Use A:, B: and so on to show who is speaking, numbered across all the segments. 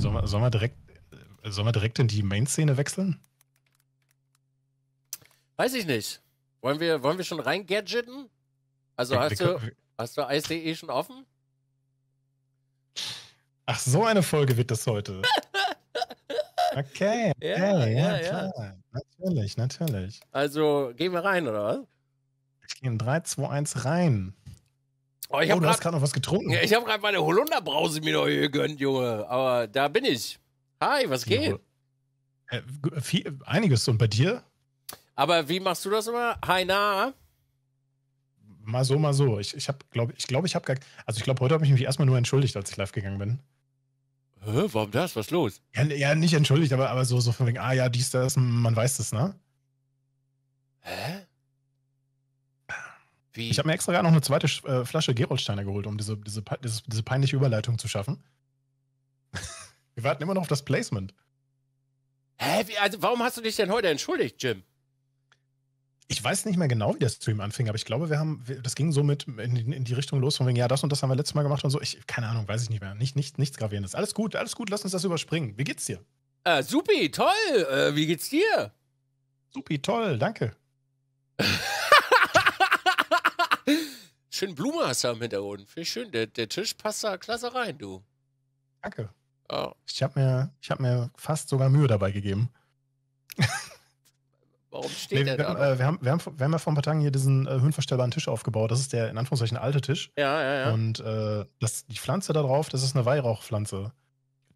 A: Sollen wir, sollen wir, direkt, sollen wir direkt in die Main-Szene wechseln?
B: Weiß ich nicht. Wollen wir, wollen wir schon reingadgeten? Also ja, hast, du, hast du ICE schon offen?
A: Ach, so eine Folge wird das heute. okay. Ja, ja, ja, ja, ja. Natürlich, natürlich.
B: Also gehen wir rein, oder was?
A: Ich gehe in 3, 2, 1 rein.
B: Oh, ich oh, du grad, hast gerade noch was getrunken. ich habe gerade meine Holunderbrause mir noch gegönnt, Junge. Aber da bin ich. Hi, was geht? Ja, viel,
A: einiges. Und bei dir?
B: Aber wie machst du das immer? Hi, na?
A: Mal so, mal so. Ich, ich glaube ich, glaube ich habe gar. Also ich glaube, heute habe ich mich erstmal nur entschuldigt, als ich live gegangen bin.
B: Hä, warum das? Was ist los? Ja, ja,
A: nicht entschuldigt, aber, aber so, so von wegen, ah ja, dies, das, hm, man weiß das, ne? Hä? Wie? Ich habe mir extra gar noch eine zweite äh, Flasche Geroldsteiner geholt, um diese, diese, diese, diese peinliche Überleitung zu schaffen. Wir warten immer noch auf das Placement.
B: Hä? Wie, also warum hast du dich denn heute entschuldigt, Jim?
A: Ich weiß nicht mehr genau, wie der Stream anfing, aber ich glaube, wir haben, das ging so mit in, in, die Richtung los, von wegen, ja, das und das haben wir letztes Mal gemacht und so. Ich, keine Ahnung, weiß ich nicht mehr. Nicht, nicht, nichts Gravierendes. Alles gut, alles gut, lass uns das überspringen. Wie geht's dir?
B: Äh, supi, toll. Äh, wie geht's dir? Supi, toll, danke. Schön Blume hast du im Hintergrund. Finde ich schön. Der, der Tisch passt da klasse rein, du. Danke. Oh.
A: Ich habe mir, hab mir fast sogar Mühe dabei gegeben.
B: Warum steht nee, der wir, da? Haben, äh,
A: wir, haben, wir, haben, wir haben ja vor ein paar Tagen hier diesen äh, höhenverstellbaren Tisch aufgebaut. Das ist der in Anführungszeichen alte Tisch.
B: Ja, ja, ja. Und
A: äh, das, die Pflanze da drauf, das ist eine Weihrauchpflanze.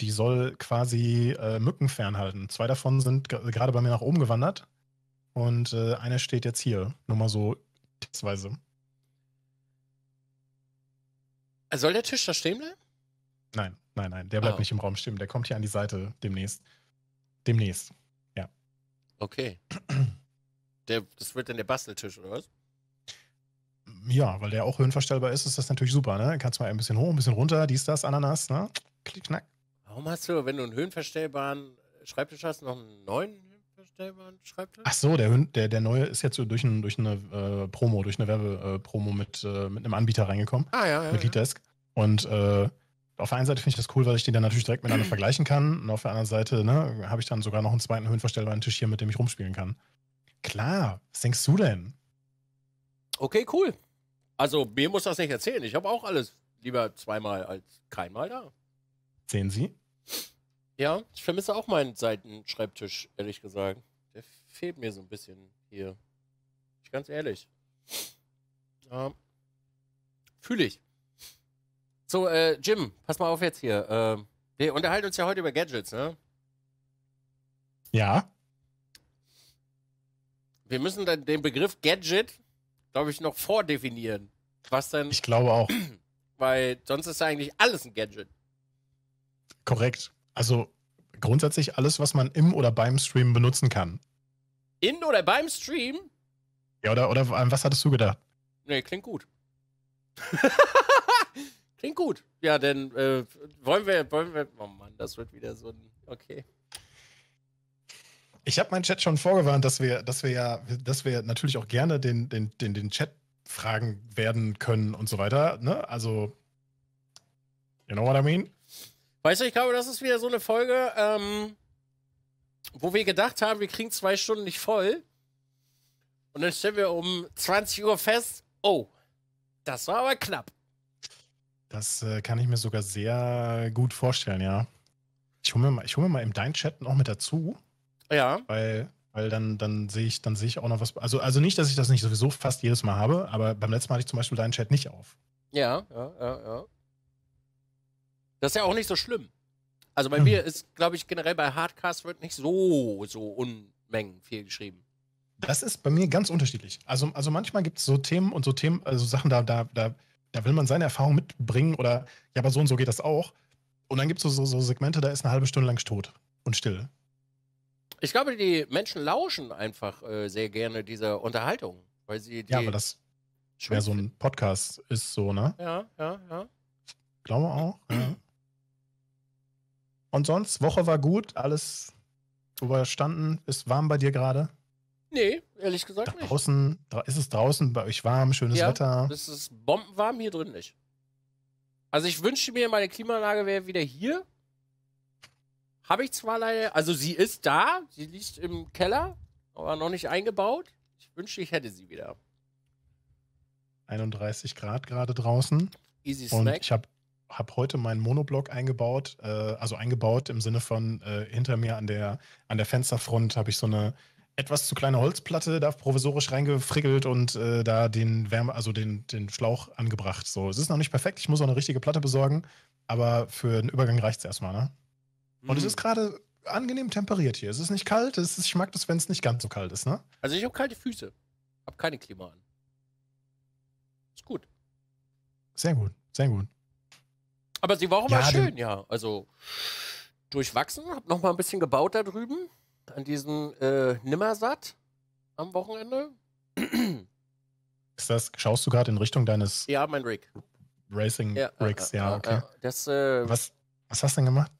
A: Die soll quasi äh, Mücken fernhalten. Zwei davon sind gerade bei mir nach oben gewandert. Und äh, einer steht jetzt hier. Nur mal so tippsweise.
B: Soll der Tisch da stehen bleiben?
A: Nein, nein, nein, der bleibt oh. nicht im Raum stehen. Der kommt hier an die Seite demnächst. Demnächst, ja.
B: Okay. Der, das wird dann der Basteltisch, oder was?
A: Ja, weil der auch höhenverstellbar ist, ist das natürlich super, ne? Kannst mal ein bisschen hoch, ein bisschen runter, dies, das, Ananas, ne? Klick, knack.
B: Warum hast du, wenn du einen höhenverstellbaren Schreibtisch hast, noch einen neuen
C: höhenverstellbaren Schreibtisch?
A: Ach so, der, der, der neue ist jetzt durch, ein, durch eine äh, Promo, durch eine Werbepromo äh, mit, äh, mit einem Anbieter reingekommen. Ah, ja, ja. Mit Leaddesk. Und äh, auf der einen Seite finde ich das cool, weil ich die dann natürlich direkt miteinander vergleichen kann. Und auf der anderen Seite ne, habe ich dann sogar noch einen zweiten höhenverstellbaren Tisch hier, mit dem ich rumspielen kann. Klar, was denkst du denn?
B: Okay, cool. Also, mir muss das nicht erzählen. Ich habe auch alles lieber zweimal als keinmal da. Sehen Sie? Ja, ich vermisse auch meinen Seitenschreibtisch, ehrlich gesagt. Der fehlt mir so ein bisschen hier. Ich ganz ehrlich. Ja. Fühle ich. So, äh, Jim, pass mal auf jetzt hier. Äh, wir unterhalten uns ja heute über Gadgets, ne? Ja. Wir müssen dann den Begriff Gadget, glaube ich, noch vordefinieren. Was denn? Ich glaube auch. Weil sonst ist ja eigentlich alles ein Gadget.
A: Korrekt. Also grundsätzlich alles, was man im oder beim Stream benutzen kann.
B: In oder beim Stream?
A: Ja, oder, oder äh, was hattest du gedacht?
B: Nee, klingt gut. Klingt gut. Ja, denn äh, wollen wir, wollen wir. Oh Mann, das wird wieder so ein. Okay.
A: Ich habe meinen Chat schon vorgewarnt, dass wir, dass wir ja, dass wir natürlich auch gerne den, den, den, den Chat fragen werden können und so weiter. Ne? Also, you know what I mean?
B: Weißt du, ich glaube, das ist wieder so eine Folge, ähm, wo wir gedacht haben, wir kriegen zwei Stunden nicht voll. Und dann stellen wir um 20 Uhr fest, oh, das war aber knapp.
A: Das äh, kann ich mir sogar sehr gut vorstellen, ja. Ich hole mir, mal, ich hol mir mal im Dein-Chat noch mit dazu. Ja. Weil, weil dann, dann sehe ich, dann ich auch noch was. Also, also nicht, dass ich das nicht sowieso fast jedes Mal habe, aber beim letzten Mal hatte ich zum Beispiel deinen Chat nicht auf.
B: Ja, ja, ja, ja. Das ist ja auch nicht so schlimm. Also bei ja. mir ist, glaube ich, generell bei Hardcast wird nicht so, so Unmengen viel geschrieben.
A: Das ist bei mir ganz unterschiedlich. Also, also manchmal gibt es so Themen und so Themen, also Sachen, da, da, da da will man seine Erfahrung mitbringen oder ja, aber so und so geht das auch. Und dann gibt es so, so, Segmente, da ist eine halbe Stunde lang tot und
B: still. Ich glaube, die Menschen lauschen einfach äh, sehr gerne dieser Unterhaltung, weil sie die. Ja, aber das
A: schwer so ein Podcast ist so, ne?
B: Ja, ja, ja.
A: Ich glaube auch, ja. Und sonst, Woche war gut, alles überstanden. Ist warm bei dir gerade?
B: Nee, ehrlich gesagt nicht.
A: ist es draußen bei euch warm, schönes ja, Wetter? Es
B: ist bombenwarm, hier drin nicht. Also ich wünschte mir, meine Klimaanlage wäre wieder hier. Habe ich zwar leider, also sie ist da, sie liegt im Keller, aber noch nicht eingebaut. Ich wünschte, ich hätte sie wieder.
A: 31 Grad gerade draußen. Easy Snack. Und ich habe hab heute meinen Monoblock eingebaut, äh, also eingebaut im Sinne von äh, hinter mir an der, an der Fensterfront habe ich so eine etwas zu kleine Holzplatte da provisorisch reingefrickelt und äh, da den Wärme, also den, den Schlauch angebracht. So, es ist noch nicht perfekt, ich muss auch eine richtige Platte besorgen, aber für den Übergang reicht es erstmal, ne? Mhm. Und es mhm. ist gerade angenehm temperiert hier. Es ist nicht kalt, es ist, ich mag das, wenn es nicht ganz so kalt ist, ne?
B: Also ich habe kalte Füße. Hab keine Klima an.
A: Ist gut. Sehr gut, sehr gut.
B: Aber sie war auch ja, mal schön, ja. Also durchwachsen, hab nochmal ein bisschen gebaut da drüben an diesem äh, Nimmersatt am Wochenende.
A: Ist das, schaust du gerade in Richtung deines
B: ja, mein Rig. Racing ja,
A: äh, Rigs, ja, ja, äh, äh, okay. Ja,
B: das, äh,
A: was, was hast du denn gemacht?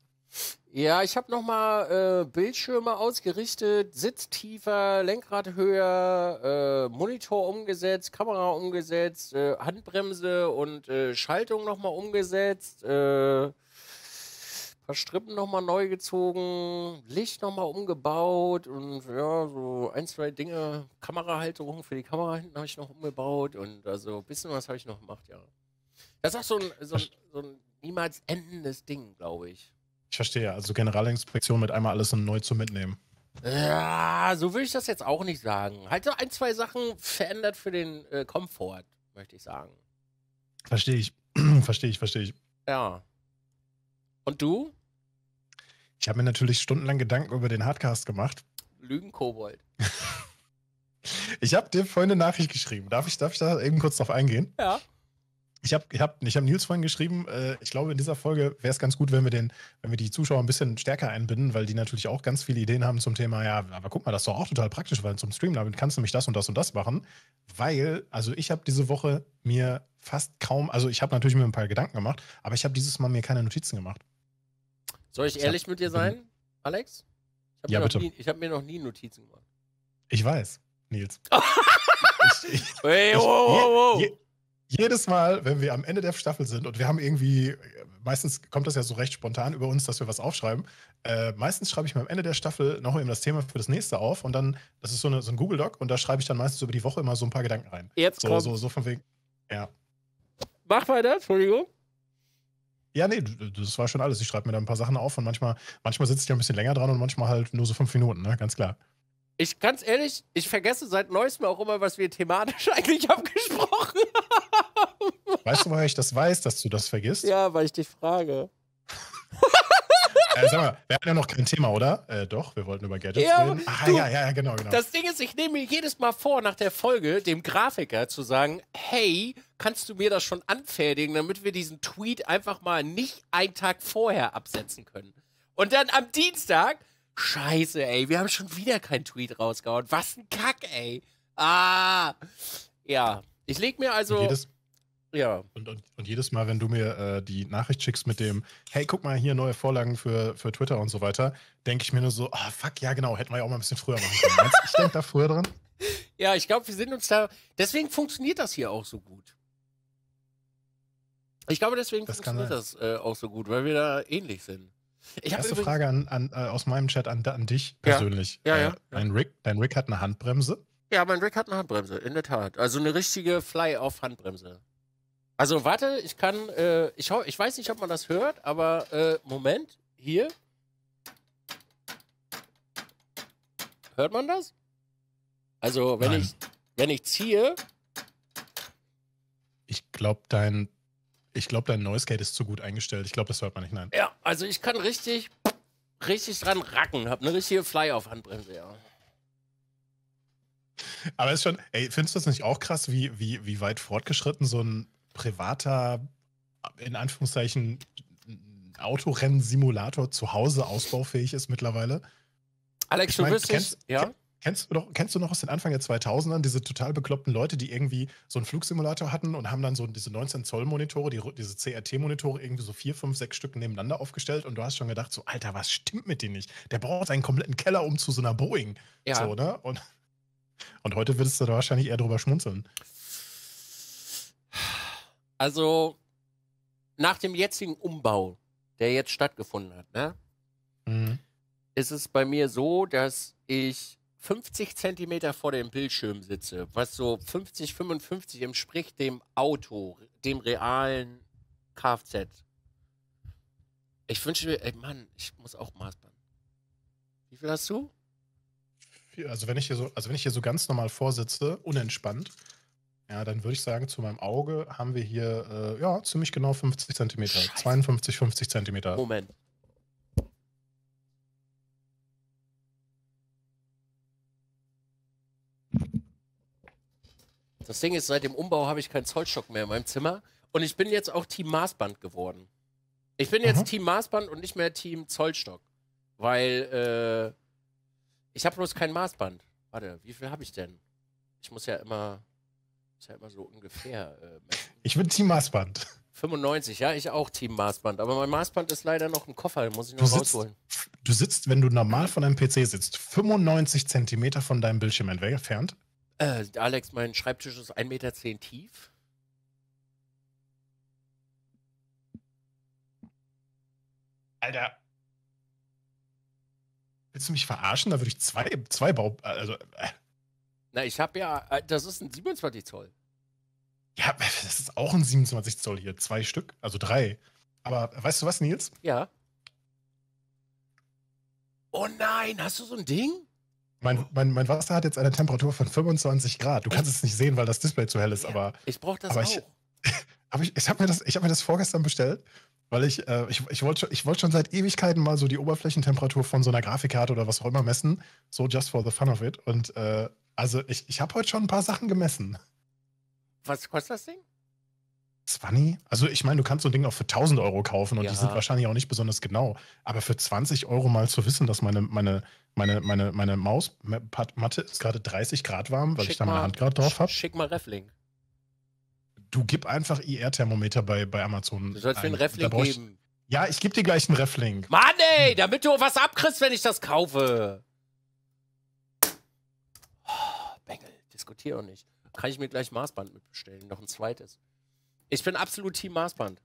B: Ja, ich habe nochmal äh, Bildschirme ausgerichtet, Sitz tiefer, Lenkrad höher, äh, Monitor umgesetzt, Kamera umgesetzt, äh, Handbremse und Schaltung nochmal umgesetzt paar Strippen nochmal neu gezogen, Licht nochmal umgebaut und ja, so ein, zwei Dinge, Kamerahalterung für die Kamera hinten habe ich noch umgebaut und also ein bisschen was habe ich noch gemacht, ja. Das ist auch so ein, so so ein niemals endendes Ding, glaube ich.
A: Ich verstehe, also Generalinspektion mit einmal alles neu zu mitnehmen.
B: Ja, so würde ich das jetzt auch nicht sagen. Halt so ein, zwei Sachen verändert für den äh, Komfort, möchte ich sagen.
A: Verstehe ich, verstehe ich, verstehe ich.
B: Ja. Und du?
A: Ich habe mir natürlich stundenlang Gedanken über den Hardcast gemacht.
B: Lügenkobold.
A: ich habe dir vorhin eine Nachricht geschrieben. Darf ich, darf ich da eben kurz drauf eingehen? Ja. Ich habe ich hab, ich hab Nils vorhin geschrieben, äh, ich glaube, in dieser Folge wäre es ganz gut, wenn wir, den, wenn wir die Zuschauer ein bisschen stärker einbinden, weil die natürlich auch ganz viele Ideen haben zum Thema, ja, aber guck mal, das ist doch auch total praktisch, weil zum Stream, damit kannst du nämlich das und das und das machen. Weil, also ich habe diese Woche mir fast kaum, also ich habe natürlich mir ein paar Gedanken gemacht, aber ich habe dieses Mal mir keine Notizen gemacht.
B: Soll ich, ehrlich hab, mit dir sein, Alex? Ich habe ja, mir, hab mir noch nie Notizen gemacht.
A: Ich weiß, Nils.
B: ich, ich, hey, wow, wow, wow.
A: Je, jedes Mal, wenn wir am Ende der Staffel sind und wir haben irgendwie, meistens kommt das ja so recht spontan über uns, dass wir was aufschreiben. Äh, meistens schreibe ich mir am Ende der Staffel noch eben das Thema für das nächste auf und dann, das ist so, eine, so ein Google-Doc und da schreibe ich dann meistens über die Woche immer so ein paar Gedanken rein. Jetzt so, kommt. so, so von wegen. Ja.
B: Mach weiter, Entschuldigung.
A: Ja, nee, das war schon alles. Ich schreibe mir da ein paar Sachen auf und manchmal, manchmal sitze ich ja ein bisschen länger dran und manchmal halt nur so fünf Minuten, ne? Ganz klar.
B: Ich ganz ehrlich, ich vergesse seit neuestem auch immer, was wir thematisch eigentlich abgesprochen
A: haben. Weißt du, woher ich das weiß, dass du das vergisst?
B: Ja, weil ich dich frage.
A: Äh, sag mal, wir hatten ja noch kein Thema, oder? Äh, doch, wir wollten über Gadgets ja, reden. Ah, du, ja, ja, genau, genau. Das
B: Ding ist, ich nehme mir jedes Mal vor, nach der Folge dem Grafiker zu sagen, hey, kannst du mir das schon anfertigen, damit wir diesen Tweet einfach mal nicht einen Tag vorher absetzen können. Und dann am Dienstag, scheiße, ey, wir haben schon wieder keinen Tweet rausgehauen. Was ein Kack, ey. Ah. Ja, ich lege mir also... Jedes ja. Und, und,
A: und, jedes Mal, wenn du mir äh, die Nachricht schickst mit dem, hey, guck mal, hier neue Vorlagen für, für Twitter und so weiter, denke ich mir nur so, ah, oh, fuck, ja, genau, hätten wir ja auch mal ein bisschen früher machen können. Meinst, ich denke da früher dran.
B: Ja, ich glaube, wir sind uns da. Deswegen funktioniert das hier auch so gut. Ich glaube, deswegen das funktioniert das äh, auch so gut, weil wir da ähnlich sind. Ich Erste Frage
A: an, an, äh, aus meinem Chat an, an dich persönlich.
B: Ja, ja, ja, äh, dein, Rick,
A: dein Rick hat eine Handbremse.
B: Ja, mein Rick hat eine Handbremse, in der Tat. Also eine richtige Fly-off-Handbremse. Also warte, ich kann, äh, ich, ich weiß nicht, ob man das hört, aber äh, Moment, hier. Hört man das? Also wenn Nein. ich, wenn ich ziehe.
A: Ich glaube, dein ich glaube, dein Noise Gate ist zu gut eingestellt. Ich glaube, das hört man nicht. Nein.
B: Ja, also ich kann richtig, richtig dran racken. Hab eine richtige Fly-Off-Handbremse, ja. Aber ist schon, ey,
A: findest du das nicht auch krass, wie, wie, wie weit fortgeschritten so ein privater, in Anführungszeichen, Autorennen-Simulator zu Hause ausbaufähig ist mittlerweile.
C: Alex, ich mein, du wirst kennst, ja?
A: Kennst du, noch, kennst du noch aus den Anfang der 2000ern diese total bekloppten Leute, die irgendwie so einen Flugsimulator hatten und haben dann so diese 19-Zoll-Monitore, die, diese CRT-Monitore irgendwie so vier, fünf, sechs Stück nebeneinander aufgestellt und du hast schon gedacht, so, Alter, was stimmt mit denen nicht? Der braucht einen kompletten Keller um zu so einer Boeing. Ja. So, ne? Und, und heute würdest du da wahrscheinlich eher drüber schmunzeln.
B: Also nach dem jetzigen Umbau, der jetzt stattgefunden hat, ne, mhm. ist es bei mir so, dass ich 50 Zentimeter vor dem Bildschirm sitze, was so 50, 55 entspricht dem Auto, dem realen Kfz. Ich wünsche mir, ey Mann, ich muss auch Maßband. Wie viel hast du?
A: Also wenn ich hier so, also wenn ich hier so ganz normal vorsitze, unentspannt, ja, dann würde ich sagen, zu meinem Auge haben wir hier äh, ja, ziemlich genau 50 cm. 52, 50 cm. Moment.
B: Das Ding ist, seit dem Umbau habe ich keinen Zollstock mehr in meinem Zimmer. Und ich bin jetzt auch Team Maßband geworden. Ich bin jetzt mhm. Team Maßband und nicht mehr Team Zollstock. Weil äh, ich habe bloß kein Maßband. Warte, wie viel habe ich denn? Ich muss ja immer ist Zeit immer so ungefähr. Äh,
A: ich bin Team Maßband.
B: 95, ja, ich auch Team Maßband. Aber mein Maßband ist leider noch im Koffer, muss ich noch du rausholen.
A: Sitzt, du sitzt, wenn du normal von deinem PC sitzt, 95 Zentimeter von deinem Bildschirm entfernt.
B: Äh, Alex, mein Schreibtisch ist 1,10 Meter tief.
C: Alter.
A: Willst du mich verarschen? Da würde ich zwei, zwei Bau. Also, äh,
B: na, ich habe ja, äh, das ist ein 27 Zoll.
A: Ja, das ist auch ein 27 Zoll hier. Zwei Stück, also drei. Aber weißt du was, Nils? Ja. Oh
B: nein, hast du so ein Ding?
A: Mein, mein, mein Wasser hat jetzt eine Temperatur von 25 Grad. Du kannst ich, es nicht sehen, weil das Display zu hell ist, ja, aber. Ich brauche das aber auch. Ich, Hab ich ich habe mir, das, ich hab mir das vorgestern bestellt, weil ich, äh, ich, ich wollte schon, wollt schon seit Ewigkeiten mal so die Oberflächentemperatur von so einer Grafikkarte oder was auch immer messen. So just for the fun of it. Und äh, also ich, ich habe heute schon ein paar Sachen gemessen.
B: Was kostet das Ding?
A: 20? Also ich meine, du kannst so ein Ding auch für 1000 Euro kaufen und ja. die sind wahrscheinlich auch nicht besonders genau. Aber für 20 Euro mal zu wissen, dass meine, meine, meine, meine, meine Mausmatte ist gerade 30 Grad warm, weil schick ich da meine mal, Hand gerade drauf
B: habe. Schick mal Reffling
A: du gib einfach IR-Thermometer bei, bei Amazon. Du sollst mir einen Reflink ich, geben. Ja, ich gebe dir gleich einen Reflink.
B: Mann, ey, damit du was abkriegst, wenn ich das kaufe. Oh, Bengel, diskutiere doch nicht. Kann ich mir gleich Maßband mitbestellen, noch ein zweites. Ich bin absolut Team Maßband.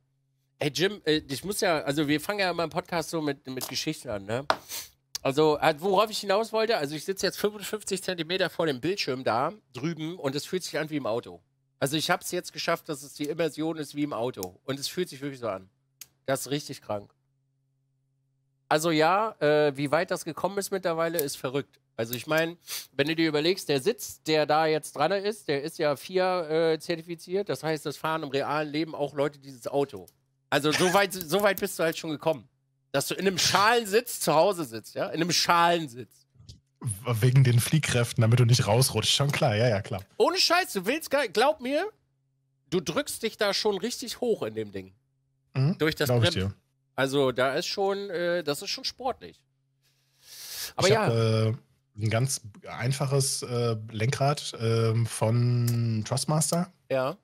B: Ey, Jim, äh, ich muss ja, also wir fangen ja immer im Podcast so mit, mit Geschichten an, ne? Also, äh, worauf ich hinaus wollte, also ich sitze jetzt 55 Zentimeter vor dem Bildschirm da drüben und es fühlt sich an wie im Auto. Also ich habe es jetzt geschafft, dass es die Immersion ist wie im Auto. Und es fühlt sich wirklich so an. Das ist richtig krank. Also ja, äh, wie weit das gekommen ist mittlerweile, ist verrückt. Also ich meine, wenn du dir überlegst, der Sitz, der da jetzt dran ist, der ist ja vier äh, zertifiziert. Das heißt, das fahren im realen Leben auch Leute dieses Auto. Also so weit, so weit bist du halt schon gekommen. Dass du in einem Schalensitz zu Hause sitzt, ja? In einem Schalensitz.
A: Wegen den Fliehkräften, damit du nicht rausrutschst. Schon klar, ja, ja, klar.
B: Ohne Scheiß, du willst gar Glaub mir, du drückst dich da schon richtig hoch in dem Ding. Mhm, durch das Bremsen. Also da ist schon, äh, das ist schon sportlich. Aber ich ja. Hab,
A: äh, ein ganz einfaches äh, Lenkrad ähm, von Trustmaster. Ja.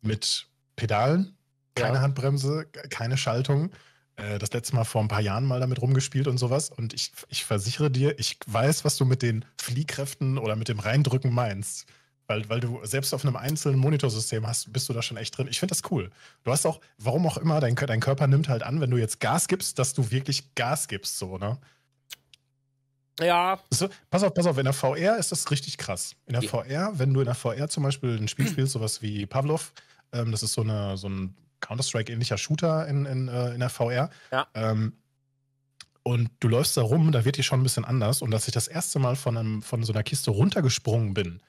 A: Mit Pedalen, keine ja. Handbremse, keine Schaltung. Äh, das letzte Mal vor ein paar Jahren mal damit rumgespielt und sowas. Und ich, ich versichere dir, ich weiß, was du mit den Fliehkräften oder mit dem Reindrücken meinst. Weil, weil du selbst auf einem einzelnen Monitorsystem hast, bist du da schon echt drin. Ich finde das cool. Du hast auch, warum auch immer, dein, dein Körper nimmt halt an, wenn du jetzt Gas gibst, dass du wirklich Gas gibst, so, ne? Ja. So, pass auf, pass auf, in der VR ist das richtig krass. In der ja. VR, wenn du in der VR zum Beispiel ein Spiel spielst, sowas wie Pavlov, ähm, das ist so, eine, so ein Counter-Strike-ähnlicher Shooter in, in, äh, in der VR. Ja. Ähm, und du läufst da rum, da wird dir schon ein bisschen anders. Und als ich das erste Mal von, einem, von so einer Kiste runtergesprungen bin,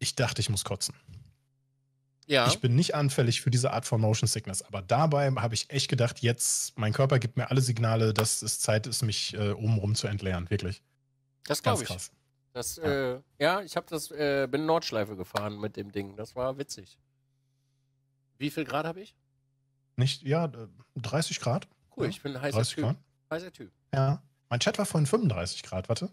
A: ich dachte, ich muss kotzen. Ja. Ich bin nicht anfällig für diese Art von Motion Sickness, aber dabei habe ich echt gedacht, jetzt, mein Körper gibt mir alle Signale, dass es Zeit ist, mich äh, oben zu entleeren, wirklich. Das glaube ich. Krass.
B: Das, ja. Äh, ja ich habe das, äh, bin Nordschleife gefahren mit dem Ding. Das war witzig. Wie viel Grad habe ich?
A: Nicht, ja, 30 äh, Grad. Cool, ja, ich bin ein heißer 30 typ. Grad. Heißer Typ. Ja. Mein Chat war vorhin 35 Grad, warte.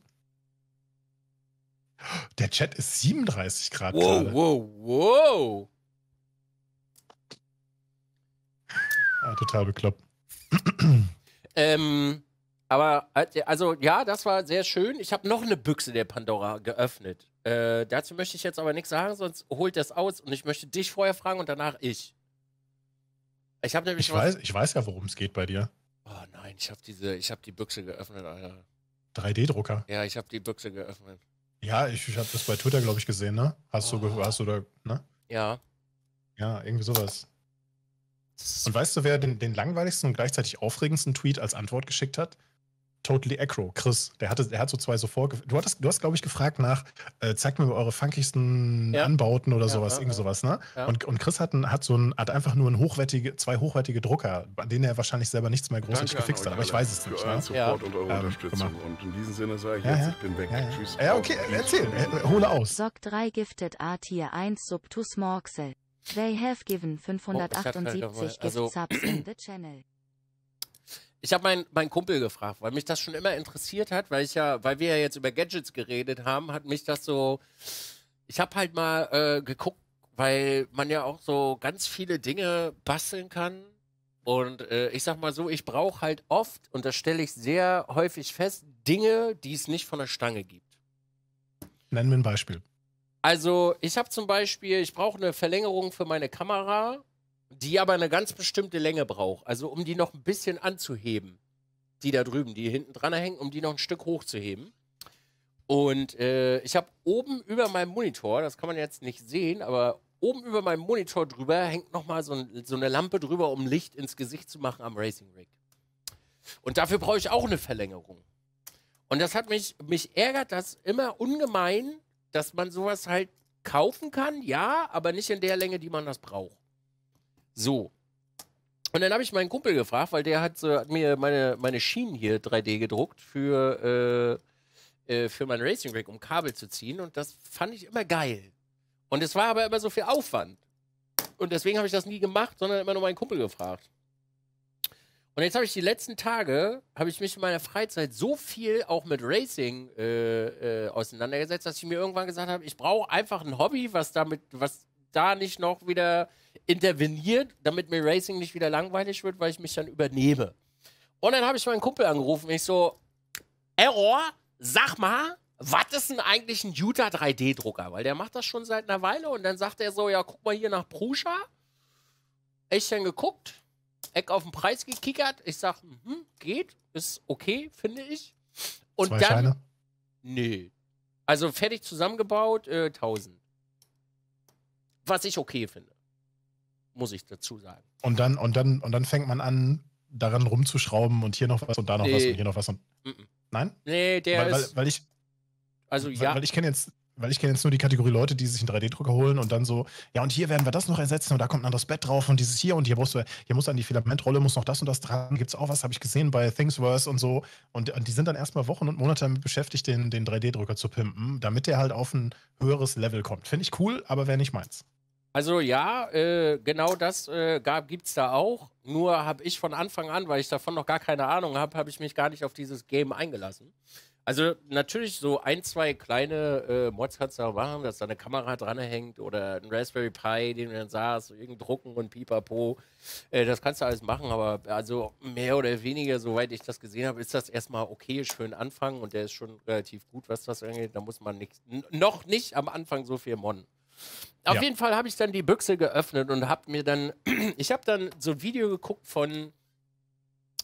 A: Der Chat ist 37 Grad. Wow, gerade.
B: wow, wow.
A: Ja, total bekloppt.
B: ähm, aber, also ja, das war sehr schön. Ich habe noch eine Büchse der Pandora geöffnet. Äh, dazu möchte ich jetzt aber nichts sagen, sonst holt das aus und ich möchte dich vorher fragen und danach ich. Ich habe nämlich ich Weiß, ich
A: weiß ja, worum es geht bei dir.
B: Oh nein, ich habe diese, ich habe die Büchse geöffnet, Alter.
A: 3D-Drucker.
B: Ja, ich habe die Büchse geöffnet.
A: Ja, ich, ich habe das bei Twitter, glaube ich, gesehen, ne? Hast oh. du, ah. hast du da, ne? Ja. Ja, irgendwie sowas. Und weißt du, wer den, den langweiligsten und gleichzeitig aufregendsten Tweet als Antwort geschickt hat? Totally Acro, Chris. Der, hatte, der hat so zwei so vorge. Du, hattest, du hast, glaube ich, gefragt nach, äh, zeigt mir eure funkigsten ja. Anbauten oder ja, sowas, ja, irgendwie sowas, ne? Und, und Chris hat, ein, hat so ein, hat einfach nur ein hochwertige, zwei hochwertige Drucker, bei denen er wahrscheinlich selber nichts mehr großartig gefixt hat, aber ich weiß es nicht. Für ne? Support und eure ähm, Unterstützung. Und in diesem Sinne sage ich jetzt, ich bin weg. Tschüss. Ja, okay, erzähl,
C: äh, hole aus. Sock 3 Gifted A Tier 1 Subtus Morxel. They have given 578 oh, halt also Gift Subs in the channel
B: ich habe meinen mein Kumpel gefragt, weil mich das schon immer interessiert hat, weil ich ja, weil wir ja jetzt über Gadgets geredet haben, hat mich das so. Ich habe halt mal äh, geguckt, weil man ja auch so ganz viele Dinge basteln kann. Und äh, ich sag mal so, ich brauche halt oft, und das stelle ich sehr häufig fest, Dinge, die es nicht von der Stange gibt.
A: Nennen wir ein Beispiel.
B: Also, ich habe zum Beispiel, ich brauche eine Verlängerung für meine Kamera die aber eine ganz bestimmte Länge braucht. Also um die noch ein bisschen anzuheben, die da drüben, die hinten dran hängen, um die noch ein Stück hochzuheben. Und äh, ich habe oben über meinem Monitor, das kann man jetzt nicht sehen, aber oben über meinem Monitor drüber hängt nochmal so, ein, so eine Lampe drüber, um Licht ins Gesicht zu machen am Racing Rig. Und dafür brauche ich auch eine Verlängerung. Und das hat mich, mich ärgert das immer ungemein, dass man sowas halt kaufen kann, ja, aber nicht in der Länge, die man das braucht. So. Und dann habe ich meinen Kumpel gefragt, weil der hat, so, äh, hat mir meine, meine Schienen hier 3D gedruckt für, äh, äh, für mein Racing Rig, um Kabel zu ziehen. Und das fand ich immer geil. Und es war aber immer so viel Aufwand. Und deswegen habe ich das nie gemacht, sondern immer nur meinen Kumpel gefragt. Und jetzt habe ich die letzten Tage, habe ich mich in meiner Freizeit so viel auch mit Racing äh, äh, auseinandergesetzt, dass ich mir irgendwann gesagt habe, ich brauche einfach ein Hobby, was damit, was da nicht noch wieder interveniert, damit mir Racing nicht wieder langweilig wird, weil ich mich dann übernehme. Und dann habe ich meinen Kumpel angerufen. Ich so, Error, sag mal, was ist denn eigentlich ein Utah 3D-Drucker? Weil der macht das schon seit einer Weile und dann sagt er so, ja, guck mal hier nach Pruscha. Ich dann geguckt, Eck auf den Preis gekickert. Ich sag, mhm, geht, ist okay, finde ich. Und Zwei dann. Scheine? Nee. Also fertig zusammengebaut, äh, 1000. Was ich okay finde muss ich dazu sagen.
A: Und dann, und dann, und dann fängt man an, daran rumzuschrauben und hier noch was und da noch nee. was und hier noch was und.
B: Nein? Nee, der weil, ist.
A: Weil ich. Also weil, ja. Weil ich kenne jetzt. Weil ich kenne jetzt nur die Kategorie Leute, die sich einen 3D-Drucker holen und dann so, ja, und hier werden wir das noch ersetzen und da kommt ein anderes Bett drauf und dieses hier und hier musst du, hier muss an die Filamentrolle, muss noch das und das dran, gibt es auch was, habe ich gesehen bei Things Worse und so. Und, und die sind dann erstmal Wochen und Monate damit beschäftigt, den, den 3D-Drucker zu pimpen, damit der halt auf ein höheres Level kommt. Finde ich cool, aber wäre nicht meins.
B: Also ja, äh, genau das äh, gibt es da auch. Nur habe ich von Anfang an, weil ich davon noch gar keine Ahnung habe, habe ich mich gar nicht auf dieses Game eingelassen. Also natürlich so ein, zwei kleine äh, Mods kannst du da machen, dass da eine Kamera dranhängt oder ein Raspberry Pi, den du dann saß, irgendein Drucken und Pipapo. Äh, das kannst du alles machen, aber also mehr oder weniger, soweit ich das gesehen habe, ist das erstmal okay für einen Anfang und der ist schon relativ gut, was das angeht. Da muss man nicht, noch nicht am Anfang so viel monnen. Auf ja. jeden Fall habe ich dann die Büchse geöffnet und habe mir dann, ich habe dann so ein Video geguckt von,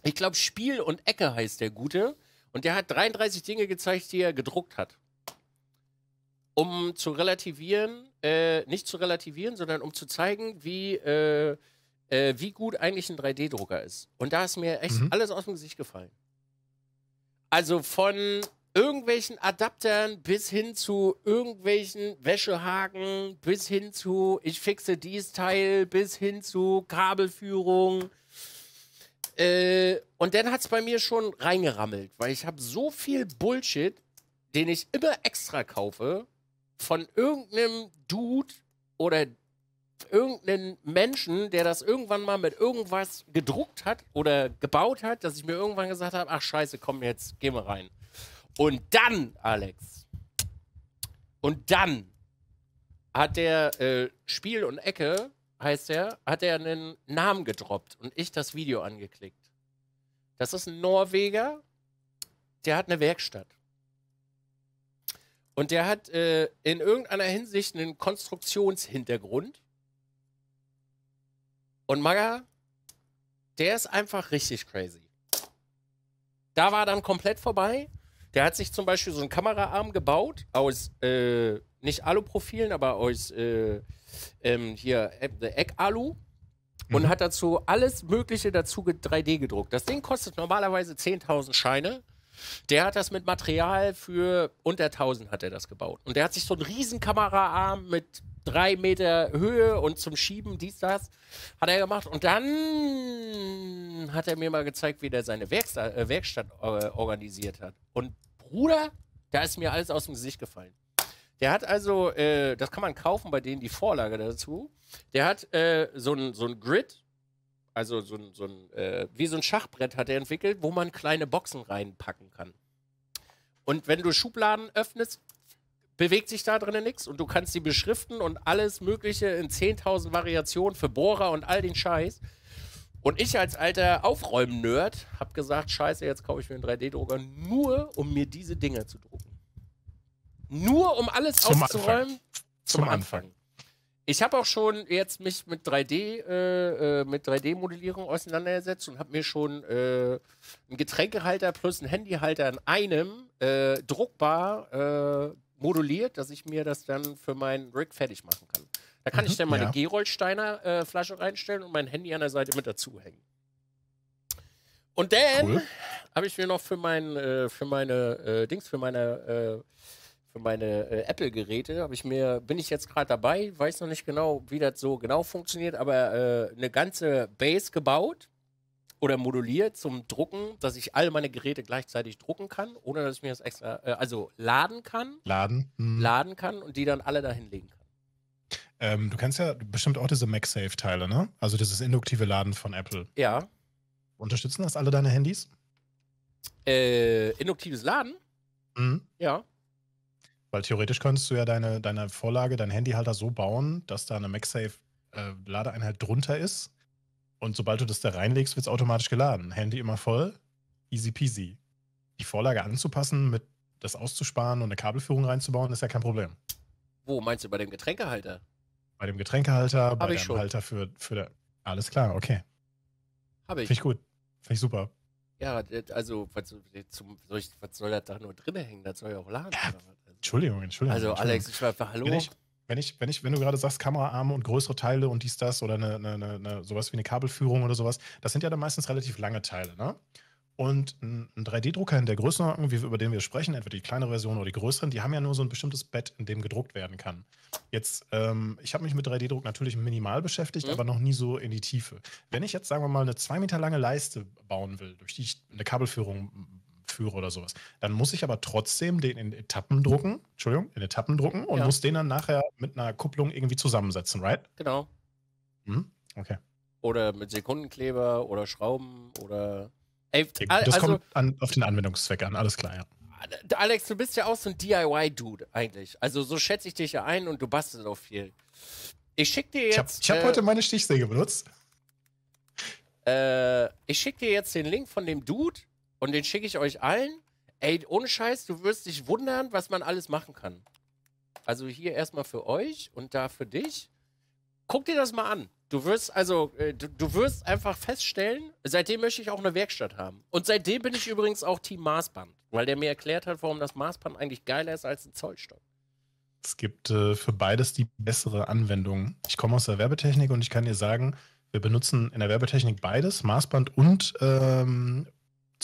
B: ich glaube, Spiel und Ecke heißt der Gute. Und der hat 33 Dinge gezeigt, die er gedruckt hat. Um zu relativieren, äh, nicht zu relativieren, sondern um zu zeigen, wie, äh, äh, wie gut eigentlich ein 3D-Drucker ist. Und da ist mir echt mhm. alles aus dem Gesicht gefallen. Also von irgendwelchen Adaptern bis hin zu irgendwelchen Wäschehaken, bis hin zu ich fixe dies Teil, bis hin zu Kabelführung. Äh, und dann hat es bei mir schon reingerammelt, weil ich habe so viel Bullshit, den ich immer extra kaufe, von irgendeinem Dude oder irgendeinen Menschen, der das irgendwann mal mit irgendwas gedruckt hat oder gebaut hat, dass ich mir irgendwann gesagt habe, ach scheiße, komm jetzt, geh mal rein. Und dann, Alex, und dann hat der äh, Spiel und Ecke, heißt der, hat er einen Namen gedroppt und ich das Video angeklickt. Das ist ein Norweger, der hat eine Werkstatt. Und der hat äh, in irgendeiner Hinsicht einen Konstruktionshintergrund. Und Maga, der ist einfach richtig crazy. Da war dann komplett vorbei. Der hat sich zum Beispiel so einen Kameraarm gebaut aus, äh, nicht Aluprofilen, aber aus äh, ähm, hier äh, Eckalu. Mhm. Und hat dazu alles Mögliche dazu 3D gedruckt. Das Ding kostet normalerweise 10.000 Scheine. Der hat das mit Material für unter 1000 hat er das gebaut. Und der hat sich so einen riesen Kameraarm mit drei Meter Höhe und zum Schieben dies, das hat er gemacht. Und dann hat er mir mal gezeigt, wie der seine Werkstatt, äh, Werkstatt äh, organisiert hat. Und Bruder, da ist mir alles aus dem Gesicht gefallen. Der hat also, äh, das kann man kaufen bei denen die Vorlage dazu. Der hat äh, so ein so Grid, also so, so ein äh, wie so ein Schachbrett hat er entwickelt, wo man kleine Boxen reinpacken kann. Und wenn du Schubladen öffnest, bewegt sich da drinnen nichts und du kannst sie beschriften und alles Mögliche in 10.000 Variationen für Bohrer und all den Scheiß. Und ich als alter Aufräumen-Nerd habe gesagt, scheiße, jetzt kaufe ich mir einen 3D-Drucker nur, um mir diese Dinger zu drucken. Nur, um alles zum aufzuräumen. Anfang. Zum, zum Anfang. Anfang. Ich habe auch schon jetzt mich mit 3D äh, äh, mit 3D Modellierung auseinandergesetzt und habe mir schon äh, einen Getränkehalter plus einen Handyhalter in einem äh, druckbar äh, moduliert, dass ich mir das dann für meinen Rig fertig machen kann. Da kann mhm, ich dann meine ja. Geroldsteiner äh, Flasche reinstellen und mein Handy an der Seite mit dazu hängen. Und dann cool. habe ich mir noch für mein für meine Dings für meine für meine äh, Apple-Geräte habe ich mir, bin ich jetzt gerade dabei, weiß noch nicht genau, wie das so genau funktioniert, aber äh, eine ganze Base gebaut oder moduliert zum Drucken, dass ich all meine Geräte gleichzeitig drucken kann, ohne dass ich mir das extra, äh, also laden kann. Laden. Mhm. Laden kann und die dann alle dahin legen kann.
A: Ähm, du kennst ja bestimmt auch diese MagSafe-Teile, ne? Also dieses induktive Laden von Apple. Ja. Unterstützen das alle deine Handys?
B: Äh, induktives Laden? Mhm. Ja.
A: Weil theoretisch könntest du ja deine, deine Vorlage, deinen Handyhalter so bauen, dass da eine MagSafe-Ladeeinheit äh, drunter ist. Und sobald du das da reinlegst, wird es automatisch geladen. Handy immer voll, easy peasy. Die Vorlage anzupassen, mit das auszusparen und eine Kabelführung reinzubauen, ist ja kein Problem.
B: Wo meinst du bei dem Getränkehalter?
A: Bei dem Getränkehalter, Hab bei dem Halter für, für der. Alles klar, okay. Habe ich. Finde ich gut. Finde ich super.
B: Ja, also, was, zum, was soll das da nur drin hängen? Das soll ja auch laden. Ja, Entschuldigung, Entschuldigung. Also Alex, ich war einfach hallo. Wenn ich,
A: wenn ich, wenn ich, wenn du gerade sagst, Kameraarme und größere Teile und dies, das oder eine, eine, eine, sowas wie eine Kabelführung oder sowas, das sind ja dann meistens relativ lange Teile, ne? Und ein 3D-Drucker in der Größenordnung, über den wir sprechen, entweder die kleinere Version oder die größeren, die haben ja nur so ein bestimmtes Bett, in dem gedruckt werden kann. Jetzt, ähm, ich habe mich mit 3D-Druck natürlich minimal beschäftigt, mhm. aber noch nie so in die Tiefe. Wenn ich jetzt, sagen wir mal, eine zwei Meter lange Leiste bauen will, durch die ich eine Kabelführung führe oder sowas. Dann muss ich aber trotzdem den in Etappen drucken, Entschuldigung, in Etappen drucken und ja. muss den dann nachher mit einer Kupplung irgendwie zusammensetzen, right? Genau. Mhm. Okay.
B: Oder mit Sekundenkleber oder Schrauben oder. Ey, das also, kommt
A: an, auf den Anwendungszweck an, alles klar, ja.
B: Äh, Alex, du bist ja auch so ein DIY-Dude eigentlich. Also so schätze ich dich ja ein und du bastelst auch viel. Ich schicke dir jetzt. Ich habe hab äh, heute
A: meine Stichsäge benutzt.
B: Äh, ich schicke dir jetzt den Link von dem Dude, und den schicke ich euch allen. Ey, ohne Scheiß, du wirst dich wundern, was man alles machen kann. Also hier erstmal für euch und da für dich. Guck dir das mal an. Du wirst also, äh, du, du wirst einfach feststellen, seitdem möchte ich auch eine Werkstatt haben. Und seitdem bin ich übrigens auch Team Maßband, weil der mir erklärt hat, warum das Maßband eigentlich geiler ist als ein Zollstock.
A: Es gibt äh, für beides die bessere Anwendung. Ich komme aus der Werbetechnik und ich kann dir sagen, wir benutzen in der Werbetechnik beides, Maßband und ähm,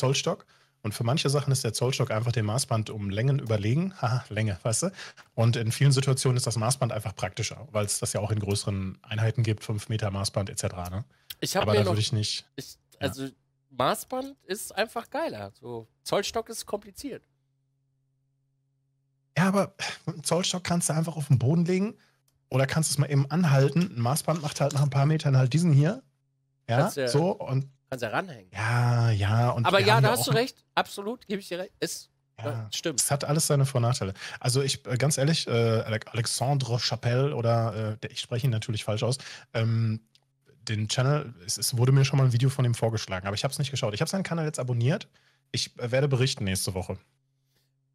A: Zollstock. Und für manche Sachen ist der Zollstock einfach dem Maßband um Längen überlegen. Haha, Länge, weißt du? Und in vielen Situationen ist das Maßband einfach praktischer, weil es das ja auch in größeren Einheiten gibt, 5 Meter Maßband etc. Ne?
B: Ich Aber da würde ich nicht. Ich, also ja. Maßband ist einfach geiler. So, Zollstock ist kompliziert.
A: Ja, aber einen Zollstock kannst du einfach auf den Boden legen oder kannst es mal eben anhalten. Ein Maßband macht halt nach ein paar Metern halt diesen hier. Ja, ja so und Kannst ja ranhängen. Ja, ja. Und Aber ja, da hast du recht.
B: Absolut, gebe ich dir recht. Ist ja, stimmt.
A: Es hat alles seine Vor- und Nachteile. Also ich, äh, ganz ehrlich, äh, Alexandre Chapelle oder äh, ich spreche ihn natürlich falsch aus, ähm, den Channel, es, es, wurde mir schon mal ein Video von ihm vorgeschlagen, aber ich habe es nicht geschaut. Ich habe seinen Kanal jetzt abonniert. Ich äh, werde berichten nächste Woche.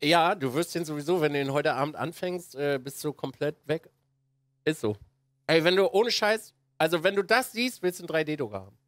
B: Ja, du wirst den sowieso, wenn du ihn heute Abend anfängst, äh, bist du komplett weg. Ist so. Ey, wenn du ohne Scheiß, also wenn du das siehst, willst du einen 3D-Drucker haben.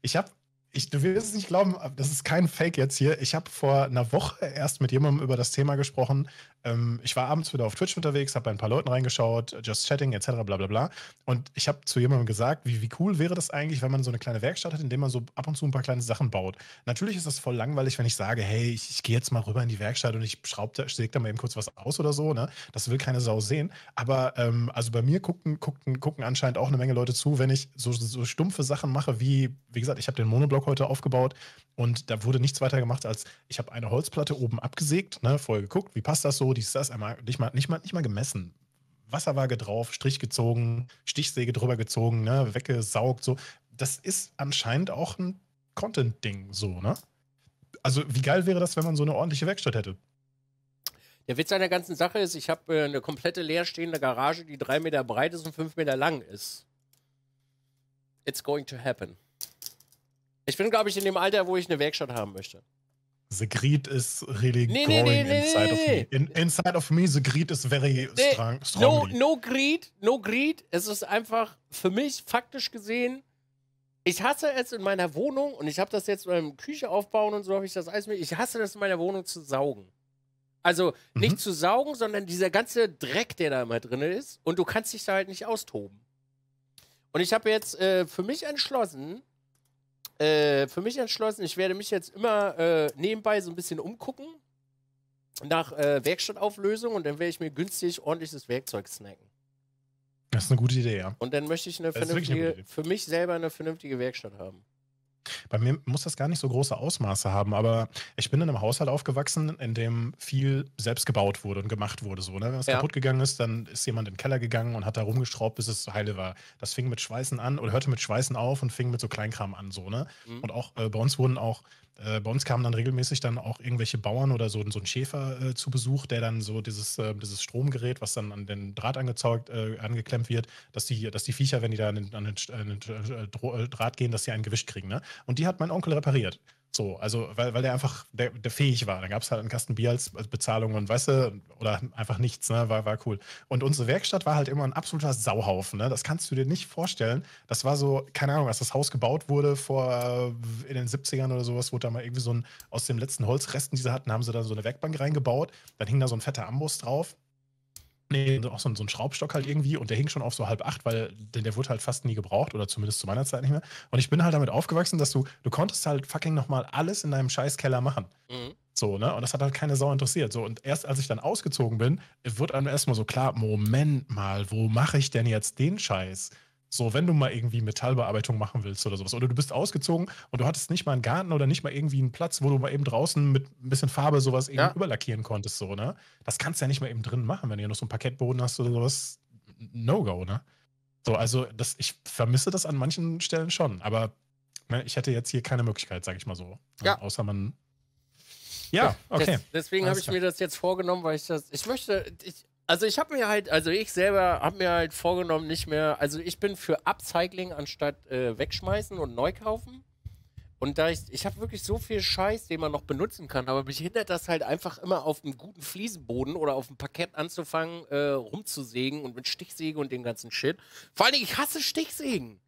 B: Ich habe
A: ich, du wirst es nicht glauben, das ist kein Fake jetzt hier. Ich habe vor einer Woche erst mit jemandem über das Thema gesprochen, ähm, ich war abends wieder auf Twitch unterwegs, habe bei ein paar Leuten reingeschaut, Just Chatting etc. bla bla bla. Und ich habe zu jemandem gesagt, wie, wie cool wäre das eigentlich, wenn man so eine kleine Werkstatt hat, in der man so ab und zu ein paar kleine Sachen baut. Natürlich ist das voll langweilig, wenn ich sage, hey, ich, ich gehe jetzt mal rüber in die Werkstatt und ich schraube da, säge da mal eben kurz was aus oder so. Ne? Das will keine Sau sehen. Aber ähm, also bei mir gucken, gucken, gucken anscheinend auch eine Menge Leute zu, wenn ich so, so stumpfe Sachen mache, wie, wie gesagt, ich habe den Monoblock heute aufgebaut und da wurde nichts weiter gemacht, als ich habe eine Holzplatte oben abgesägt, ne, vorher geguckt, wie passt das so, ich das, einmal nicht mal, nicht mal, nicht mal gemessen. Wasserwaage drauf, Strich gezogen, Stichsäge drüber gezogen, ne, weggesaugt, so. Das ist anscheinend auch ein Content-Ding, so, ne? Also, wie geil wäre das, wenn man so eine ordentliche Werkstatt hätte?
B: Der Witz an der ganzen Sache ist, ich habe äh, eine komplette leerstehende Garage, die drei Meter breit ist und fünf Meter lang ist. It's going to happen. Ich bin, glaube ich, in dem Alter, wo ich eine Werkstatt haben möchte.
A: The Greed is really nee, growing
B: nee, nee, inside of me.
A: In, inside of me, the Greed is very strong. No,
B: no Greed, no Greed. Es ist einfach für mich faktisch gesehen, ich hasse es in meiner Wohnung und ich habe das jetzt in meinem Küche aufbauen und so habe ich das alles mit. Ich hasse das in meiner Wohnung zu saugen. Also mhm. nicht mhm. zu saugen, sondern dieser ganze Dreck, der da immer drin ist und du kannst dich da halt nicht austoben. Und ich habe jetzt äh, für mich entschlossen, äh, für mich entschlossen, ich werde mich jetzt immer äh, nebenbei so ein bisschen umgucken nach äh, Werkstattauflösung und dann werde ich mir günstig ordentliches Werkzeug snacken.
A: Das ist eine gute Idee, ja.
B: Und dann möchte ich eine vernünftige, eine für mich selber eine vernünftige Werkstatt haben. Bei
A: mir muss das gar nicht so große Ausmaße haben, aber ich bin in einem Haushalt aufgewachsen, in dem viel selbst gebaut wurde und gemacht wurde. So, ne? Wenn es ja. kaputt gegangen ist, dann ist jemand in den Keller gegangen und hat da rumgeschraubt, bis es heile war. Das fing mit Schweißen an oder hörte mit Schweißen auf und fing mit so Kleinkram an. So, ne? Mhm. Und auch äh, bei uns wurden auch äh, bei uns kamen dann regelmäßig dann auch irgendwelche Bauern oder so, so ein Schäfer äh, zu Besuch, der dann so dieses, äh, dieses Stromgerät, was dann an den Draht angezeugt, äh, angeklemmt wird, dass die, dass die Viecher, wenn die da an den, an den, an den äh, äh, Draht gehen, dass sie ein Gewicht kriegen. Ne? Und die hat mein Onkel repariert. So, also weil, weil der einfach der, der fähig war. Da gab es halt einen Kasten Bier als, Bezahlung und weißt du, oder einfach nichts, ne? War, war cool. Und unsere Werkstatt war halt immer ein absoluter Sauhaufen, ne? Das kannst du dir nicht vorstellen. Das war so, keine Ahnung, als das Haus gebaut wurde vor äh, in den 70ern oder sowas, wurde da mal irgendwie so ein, aus den letzten Holzresten, die sie hatten, haben sie dann so eine Werkbank reingebaut. Dann hing da so ein fetter Amboss drauf Nee, auch so, so ein Schraubstock halt irgendwie und der hing schon auf so halb acht, weil denn der wurde halt fast nie gebraucht oder zumindest zu meiner Zeit nicht mehr. Und ich bin halt damit aufgewachsen, dass du, du konntest halt fucking nochmal alles in deinem Scheißkeller machen. Mhm. So, ne? Und das hat halt keine Sau interessiert. So, und erst als ich dann ausgezogen bin, wird einem erstmal so klar, Moment mal, wo mache ich denn jetzt den Scheiß? So, wenn du mal irgendwie Metallbearbeitung machen willst oder sowas. Oder du bist ausgezogen und du hattest nicht mal einen Garten oder nicht mal irgendwie einen Platz, wo du mal eben draußen mit ein bisschen Farbe sowas eben ja. überlackieren konntest, so, ne? Das kannst du ja nicht mal eben drin machen, wenn du ja noch so einen Parkettboden hast oder sowas. No-go, ne? So, also das, ich vermisse das an manchen Stellen schon, aber ne, ich hätte jetzt hier keine Möglichkeit, sag ich mal so. Ja. Außer man. Ja, okay. Des, deswegen habe ich mir
B: das jetzt vorgenommen, weil ich das. Ich möchte. Ich, also ich habe mir halt, also ich selber habe mir halt vorgenommen, nicht mehr, also ich bin für Upcycling anstatt äh, wegschmeißen und neu kaufen. Und da ich, ich habe wirklich so viel Scheiß, den man noch benutzen kann, aber mich hindert das halt einfach immer auf einem guten Fliesenboden oder auf dem Parkett anzufangen, äh, rumzusägen und mit Stichsäge und dem ganzen Shit. Vor allen Dingen, ich hasse Stichsägen.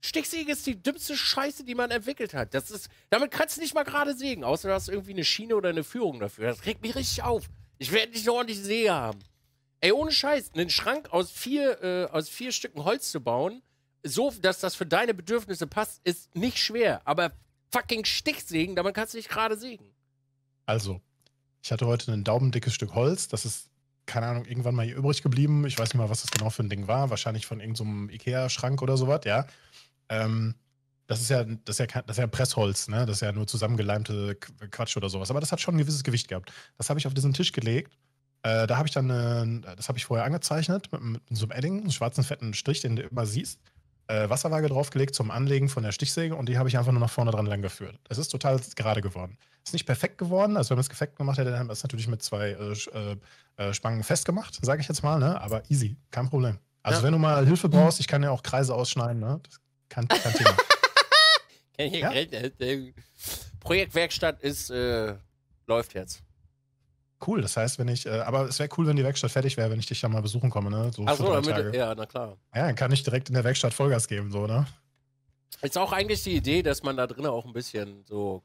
B: Stichsäge ist die dümmste Scheiße, die man entwickelt hat. Das ist, damit kannst du nicht mal gerade sägen, außer du hast irgendwie eine Schiene oder eine Führung dafür. Das regt mich richtig auf. Ich werde nicht eine ordentliche Säge haben. Ey, ohne Scheiß, einen Schrank aus vier, äh, aus vier Stücken Holz zu bauen, so, dass das für deine Bedürfnisse passt, ist nicht schwer. Aber fucking Stichsägen, damit kannst du dich gerade sägen.
A: Also, ich hatte heute ein daumendickes Stück Holz. Das ist, keine Ahnung, irgendwann mal hier übrig geblieben. Ich weiß nicht mal, was das genau für ein Ding war. Wahrscheinlich von irgendeinem so Ikea-Schrank oder sowas, ja. Ähm, das ist ja, das ist ja, das ist ja Pressholz, ne? Das ist ja nur zusammengeleimte Quatsch oder sowas. Aber das hat schon ein gewisses Gewicht gehabt. Das habe ich auf diesen Tisch gelegt äh, da habe ich dann, äh, das habe ich vorher angezeichnet mit, mit so einem Edding, einem schwarzen fetten Strich, den du immer siehst. Äh, Wasserwaage draufgelegt zum Anlegen von der Stichsäge und die habe ich einfach nur nach vorne dran lang geführt. Es ist total gerade geworden. Ist nicht perfekt geworden, also wenn man es perfekt gemacht hätte, dann hätte man es natürlich mit zwei äh, äh, Spangen festgemacht, sage ich jetzt mal, ne? aber easy, kein Problem. Also ja. wenn du mal Hilfe brauchst, ich kann ja auch Kreise ausschneiden, ne? das kann kein Thema.
B: ja? Projektwerkstatt ist, läuft jetzt.
A: Cool, das heißt, wenn ich, äh, aber es wäre cool, wenn die Werkstatt fertig wäre, wenn ich dich ja mal besuchen komme, ne? So Ach so, damit, Tage. ja, na klar. Ja, dann kann ich direkt in der Werkstatt Vollgas geben, so, ne?
B: Ist auch eigentlich die Idee, dass man da drin auch ein bisschen so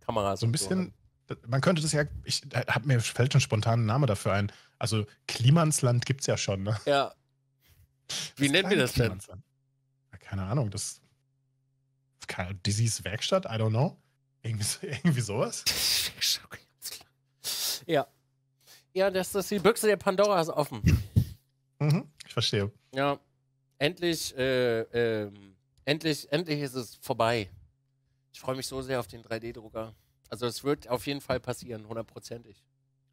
B: Kameras. So ein bisschen,
A: so man könnte das ja, ich hab mir fällt schon spontan ein Name dafür ein. Also Klimansland gibt's ja schon, ne?
B: Ja. Wie das nennt ihr das denn?
A: Ja, keine Ahnung, das. Keine, Disease Werkstatt, I don't know. Irgendwie, irgendwie sowas.
B: Ja. Ja, das ist die Büchse der Pandora ist offen.
A: Mhm, ich verstehe.
B: Ja. Endlich, äh, äh, endlich, endlich ist es vorbei. Ich freue mich so sehr auf den 3D-Drucker. Also es wird auf jeden Fall passieren, hundertprozentig.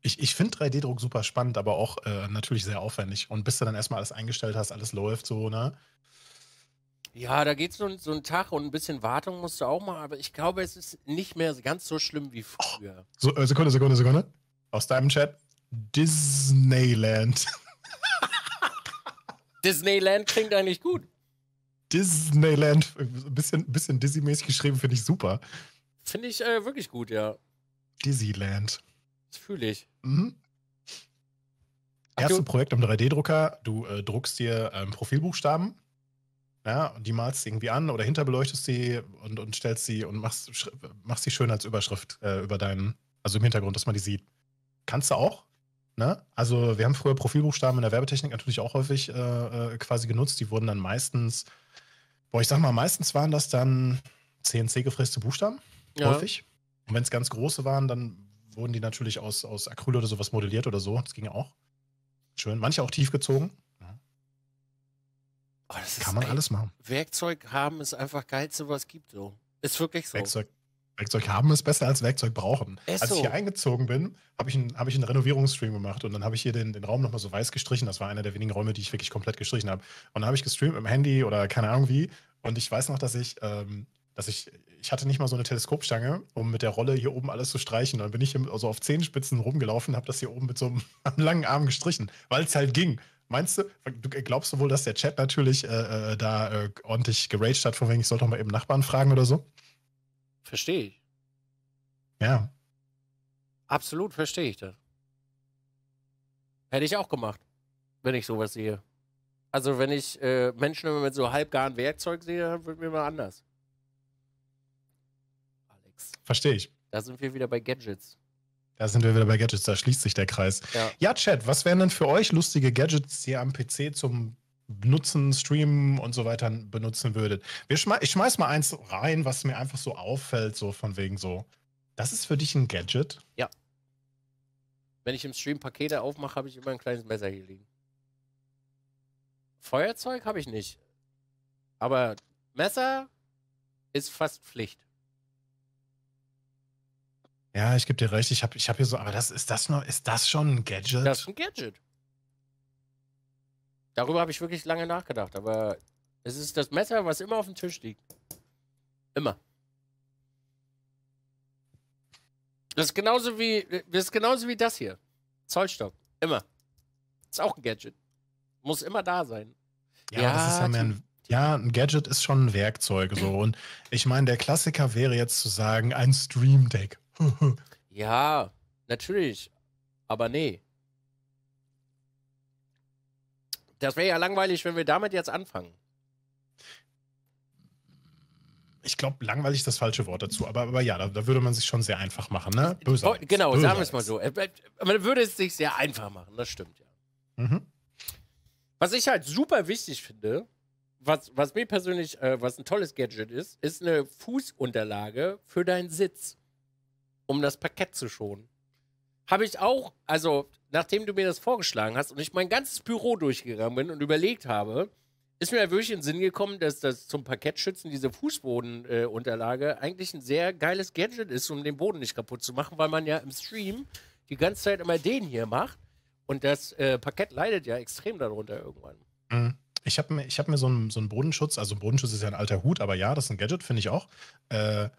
A: Ich, ich finde 3D-Druck super spannend, aber auch äh, natürlich sehr aufwendig. Und bis du dann erstmal alles eingestellt hast, alles läuft so, ne?
B: Ja, da geht so, so ein Tag und ein bisschen Wartung musst du auch mal, aber ich glaube, es ist nicht mehr ganz so schlimm wie oh. früher. Oh,
A: so, äh, Sekunde, Sekunde, Sekunde aus deinem Chat Disneyland.
B: Disneyland klingt eigentlich gut.
A: Disneyland, ein bisschen, bisschen Dizzy-mäßig geschrieben, finde ich super.
B: Finde ich äh, wirklich gut, ja.
A: Dizzyland. Das fühle ich. Mhm. Erste Projekt am 3D-Drucker, du äh, druckst dir ähm, Profilbuchstaben. Ja, und die malst du irgendwie an oder hinterbeleuchtest sie und, und stellst sie und machst, machst sie schön als Überschrift äh, über deinen, also im Hintergrund, dass man die sieht kannst du auch. Ne? Also wir haben früher Profilbuchstaben in der Werbetechnik natürlich auch häufig äh, äh quasi genutzt. Die wurden dann meistens, boah, ich sag mal, meistens waren das dann CNC gefräste Buchstaben, ja. häufig. Und wenn es ganz große waren, dann wurden die natürlich aus, aus Acryl oder sowas modelliert oder so. Das ging auch. Schön. Manche auch tief gezogen. Oh, Kann man alles machen.
B: Werkzeug haben ist einfach geil, so was gibt so. Ist wirklich so. Werkzeug,
A: Werkzeug haben ist besser als Werkzeug brauchen. So. Als ich hier eingezogen bin, habe ich, ein, hab ich einen Renovierungsstream gemacht und dann habe ich hier den, den Raum nochmal so weiß gestrichen. Das war einer der wenigen Räume, die ich wirklich komplett gestrichen habe. Und dann habe ich gestreamt mit dem Handy oder keine Ahnung wie. Und ich weiß noch, dass ich, ähm, dass ich, ich hatte nicht mal so eine Teleskopstange, um mit der Rolle hier oben alles zu streichen. Und dann bin ich hier so also auf Zehenspitzen rumgelaufen, habe das hier oben mit so einem, langen Arm gestrichen, weil es halt ging. Meinst du, du glaubst du wohl, dass der Chat natürlich äh, äh, da äh, ordentlich geraged hat, von wegen, ich sollte doch mal eben Nachbarn fragen oder so?
B: Verstehe ich. Ja. Absolut verstehe ich das. Hätte ich auch gemacht, wenn ich sowas sehe. Also wenn ich äh, Menschen immer mit so halbgaren Werkzeug sehe, wird mir mal anders.
A: Alex. Verstehe ich.
B: Da sind wir wieder bei Gadgets.
A: Da sind wir wieder bei Gadgets, da schließt sich der Kreis. Ja, ja Chat, was wären denn für euch lustige Gadgets, hier am PC zum Nutzen, Streamen und so weiter benutzen würdet. Schmeiß, ich schmeiß mal eins rein, was mir einfach so auffällt, so von wegen so. Das ist für dich ein Gadget?
B: Ja. Wenn ich im Stream Pakete aufmache, habe ich immer ein kleines Messer hier liegen. Feuerzeug habe ich nicht. Aber Messer ist fast Pflicht.
A: Ja, ich gebe dir recht. Ich habe ich hab hier so, aber das, ist, das noch, ist
B: das schon ein Gadget? Das ist ein Gadget. Darüber habe ich wirklich lange nachgedacht, aber es ist das Messer, was immer auf dem Tisch liegt. Immer. Das ist genauso wie das, ist genauso wie das hier. Zollstock. Immer. Ist auch ein Gadget. Muss immer da sein. Ja, ja das ist ja mehr ein,
A: ja, ein Gadget ist schon ein Werkzeug so. Und ich meine, der Klassiker wäre jetzt zu sagen, ein Stream Deck.
B: ja, natürlich. Aber nee. Das wäre ja langweilig, wenn wir damit jetzt anfangen.
A: Ich glaube, langweilig ist das falsche Wort dazu, aber, aber ja, da, da würde man sich schon sehr einfach machen, ne? Böser. Genau, Böser sagen wir es
B: mal so. Äh, äh, man würde es sich sehr einfach machen, das stimmt ja. Mhm. Was ich halt super wichtig finde, was, was mir persönlich, äh, was ein tolles Gadget ist, ist eine Fußunterlage für deinen Sitz, um das Parkett zu schonen. Habe ich auch, also nachdem du mir das vorgeschlagen hast und ich mein ganzes Büro durchgegangen bin und überlegt habe, ist mir halt wirklich in den Sinn gekommen, dass das zum Parkettschützen diese Fußbodenunterlage äh, eigentlich ein sehr geiles Gadget ist, um den Boden nicht kaputt zu machen, weil man ja im Stream die ganze Zeit immer den hier macht und das äh, Parkett leidet ja extrem darunter irgendwann. Mhm. Ich
A: habe mir, hab mir so, einen, so Bodenschutz, also Bodenschutz ist ja ein alter Hut, aber ja, das ist ein Gadget, finde ich auch. Äh,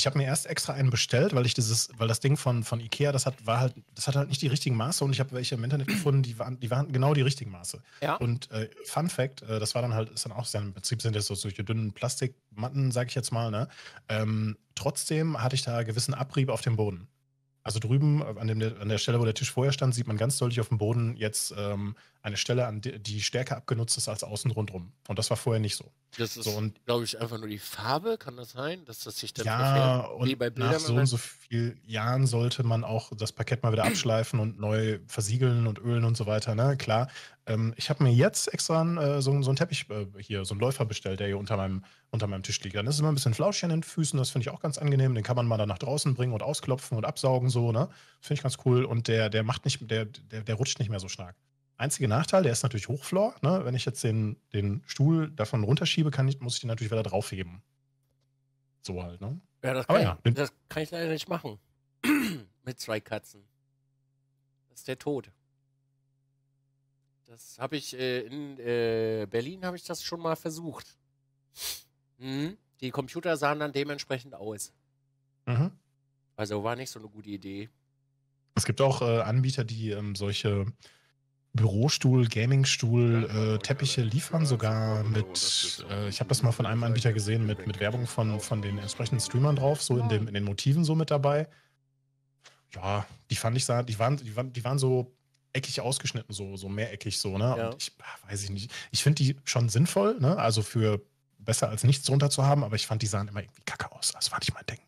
A: ich habe mir erst extra einen bestellt, weil ich dieses, weil das Ding von, von Ikea, das hat, war halt, das hat halt nicht die richtigen Maße und ich habe welche im Internet gefunden, die waren, die waren genau die richtigen Maße. Ja. Und äh, Fun Fact, äh, das war dann halt, ist dann auch sein im Prinzip sind das so solche dünnen Plastikmatten, sag ich jetzt mal, ne? Ähm, trotzdem hatte ich da gewissen Abrieb auf dem Boden. Also drüben äh, an, dem, an der Stelle, wo der Tisch vorher stand, sieht man ganz deutlich auf dem Boden jetzt ähm, eine Stelle, an die stärker abgenutzt ist als außen rundrum. Und das war vorher nicht so.
B: Das ist, so, glaube ich, einfach nur die Farbe, kann das sein, dass das sich dann Ja, verfährt, und bei Bildern nach so und so
A: vielen Jahren sollte man auch das Parkett mal wieder abschleifen und neu versiegeln und ölen und so weiter. Ne? Klar, ähm, ich habe mir jetzt extra äh, so, so einen Teppich äh, hier, so einen Läufer bestellt, der hier unter meinem, unter meinem Tisch liegt. Dann ist immer ein bisschen Flauschchen in den Füßen, das finde ich auch ganz angenehm. Den kann man mal dann nach draußen bringen und ausklopfen und absaugen so. Ne? Finde ich ganz cool und der, der macht nicht, der, der, der rutscht nicht mehr so stark. Einziger Nachteil, der ist natürlich Hochfloor. Ne? Wenn ich jetzt den, den Stuhl davon runterschiebe, kann ich, muss ich den natürlich wieder draufheben. So halt, ne?
B: Ja, das kann, ja, ich, das kann ich leider nicht machen. Mit zwei Katzen. Das ist der Tod. Das habe ich äh, in äh, Berlin habe ich das schon mal versucht. Mhm. Die Computer sahen dann dementsprechend aus. Mhm. Also war nicht so eine gute Idee.
A: Es gibt auch äh, Anbieter, die ähm, solche Bürostuhl, Gamingstuhl, äh, Teppiche liefern, sogar mit, äh, ich habe das mal von einem Anbieter gesehen, mit, mit Werbung von, von den entsprechenden Streamern drauf, so in, dem, in den Motiven so mit dabei. Ja, die fand ich, die waren, die waren, die waren so eckig ausgeschnitten, so, so mehreckig so, ne? Und ich ah, weiß ich nicht. Ich finde die schon sinnvoll, ne? Also für besser als nichts drunter zu haben, aber ich fand, die sahen immer irgendwie kacke aus. Das fand ich mein Denken.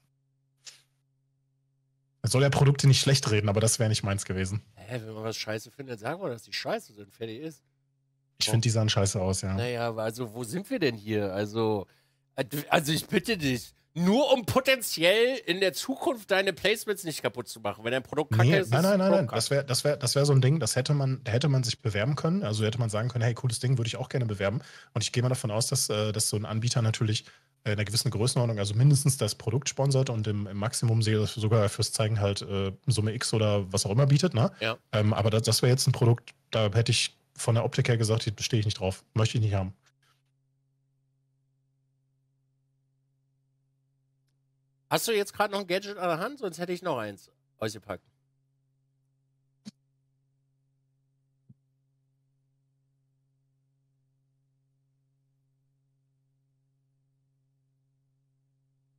A: Er soll ja Produkte nicht schlecht reden, aber das wäre nicht meins gewesen.
B: Hä, wenn man was scheiße findet, sagen wir, dass die scheiße sind, fertig ist. Ich finde, die sahen
A: scheiße aus, ja.
B: Naja, also wo sind wir denn hier? Also, äh, also ich bitte dich, nur um potenziell in der Zukunft deine Placements nicht kaputt zu machen. Wenn dein Produkt kacke nee, ist, nein, nein, nein, nein. Das
A: wäre das wär, das wär so ein Ding, das hätte man, hätte man sich bewerben können. Also hätte man sagen können, hey, cooles Ding, würde ich auch gerne bewerben. Und ich gehe mal davon aus, dass, äh, dass so ein Anbieter natürlich äh, in einer gewissen Größenordnung, also mindestens das Produkt sponsert und im, im Maximum sogar fürs Zeigen halt äh, Summe X oder was auch immer bietet. Ne? Ja. Ähm, aber das, das wäre jetzt ein Produkt, da hätte ich von der Optik her gesagt, stehe ich nicht drauf, möchte ich nicht
B: haben. Hast du jetzt gerade noch ein Gadget an der Hand? Sonst hätte ich noch eins ausgepackt.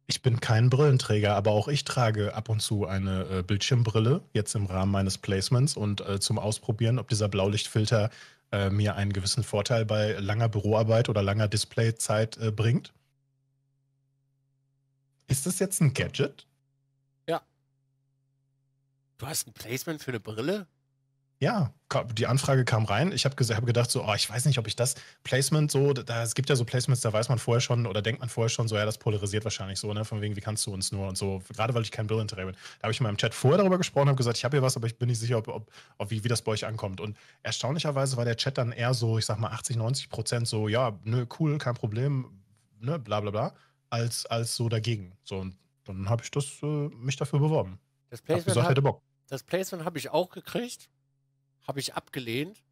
C: Ich bin
A: kein Brillenträger, aber auch ich trage ab und zu eine äh, Bildschirmbrille, jetzt im Rahmen meines Placements und äh, zum Ausprobieren, ob dieser Blaulichtfilter äh, mir einen gewissen Vorteil bei langer Büroarbeit oder langer Displayzeit äh, bringt. Ist das jetzt ein Gadget?
C: Ja.
B: Du hast ein Placement für eine Brille?
A: Ja, die Anfrage kam rein. Ich habe hab gedacht, so, oh, ich weiß nicht, ob ich das Placement so, da, es gibt ja so Placements, da weiß man vorher schon oder denkt man vorher schon so, ja, das polarisiert wahrscheinlich so, ne? Von wegen, wie kannst du uns nur und so, gerade weil ich kein Brillenträger bin. Da habe ich in meinem Chat vorher darüber gesprochen, habe gesagt, ich habe hier was, aber ich bin nicht sicher, ob, ob, ob, wie, wie das bei euch ankommt. Und erstaunlicherweise war der Chat dann eher so, ich sag mal, 80, 90 Prozent so, ja, nö, cool, kein Problem, ne, bla bla bla als, als so dagegen. So, und dann habe ich das, äh, mich dafür beworben.
B: Das Placement, hab gesagt, habe ich auch gekriegt, habe ich abgelehnt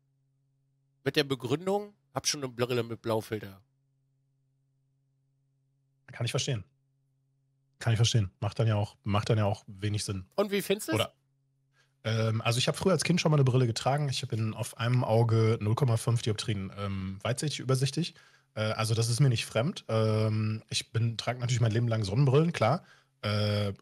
B: mit der Begründung, habe schon eine Brille mit Blaufilter.
A: Kann ich verstehen. Kann ich verstehen. Macht dann ja auch, macht dann ja auch wenig Sinn.
B: Und wie findest du es?
A: Ähm, also ich habe früher als Kind schon mal eine Brille getragen. Ich bin auf einem Auge 0,5 Dioptrien ähm, weitsichtig, übersichtlich. Äh, also das ist mir nicht fremd. Ähm, ich bin trage natürlich mein Leben lang Sonnenbrillen, klar. Äh,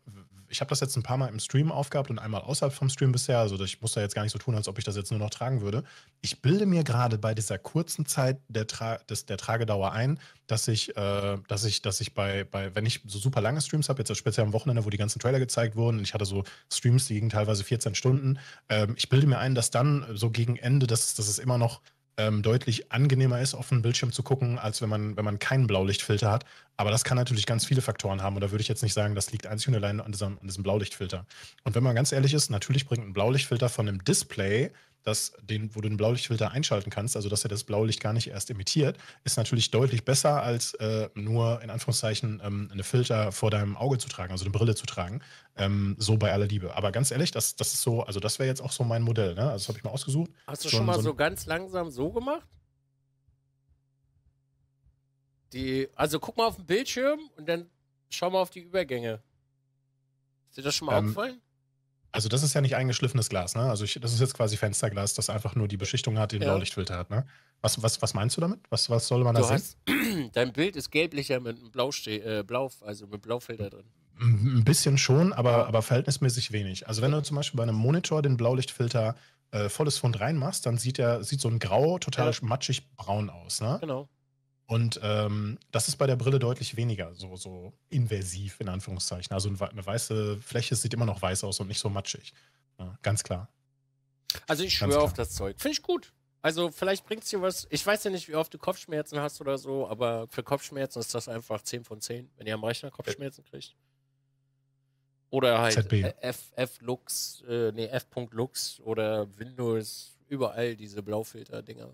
A: ich habe das jetzt ein paar Mal im Stream aufgehabt und einmal außerhalb vom Stream bisher. Also ich muss da jetzt gar nicht so tun, als ob ich das jetzt nur noch tragen würde. Ich bilde mir gerade bei dieser kurzen Zeit der, Tra des, der Tragedauer ein, dass ich, äh, dass ich, dass ich bei, bei, wenn ich so super lange Streams habe, jetzt speziell am Wochenende, wo die ganzen Trailer gezeigt wurden, ich hatte so Streams, die gingen teilweise 14 Stunden. Ähm, ich bilde mir ein, dass dann so gegen Ende, dass, dass es immer noch ähm, deutlich angenehmer ist, auf den Bildschirm zu gucken, als wenn man, wenn man keinen Blaulichtfilter hat. Aber das kann natürlich ganz viele Faktoren haben. Und da würde ich jetzt nicht sagen, das liegt einzig und allein an diesem, an diesem Blaulichtfilter. Und wenn man ganz ehrlich ist, natürlich bringt ein Blaulichtfilter von einem Display dass den, wo du den Blaulichtfilter einschalten kannst, also dass er das Blaulicht gar nicht erst emittiert, ist natürlich deutlich besser als äh, nur in Anführungszeichen ähm, eine Filter vor deinem Auge zu tragen, also eine Brille zu tragen. Ähm, so bei aller Liebe. Aber ganz ehrlich, das, das ist so, also das wäre jetzt auch so mein Modell. Ne? Also das habe ich mal ausgesucht. Hast du schon, schon mal so, so
B: ganz langsam so gemacht? Die, also guck mal auf den Bildschirm und dann schau mal auf die Übergänge. Ist dir das schon mal ähm, aufgefallen?
A: Also das ist ja nicht eingeschliffenes Glas, ne? Also ich, das ist jetzt quasi Fensterglas, das einfach nur die Beschichtung hat, die ja. Blaulichtfilter hat, ne? Was, was, was meinst du damit? Was, was soll man da
B: sehen? dein Bild ist gelblicher mit einem Blauste äh, Blau, also mit Blaufilter drin.
A: Ein bisschen schon, aber, ja. aber verhältnismäßig wenig. Also wenn du zum Beispiel bei einem Monitor den Blaulichtfilter äh, volles Fund reinmachst, dann sieht er, sieht so ein Grau total ja. matschig braun aus, ne? Genau. Und ähm, das ist bei der Brille deutlich weniger so, so inversiv, in Anführungszeichen. Also eine weiße Fläche sieht immer noch weiß aus und nicht so matschig. Ja, ganz klar.
B: Also ich schwöre auf das Zeug. Finde ich gut. Also vielleicht bringt es dir was. Ich weiß ja nicht, wie oft du Kopfschmerzen hast oder so, aber für Kopfschmerzen ist das einfach 10 von 10, wenn ihr am Rechner Kopfschmerzen kriegt. Oder halt ZB. äh, nee, F.Lux oder Windows, überall diese Blaufilter-Dinger.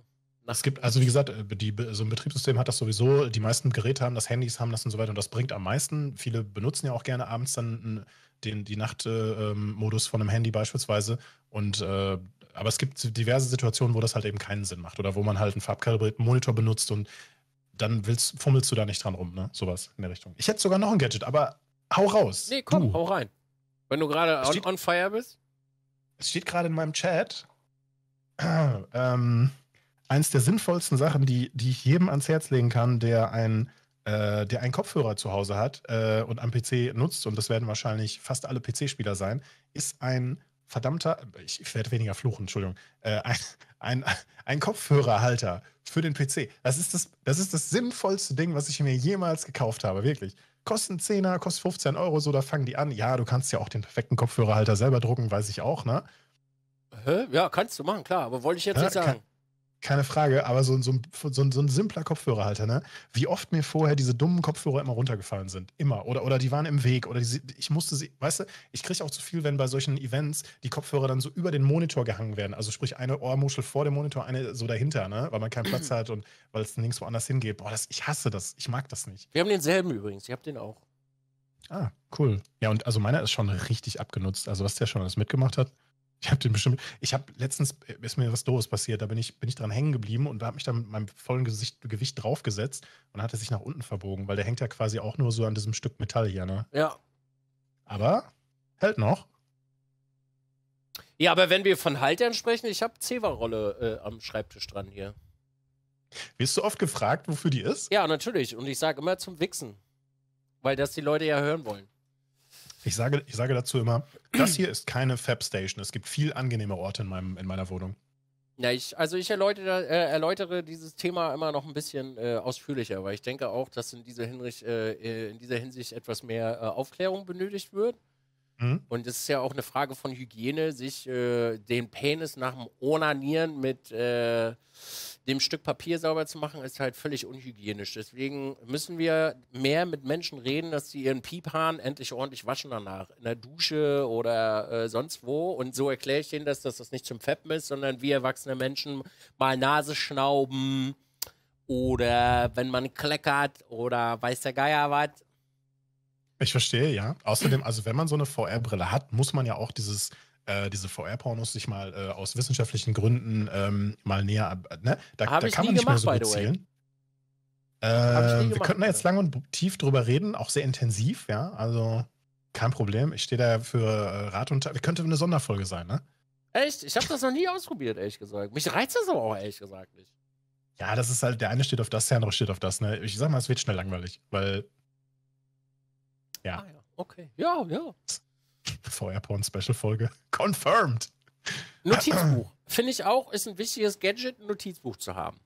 A: Es gibt, also wie gesagt, äh, die, so ein Betriebssystem hat das sowieso, die meisten Geräte haben das, Handys haben das und so weiter und das bringt am meisten. Viele benutzen ja auch gerne abends dann den, die Nachtmodus äh, ähm, von einem Handy beispielsweise. Und äh, aber es gibt diverse Situationen, wo das halt eben keinen Sinn macht oder wo man halt einen farbkalibrierten Monitor benutzt und dann willst, fummelst du da nicht dran rum, ne? Sowas in der Richtung. Ich hätte sogar noch ein Gadget, aber hau
B: raus. Nee, komm, du. hau rein. Wenn du gerade on, on, fire bist. Es steht gerade in meinem Chat.
A: ähm, eins der sinnvollsten Sachen, die, die ich jedem ans Herz legen kann, der einen, äh, der einen Kopfhörer zu Hause hat äh, und am PC nutzt, und das werden wahrscheinlich fast alle PC-Spieler sein, ist ein verdammter, ich, ich werde weniger fluchen, Entschuldigung, äh, ein, ein, ein, Kopfhörerhalter für den PC. Das ist das, das ist das sinnvollste Ding, was ich mir jemals gekauft habe, wirklich. Kosten 10er, kostet 15 Euro, so, da fangen die an. Ja, du kannst ja auch den perfekten Kopfhörerhalter selber drucken, weiß ich auch, ne?
B: Hä? Ja, kannst du machen, klar, aber wollte ich jetzt ja, nicht sagen. Kann,
A: keine Frage, aber so, so, so, so, ein, simpler Kopfhörerhalter, ne? Wie oft mir vorher diese dummen Kopfhörer immer runtergefallen sind. Immer. Oder, oder die waren im Weg. Oder die, ich musste sie, weißt du, ich kriege auch zu viel, wenn bei solchen Events die Kopfhörer dann so über den Monitor gehangen werden. Also sprich, eine Ohrmuschel vor dem Monitor, eine so dahinter, ne? Weil man keinen Platz hat und weil es nirgends woanders hingeht. Boah, das, ich hasse das. Ich mag das nicht.
B: Wir haben denselben übrigens. Ihr habt den auch. Ah,
A: cool. Ja, und also meiner ist schon richtig abgenutzt. Also was der schon alles mitgemacht hat. Ich habe den bestimmt. Ich habe letztens äh, ist mir was Doofes passiert. Da bin ich bin ich dran hängen geblieben und habe mich dann mit meinem vollen Gesicht, Gewicht draufgesetzt und hatte sich nach unten verbogen, weil der hängt ja quasi auch nur so an diesem Stück Metall hier, ne? Ja. Aber hält noch.
B: Ja, aber wenn wir von Haltern sprechen, ich habe Zewa-Rolle äh, am Schreibtisch dran hier. Wirst du oft gefragt, wofür die ist? Ja, natürlich. Und ich sage immer zum Wichsen. Weil das die Leute ja hören wollen.
A: Ich sage, ich sage dazu immer, das hier ist keine Fab-Station. Es gibt viel angenehme Orte in, meinem, in meiner Wohnung.
B: Ja, ich, also ich erläutere, äh, erläutere dieses Thema immer noch ein bisschen äh, ausführlicher, weil ich denke auch, dass in dieser, Hinrich, äh, äh in dieser Hinsicht etwas mehr äh, Aufklärung benötigt wird. Mhm. Und es ist ja auch eine Frage von Hygiene, sich äh, den Penis nach dem Onanieren mit äh, dem Stück Papier sauber zu machen, ist halt völlig unhygienisch. Deswegen müssen wir mehr mit Menschen reden, dass sie ihren Piephahn endlich ordentlich waschen danach. In der Dusche oder äh, sonst wo. Und so erkläre ich denen, dass, dass das nicht zum Feppen ist, sondern wir erwachsene Menschen mal Nase schnauben oder wenn man kleckert oder weiß der Geier was,
A: ich verstehe, ja. Außerdem, also wenn man so eine VR-Brille hat, muss man ja auch dieses, äh, diese VR-Pornos sich mal äh, aus wissenschaftlichen Gründen ähm, mal näher. Ne? Da, da kann man nicht gemacht, mehr so bezielen. Äh, wir könnten da jetzt lang und tief drüber reden, auch sehr intensiv, ja. Also kein Problem. Ich stehe da für äh, Rat und Tat. Könnte eine Sonderfolge sein, ne?
B: Echt? Ich habe das noch nie ausprobiert, ehrlich gesagt. Mich reizt das aber auch ehrlich gesagt nicht.
A: Ja, das ist halt, der eine steht auf das, der andere steht auf das, ne? Ich sag mal, es wird schnell langweilig, weil ja. Ah, ja.
B: Okay. Ja, ja.
A: vr special folge
B: Confirmed.
A: Notizbuch.
B: Finde ich auch, ist ein wichtiges Gadget, ein Notizbuch zu haben.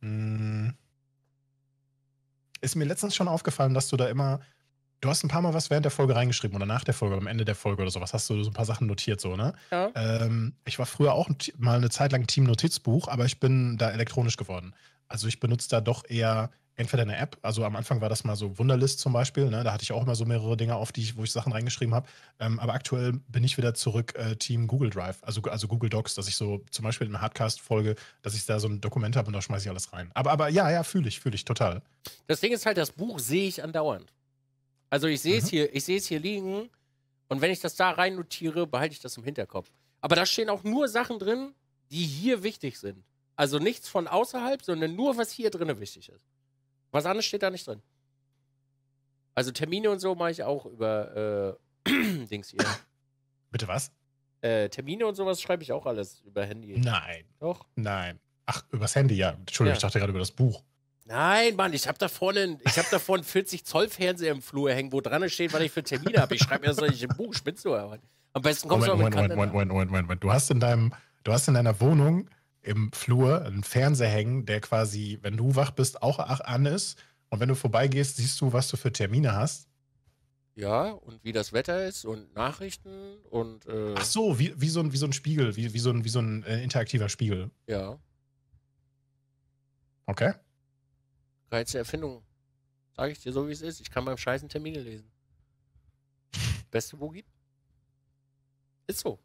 A: Hm. Ist mir letztens schon aufgefallen, dass du da immer Du hast ein paar Mal was während der Folge reingeschrieben oder nach der Folge, am Ende der Folge oder sowas. Hast du so ein paar Sachen notiert, so, ne? Ja. Ähm, ich war früher auch mal eine Zeit lang Team-Notizbuch, aber ich bin da elektronisch geworden. Also ich benutze da doch eher entweder eine App, also am Anfang war das mal so Wunderlist zum Beispiel, ne? da hatte ich auch immer so mehrere Dinge auf, die ich, wo ich Sachen reingeschrieben habe. Ähm, aber aktuell bin ich wieder zurück äh, Team Google Drive, also, also Google Docs, dass ich so zum Beispiel in einer Hardcast-Folge, dass ich da so ein Dokument habe und da schmeiße ich alles rein. Aber, aber ja, ja, fühle ich, fühle ich total.
B: Das Ding ist halt, das Buch sehe ich andauernd. Also ich sehe es mhm. hier, ich sehe es hier liegen und wenn ich das da rein notiere, behalte ich das im Hinterkopf. Aber da stehen auch nur Sachen drin, die hier wichtig sind. Also nichts von außerhalb, sondern nur was hier drin wichtig ist. Was anderes steht da nicht drin. Also Termine und so mache ich auch über äh, Dings hier. Bitte was? Äh, Termine und sowas schreibe ich auch alles über Handy. Nein. Doch? Nein.
A: Ach, übers Handy, ja. Entschuldigung, ja. ich dachte gerade über das Buch.
B: Nein, Mann, ich habe da vorne, einen, ich habe da vorne 40 Zoll Fernseher im Flur hängen, wo dran steht, was ich für Termine habe. Ich schreibe mir das nicht im Buch, spinnst du aber. Am besten kommst Moment, du auch mit Moment, Moment, Moment,
A: Moment, Moment, Moment. Du hast in deinem, du hast in deiner Wohnung im Flur einen Fernseher hängen, der quasi, wenn du wach bist, auch an ist. Und wenn du vorbeigehst, siehst du, was du für Termine hast.
B: Ja, und wie das Wetter ist und Nachrichten und. Äh Ach so,
A: wie, wie, so ein, wie so ein Spiegel, wie, wie so ein, wie so ein äh, interaktiver Spiegel. Ja. Okay.
B: Geilste Erfindung. Sage ich dir so, wie es ist. Ich kann beim Scheißen Termine lesen. Beste Boogie. Ist so.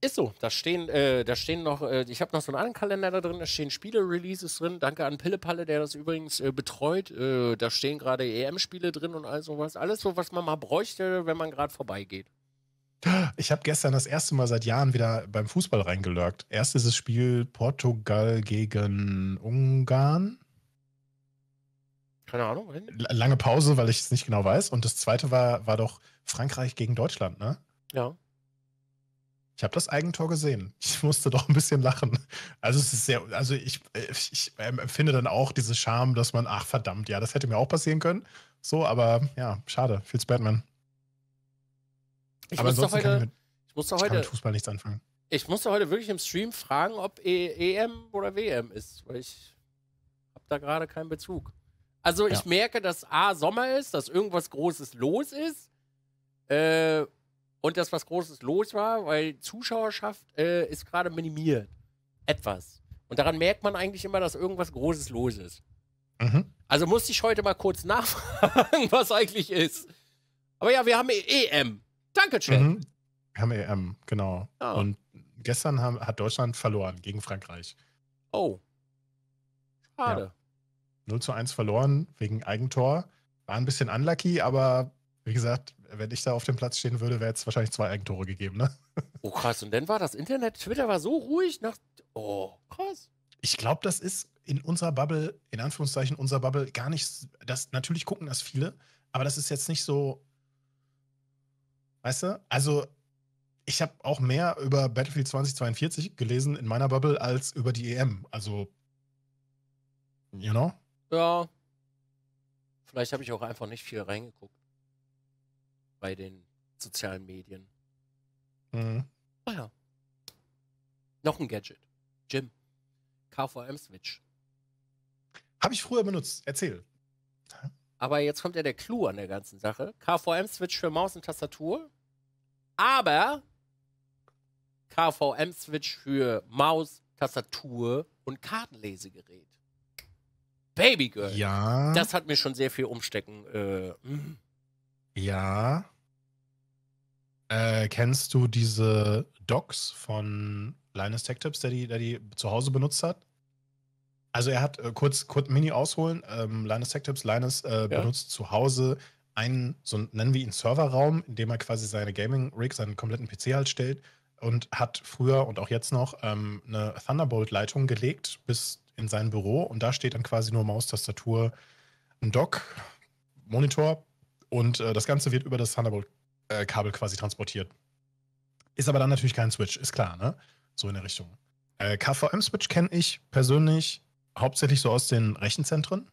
B: Ist so. Da stehen, äh, da stehen noch, äh, ich habe noch so einen anderen Kalender da drin, da stehen Spiele-Releases drin. Danke an Pillepalle, der das übrigens äh, betreut. Äh, da stehen gerade EM-Spiele drin und all sowas. Alles so, was man mal bräuchte, wenn man gerade vorbeigeht.
A: Ich habe gestern das erste Mal seit Jahren wieder beim Fußball reingelurkt. Erst ist das Spiel Portugal gegen Ungarn.
B: Keine Ahnung, wohin? Lange
A: Pause, weil ich es nicht genau weiß. Und das zweite war, war doch Frankreich gegen Deutschland, ne? Ja. Ich habe das Eigentor gesehen. Ich musste doch ein bisschen lachen. Also es ist sehr, also ich, ich empfinde dann auch diese Scham, dass man, ach verdammt, ja, das hätte mir auch passieren können. So, aber ja, schade, fürs Batman.
B: Ich aber musste heute, kann ich, mit, ich musste heute, ich kann mit Fußball nichts anfangen. Ich musste heute wirklich im Stream fragen, ob e EM oder WM ist, weil ich habe da gerade keinen Bezug. Also ich ja. merke, dass A, Sommer ist, dass irgendwas Großes los ist. Äh, und dass was Großes los war, weil Zuschauerschaft äh, ist gerade minimiert. Etwas. Und daran merkt man eigentlich immer, dass irgendwas Großes los ist. Mhm. Also musste ich heute mal kurz nachfragen, was eigentlich ist. Aber ja, wir haben EM. E Danke, Chad. Mhm.
A: Wir haben EM, genau. Oh. Und gestern haben, hat Deutschland verloren gegen Frankreich. Oh. Schade. Ja. 0 zu 1 verloren wegen Eigentor. War ein bisschen unlucky, aber wie gesagt, wenn ich da auf dem Platz stehen würde, wäre es wahrscheinlich zwei Eigentore gegeben, ne?
B: Oh krass, und dann war das Internet, Twitter war so ruhig nach. Oh, krass. Ich
A: glaube, das ist in unserer Bubble, in Anführungszeichen unserer Bubble, gar nicht. Das, natürlich gucken das viele, aber das ist jetzt nicht so. Weißt du? Also, ich habe auch mehr über Battlefield 2042 gelesen in meiner Bubble als über die EM. Also, you know?
B: Ja. Vielleicht habe ich auch einfach nicht viel reingeguckt. Bei den sozialen Medien.
C: Mhm. Oh ja.
B: Noch ein Gadget. Jim. KVM-Switch. Habe ich früher benutzt. Erzähl. Aber jetzt kommt ja der Clou an der ganzen Sache. KVM-Switch für Maus und Tastatur. Aber KVM-Switch für Maus, Tastatur und Kartenlesegerät. Baby Girl. Ja. Das hat mir schon sehr viel umstecken. Äh, mhm.
A: ja. Äh, kennst du diese Docs von Linus Tech Tips, der die, der die zu Hause benutzt hat? Also er hat äh, kurz, kurz Mini ausholen. Ähm, Linus Tech Tips, Linus äh, ja. benutzt zu Hause einen, so nennen wir ihn Serverraum, in dem er quasi seine Gaming-Rig, seinen kompletten PC halt stellt und hat früher und auch jetzt noch ähm, eine Thunderbolt-Leitung gelegt bis in sein Büro und da steht dann quasi nur Maustastatur, ein Dock, Monitor und äh, das Ganze wird über das Thunderbolt-Kabel äh, quasi transportiert. Ist aber dann natürlich kein Switch, ist klar, ne? So in der Richtung. Äh, KVM-Switch kenne ich persönlich hauptsächlich so aus den Rechenzentren.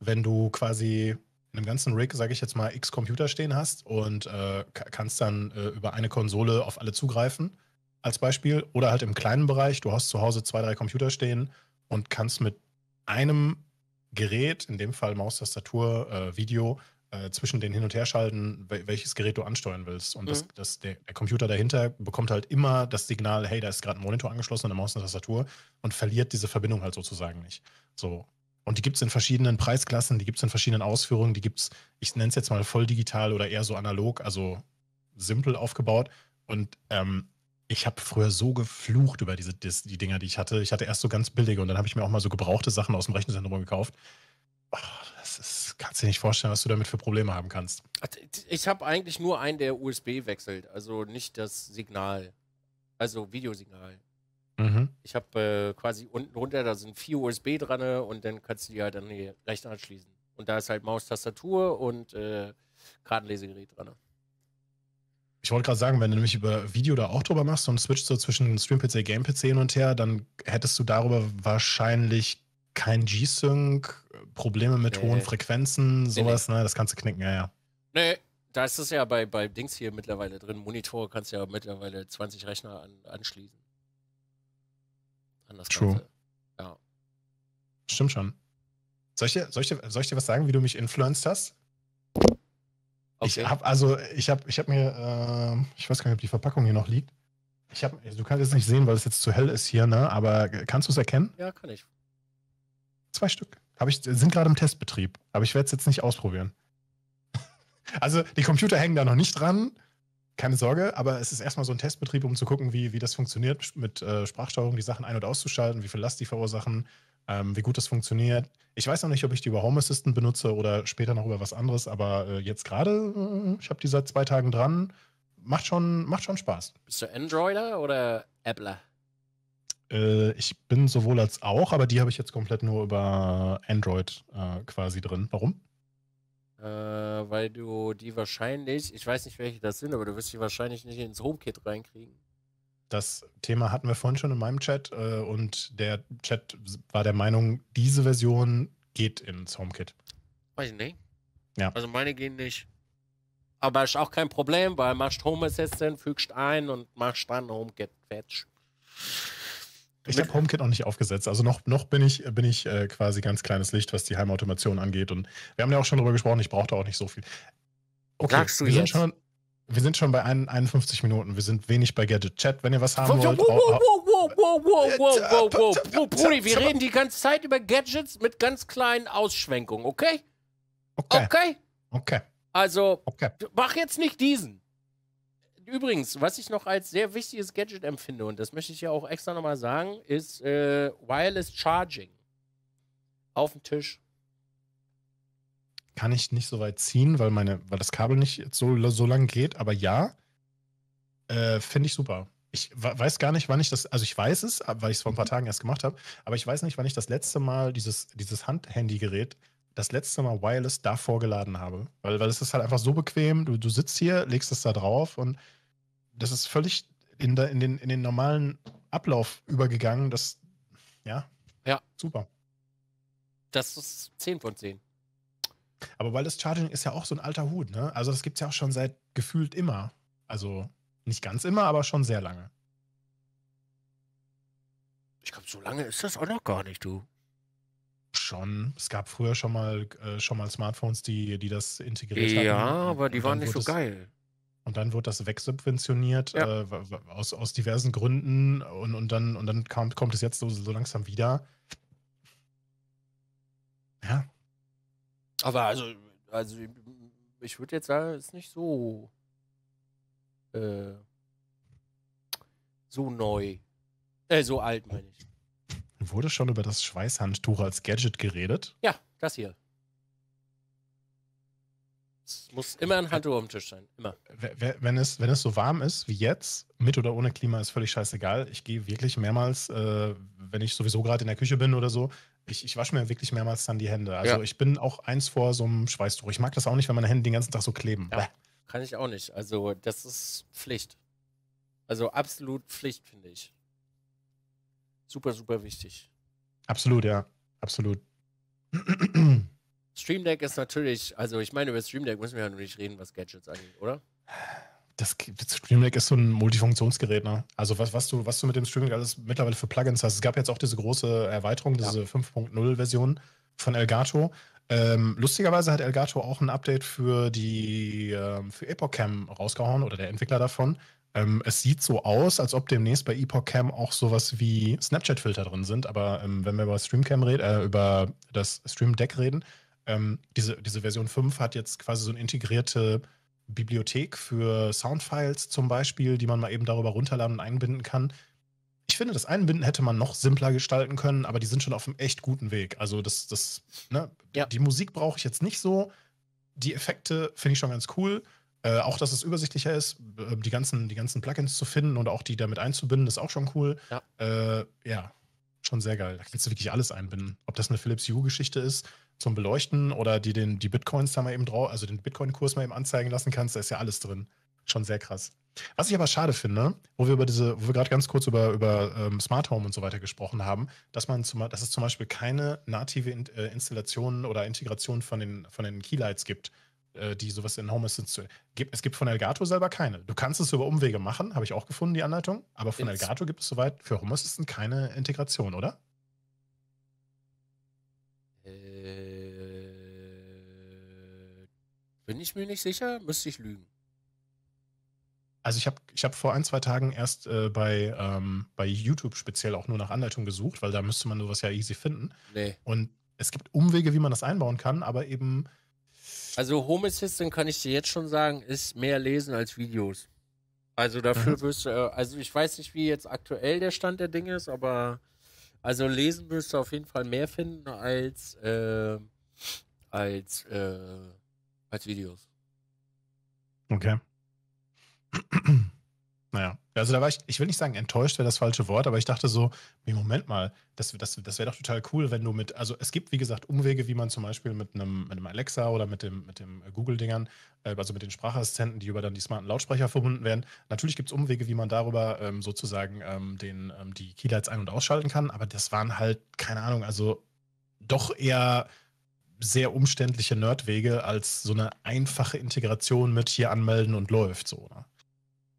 A: Wenn du quasi in einem ganzen Rig, sage ich jetzt mal, x Computer stehen hast und äh, kannst dann äh, über eine Konsole auf alle zugreifen, als Beispiel. Oder halt im kleinen Bereich, du hast zu Hause zwei, drei Computer stehen und kannst mit einem Gerät, in dem Fall Maustastatur, äh, Video, äh, zwischen den Hin- und her schalten, welches Gerät du ansteuern willst. Und mhm. das, das, der, der, Computer dahinter bekommt halt immer das Signal, hey, da ist gerade ein Monitor angeschlossen, eine Maus, eine Tastatur und verliert diese Verbindung halt sozusagen nicht. So. Und die gibt es in verschiedenen Preisklassen, die gibt es in verschiedenen Ausführungen, die gibt es, ich nenne es jetzt mal voll digital oder eher so analog, also simpel aufgebaut. Und ähm, ich habe früher so geflucht über diese die, die Dinger, die ich hatte. Ich hatte erst so ganz billige und dann habe ich mir auch mal so gebrauchte Sachen aus dem Rechenzentrum gekauft. Oh, das ist, kannst dir nicht vorstellen, was du damit für Probleme haben
B: kannst. Ich habe eigentlich nur einen, der USB wechselt, also nicht das Signal, also Videosignal. Mhm. Ich habe äh, quasi unten runter, da sind vier USB dran und dann kannst du die halt an die Rechner anschließen. Und da ist halt Maustastatur und äh, Kartenlesegerät dran.
A: Ich wollte gerade sagen, wenn du nämlich über Video da auch drüber machst und switchst so zwischen Stream-PC, Game-PC hin und her, dann hättest du darüber wahrscheinlich kein G-Sync, Probleme mit nee. hohen Frequenzen, sowas, nee, ne? Das kannst du knicken, ja, ja.
B: Nee, da ist es ja bei, bei Dings hier mittlerweile drin. Monitor kannst du ja mittlerweile 20 Rechner an, anschließen. An das True. Ganze. Ja.
A: Stimmt schon. Soll ich, dir, soll, ich dir, soll ich dir was sagen, wie du mich influenced hast? Okay. Ich habe also, ich habe, ich habe mir, äh, ich weiß gar nicht, ob die Verpackung hier noch liegt. Ich habe, du kannst es nicht sehen, weil es jetzt zu hell ist hier, ne? Aber äh, kannst du es erkennen? Ja, kann ich. Zwei Stück. Hab ich, sind gerade im Testbetrieb, aber ich werde es jetzt nicht ausprobieren. also die Computer hängen da noch nicht dran, keine Sorge, aber es ist erstmal so ein Testbetrieb, um zu gucken, wie, wie das funktioniert, mit äh, Sprachsteuerung die Sachen ein- und auszuschalten, wie viel Last die verursachen, ähm, wie gut das funktioniert. Ich weiß noch nicht, ob ich die über Home Assistant benutze oder später noch über was anderes, aber äh, jetzt gerade, äh, ich habe die seit zwei Tagen dran. Macht schon, macht schon Spaß.
B: Bist du Androider oder Appler?
A: Äh, ich bin sowohl als auch, aber die habe ich jetzt komplett nur über Android äh, quasi drin. Warum?
B: Äh, weil du die wahrscheinlich, ich weiß nicht, welche das sind, aber du wirst die wahrscheinlich nicht ins HomeKit reinkriegen. Das
A: Thema hatten wir vorhin schon in meinem Chat äh, und der Chat war der Meinung, diese Version geht ins HomeKit.
B: Weiß ich nicht. Ja. Also meine gehen nicht. Aber ist auch kein Problem, weil machst Home Assistant, fügst ein und machst dann HomeKit fetch.
A: Ich habe HomeKit auch nicht aufgesetzt. Also noch, noch bin ich, bin ich äh, quasi ganz kleines Licht, was die Heimautomation angeht. Und wir haben ja auch schon darüber gesprochen, ich brauche da auch nicht so viel.
B: Okay, Sagst du wir jetzt? Sind
A: schon, wir sind schon bei 51 Minuten. Wir sind wenig bei Gadget Chat. Wenn ihr was haben wollt. Wow, wow,
B: wow, wow, wow, wow, wow, äh, wow. Äh, äh, Brudi, wir reden die ganze Zeit über Gadgets mit ganz kleinen Ausschwenkungen, okay? Okay. Okay. okay. Also, okay. mach jetzt nicht diesen. Übrigens, was ich noch als sehr wichtiges Gadget empfinde, und das möchte ich ja auch extra nochmal sagen, ist äh, Wireless Charging auf dem Tisch
A: kann ich nicht so weit ziehen, weil meine, weil das Kabel nicht so, so lang geht, aber ja, äh, finde ich super. Ich weiß gar nicht, wann ich das, also ich weiß es, weil ich es vor ein paar mhm. Tagen erst gemacht habe, aber ich weiß nicht, wann ich das letzte Mal dieses, dieses Hand-Handy-Gerät das letzte Mal Wireless davor geladen habe. Weil, weil es ist halt einfach so bequem, du, du sitzt hier, legst es da drauf und das ist völlig in, der, in, den, in den normalen Ablauf übergegangen. Das, ja, ja. super.
B: Das ist 10 von 10.
A: Aber Wireless Charging ist ja auch so ein alter Hut, ne? Also das gibt es ja auch schon seit gefühlt immer. Also nicht ganz immer, aber schon sehr lange.
B: Ich glaube, so lange ist das auch noch gar nicht, du.
A: Schon. Es gab früher schon mal, äh, schon mal Smartphones, die, die das integriert ja, hatten. Ja, aber die waren nicht so das, geil. Und dann wurde das wegsubventioniert ja. äh, aus, aus diversen Gründen und, und dann, und dann kam, kommt es jetzt so, so langsam wieder.
B: Ja, aber also, also ich würde jetzt sagen, ist nicht so äh, so neu. Äh, so alt, meine ich.
A: Wurde schon über das Schweißhandtuch als Gadget geredet?
B: Ja, das hier. Es muss immer ein Handtuch auf dem Tisch sein. Immer.
A: Wenn es, wenn es so warm ist wie jetzt, mit oder ohne Klima, ist völlig scheißegal. Ich gehe wirklich mehrmals, äh, wenn ich sowieso gerade in der Küche bin oder so, ich, ich wasche mir wirklich mehrmals dann die Hände. Also ja. ich bin auch eins vor so einem Schweißtuch. Ich mag das auch nicht, wenn meine Hände den ganzen Tag so kleben.
B: Ja, kann ich auch nicht. Also das ist Pflicht. Also absolut Pflicht, finde ich. Super, super wichtig.
A: Absolut, ja. Absolut.
B: Stream Deck ist natürlich, also ich meine, über Stream Deck müssen wir ja nur nicht reden, was Gadgets angeht, oder?
A: Das, Stream Deck ist so ein Multifunktionsgerät, ne? Also was, was du, was du mit dem Stream Deck alles mittlerweile für Plugins hast. Es gab jetzt auch diese große Erweiterung, diese ja. 5.0-Version von Elgato. Ähm, lustigerweise hat Elgato auch ein Update für die ähm, für Epoch Cam rausgehauen oder der Entwickler davon. Ähm, es sieht so aus, als ob demnächst bei Epoch Cam auch sowas wie Snapchat-Filter drin sind, aber ähm, wenn wir über Streamcam reden, äh, über das Stream Deck reden, ähm, diese, diese Version 5 hat jetzt quasi so eine integrierte Bibliothek für Soundfiles zum Beispiel, die man mal eben darüber runterladen und einbinden kann. Ich finde, das Einbinden hätte man noch simpler gestalten können, aber die sind schon auf einem echt guten Weg. Also das, das, ne? ja. die Musik brauche ich jetzt nicht so. Die Effekte finde ich schon ganz cool. Äh, auch, dass es übersichtlicher ist, äh, die ganzen, die ganzen Plugins zu finden und auch die damit einzubinden, ist auch schon cool. Ja, äh, ja schon sehr geil. Da kannst du wirklich alles einbinden. Ob das eine Philips Hue-Geschichte ist, zum Beleuchten oder die den, die Bitcoins da mal eben drauf, also den Bitcoin-Kurs mal eben anzeigen lassen kannst, da ist ja alles drin. Schon sehr krass. Was ich aber schade finde, wo wir über diese, wo wir gerade ganz kurz über, über ähm, Smart Home und so weiter gesprochen haben, dass man zum, dass es zum Beispiel keine native in, äh, Installationen oder Integration von den, von den Keylights gibt, äh, die sowas in Home Assistant gibt. Es gibt von Elgato selber keine. Du kannst es über Umwege machen, habe ich auch gefunden, die Anleitung, aber von Elgato gibt es soweit für Home Assistant keine Integration, oder?
B: Bin ich mir nicht sicher, müsste ich lügen.
A: Also ich habe ich hab vor ein, zwei Tagen erst äh, bei, ähm, bei YouTube speziell auch nur nach Anleitung gesucht, weil da müsste man sowas ja easy finden. Nee. Und es gibt Umwege, wie man das einbauen kann, aber eben.
B: Also Home Assistant kann ich dir jetzt schon sagen, ist mehr lesen als Videos. Also dafür mhm. wirst du, äh, also ich weiß nicht, wie jetzt aktuell der Stand der Dinge ist, aber also lesen wirst du auf jeden Fall mehr finden als äh, als äh, als Videos. Okay. naja, also da war ich, ich
A: will nicht sagen enttäuscht wäre das falsche Wort, aber ich dachte so, Moment mal, das, das, das wäre doch total cool, wenn du mit, also es gibt wie gesagt Umwege, wie man zum Beispiel mit einem, mit einem Alexa oder mit dem, mit dem Google-Dingern, äh, also mit den Sprachassistenten, die über dann die smarten Lautsprecher verbunden werden, natürlich gibt es Umwege, wie man darüber ähm, sozusagen ähm, den, ähm, die Keylights ein- und ausschalten kann, aber das waren halt, keine Ahnung, also doch eher sehr umständliche Nerdwege als so eine einfache Integration mit hier anmelden und läuft so. Ne?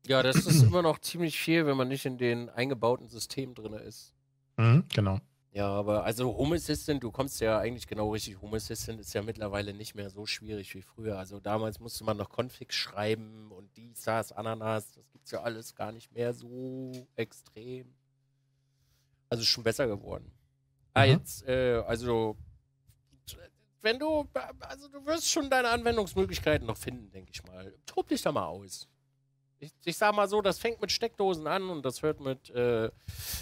B: Ja, das ist immer noch ziemlich viel, wenn man nicht in den eingebauten Systemen drin ist.
A: Mhm, genau.
B: Ja, aber also Home Assistant, du kommst ja eigentlich genau richtig. Home Assistant ist ja mittlerweile nicht mehr so schwierig wie früher. Also damals musste man noch Configs schreiben und die SaaS Ananas. Das gibt's ja alles gar nicht mehr so extrem. Also schon besser geworden. Ah, mhm. Ah, jetzt, äh, also wenn du, also du wirst schon deine Anwendungsmöglichkeiten noch finden, denke ich mal. Tob dich da mal aus. Ich, ich sag mal so, das fängt mit Steckdosen an und das hört mit, äh,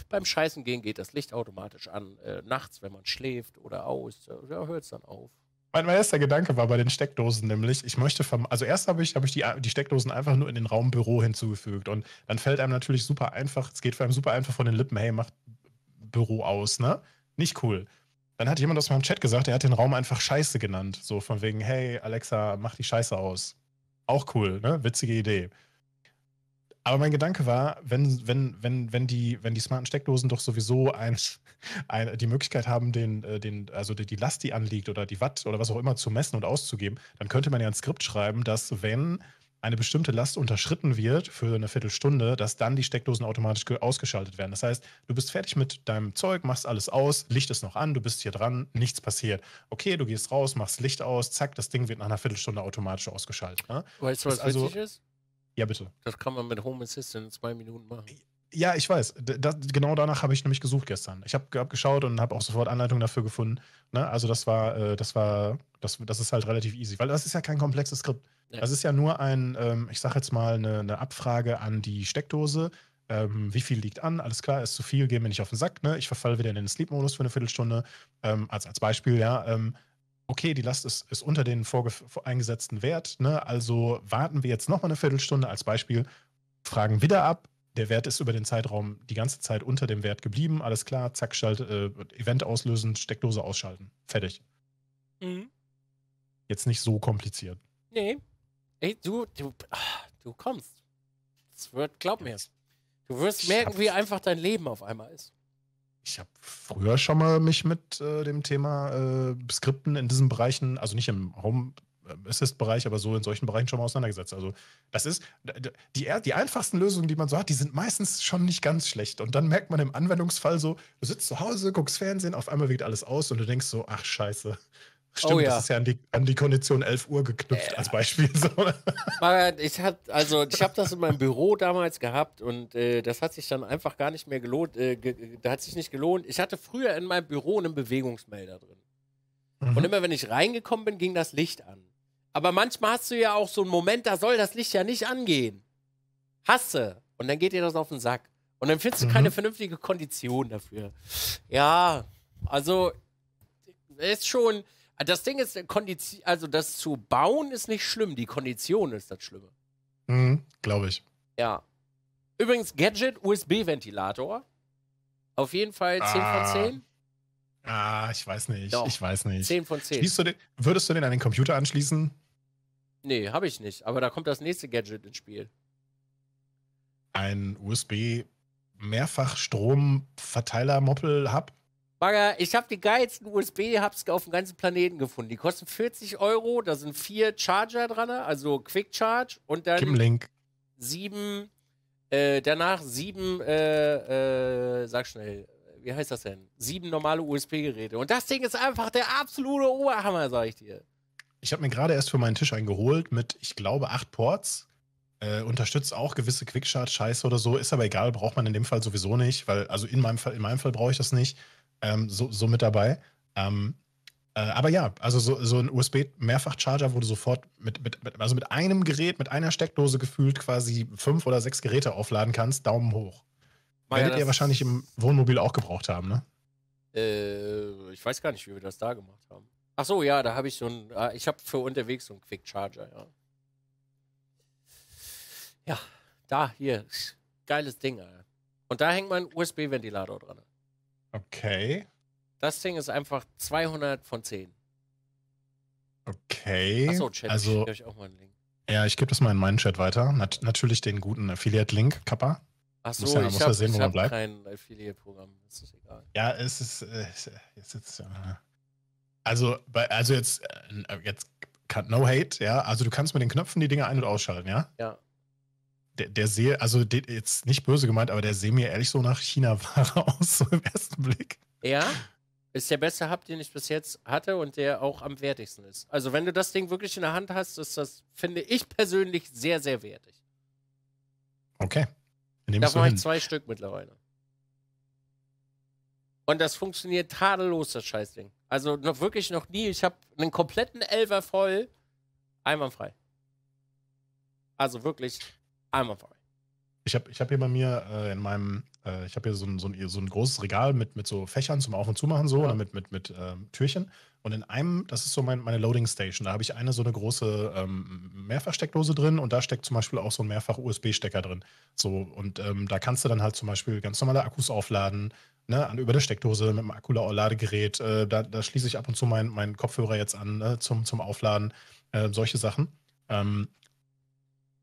B: beim Scheißen gehen geht das Licht automatisch an. Äh, nachts, wenn man schläft oder aus, da äh, hört es dann auf.
A: Mein, erster Gedanke war bei den Steckdosen nämlich, ich möchte, also erst habe ich, hab ich die, die Steckdosen einfach nur in den Raum Büro hinzugefügt und dann fällt einem natürlich super einfach, es geht für einem super einfach von den Lippen, hey, macht Büro aus, ne? Nicht cool. Dann hat jemand aus meinem Chat gesagt, er hat den Raum einfach Scheiße genannt. So von wegen, hey Alexa, mach die Scheiße aus. Auch cool, ne? Witzige Idee. Aber mein Gedanke war, wenn, wenn, wenn, wenn, die, wenn die smarten Steckdosen doch sowieso ein, ein, die Möglichkeit haben, den, äh, den, also die, die Last, die anliegt oder die Watt oder was auch immer zu messen und auszugeben, dann könnte man ja ein Skript schreiben, dass wenn eine bestimmte Last unterschritten wird für eine Viertelstunde, dass dann die Steckdosen automatisch ausgeschaltet werden. Das heißt, du bist fertig mit deinem Zeug, machst alles aus, Licht ist noch an, du bist hier dran, nichts passiert. Okay, du gehst raus, machst Licht aus, zack, das Ding wird nach einer Viertelstunde automatisch ausgeschaltet.
B: Ne? Weißt du, was also, wichtig ist? Ja, bitte. Das kann man mit Home Assistant in zwei Minuten machen.
A: Ja, ich weiß. Das, genau danach habe ich nämlich gesucht gestern. Ich habe hab geschaut und habe auch sofort Anleitungen dafür gefunden. Ne? Also das war, äh, das war, das, das ist halt relativ easy, weil das ist ja kein komplexes Skript. Ja. Das ist ja nur ein, ähm, ich sag jetzt mal, eine, eine Abfrage an die Steckdose. Ähm, wie viel liegt an? Alles klar, ist zu viel, gehen wir nicht auf den Sack. Ne? Ich verfalle wieder in den Sleep-Modus für eine Viertelstunde. Ähm, als, als Beispiel, ja. Ähm, okay, die Last ist, ist unter den eingesetzten Wert. Ne? Also warten wir jetzt nochmal eine Viertelstunde als Beispiel, fragen wieder ab, der Wert ist über den Zeitraum die ganze Zeit unter dem Wert geblieben. Alles klar, zack, schalt, äh, Event auslösen, Steckdose ausschalten. Fertig. Mhm. Jetzt nicht so kompliziert.
B: Nee. Ey, du, du, ach, du kommst. Das wird, glaub mir. Du wirst ich merken, wie einfach dein Leben auf einmal ist. Ich habe
A: früher schon mal mich mit äh, dem Thema äh, Skripten in diesen Bereichen, also nicht im Home, Assist-Bereich, ähm, aber so in solchen Bereichen schon mal auseinandergesetzt. Also das ist, die, die einfachsten Lösungen, die man so hat, die sind meistens schon nicht ganz schlecht. Und dann merkt man im Anwendungsfall so, du sitzt zu Hause, guckst Fernsehen, auf einmal wirkt alles aus und du denkst so, ach scheiße. Stimmt, oh, ja. das ist ja an die, an die Kondition 11 Uhr geknüpft äh, als Beispiel. So.
B: ich habe also, ich hab das in meinem Büro damals gehabt und äh, das hat sich dann einfach gar nicht mehr gelohnt. Äh, ge da hat sich nicht gelohnt. Ich hatte früher in meinem Büro einen Bewegungsmelder drin. Mhm. Und immer wenn ich reingekommen bin, ging das Licht an. Aber manchmal hast du ja auch so einen Moment, da soll das Licht ja nicht angehen. Hasse. Und dann geht dir das auf den Sack. Und dann findest du mhm. keine vernünftige Kondition dafür. Ja, also ist schon. Das Ding ist, also das zu bauen ist nicht schlimm, die Kondition ist das Schlimme.
A: Mhm, glaube ich.
B: Ja. Übrigens, Gadget USB-Ventilator. Auf jeden Fall 10 ah. von 10. Ah, ich weiß nicht. Doch. Ich weiß nicht. 10 von 10.
A: Den, würdest du den an den Computer anschließen?
B: Nee, habe ich nicht. Aber da kommt das nächste Gadget ins Spiel.
A: Ein USB Mehrfachstromverteiler Moppel Hub.
B: Bagger, ich habe die geilsten USB Hubs auf dem ganzen Planeten gefunden. Die kosten 40 Euro. Da sind vier Charger dran, also Quick Charge und dann Kimlink. sieben. Äh, danach sieben. Äh, äh, sag schnell wie heißt das denn? Sieben normale USB-Geräte. Und das Ding ist einfach der absolute Oberhammer, sag ich dir.
A: Ich habe mir gerade erst für meinen Tisch einen geholt mit, ich glaube, acht Ports. Äh, unterstützt auch gewisse Quickshot-Scheiße oder so, ist aber egal, braucht man in dem Fall sowieso nicht, weil, also in meinem Fall, in meinem Fall brauche ich das nicht. Ähm, so, so, mit dabei. Ähm, äh, aber ja, also so, so ein USB-Mehrfach-Charger, wo du sofort mit, mit, mit, also mit einem Gerät, mit einer Steckdose gefühlt quasi fünf oder sechs Geräte aufladen kannst, Daumen hoch.
B: Maja, Werdet ihr wahrscheinlich
A: im Wohnmobil auch gebraucht haben, ne?
B: Äh, ich weiß gar nicht, wie wir das da gemacht haben. Ach so, ja, da habe ich so ein, ah, ich habe für unterwegs so einen Quick Charger, ja. Ja, da, hier, geiles Ding, Alter. Und da hängt mein USB-Ventilator dran.
A: Okay.
B: Das Ding ist einfach 200 von 10. Okay. Achso, Chat, also, ich auch mal einen Link.
A: Ja, ich gebe das mal in meinen Chat weiter. Nat natürlich den guten Affiliate-Link, Kappa. Achso, muss ja, ich muss hab, ja sehen, wo man bleibt.
B: kein Affiliate-Programm. Das ist egal.
A: Ja, es ist. Äh, es ist, äh, äh also, also jetzt, äh, jetzt no hate, ja. Also du kannst mit den Knöpfen die Dinge ein- und ausschalten, ja? Ja. Der, der sehe, also der, jetzt nicht böse gemeint, aber der sehe mir ehrlich so nach China-Ware aus, so im ersten Blick.
B: Ja, ist der beste Hub, den ich bis jetzt hatte und der auch am wertigsten ist. Also wenn du das Ding wirklich in der Hand hast, ist das, finde ich persönlich, sehr, sehr wertig.
A: Okay. Davon habe ich
B: zwei Stück mittlerweile. Und das funktioniert tadellos, das Scheißding. Also noch wirklich noch nie. Ich habe einen kompletten Elfer voll. Einwandfrei. Also wirklich einwandfrei.
A: Ich habe ich hab hier bei mir äh, in meinem, äh, ich habe hier so ein, so, ein, so ein großes Regal mit, mit so Fächern zum Auf- und Zumachen so ja. oder mit, mit, mit ähm, Türchen. Und in einem, das ist so mein, meine Loading Station, da habe ich eine so eine große ähm, Mehrfachsteckdose drin und da steckt zum Beispiel auch so ein Mehrfach-USB-Stecker drin. So, und ähm, da kannst du dann halt zum Beispiel ganz normale Akkus aufladen, ne, an, über der Steckdose mit dem Akkuladegerät. Äh, da, da, schließe ich ab und zu meinen mein Kopfhörer jetzt an ne, zum, zum Aufladen, äh, solche Sachen. Ähm,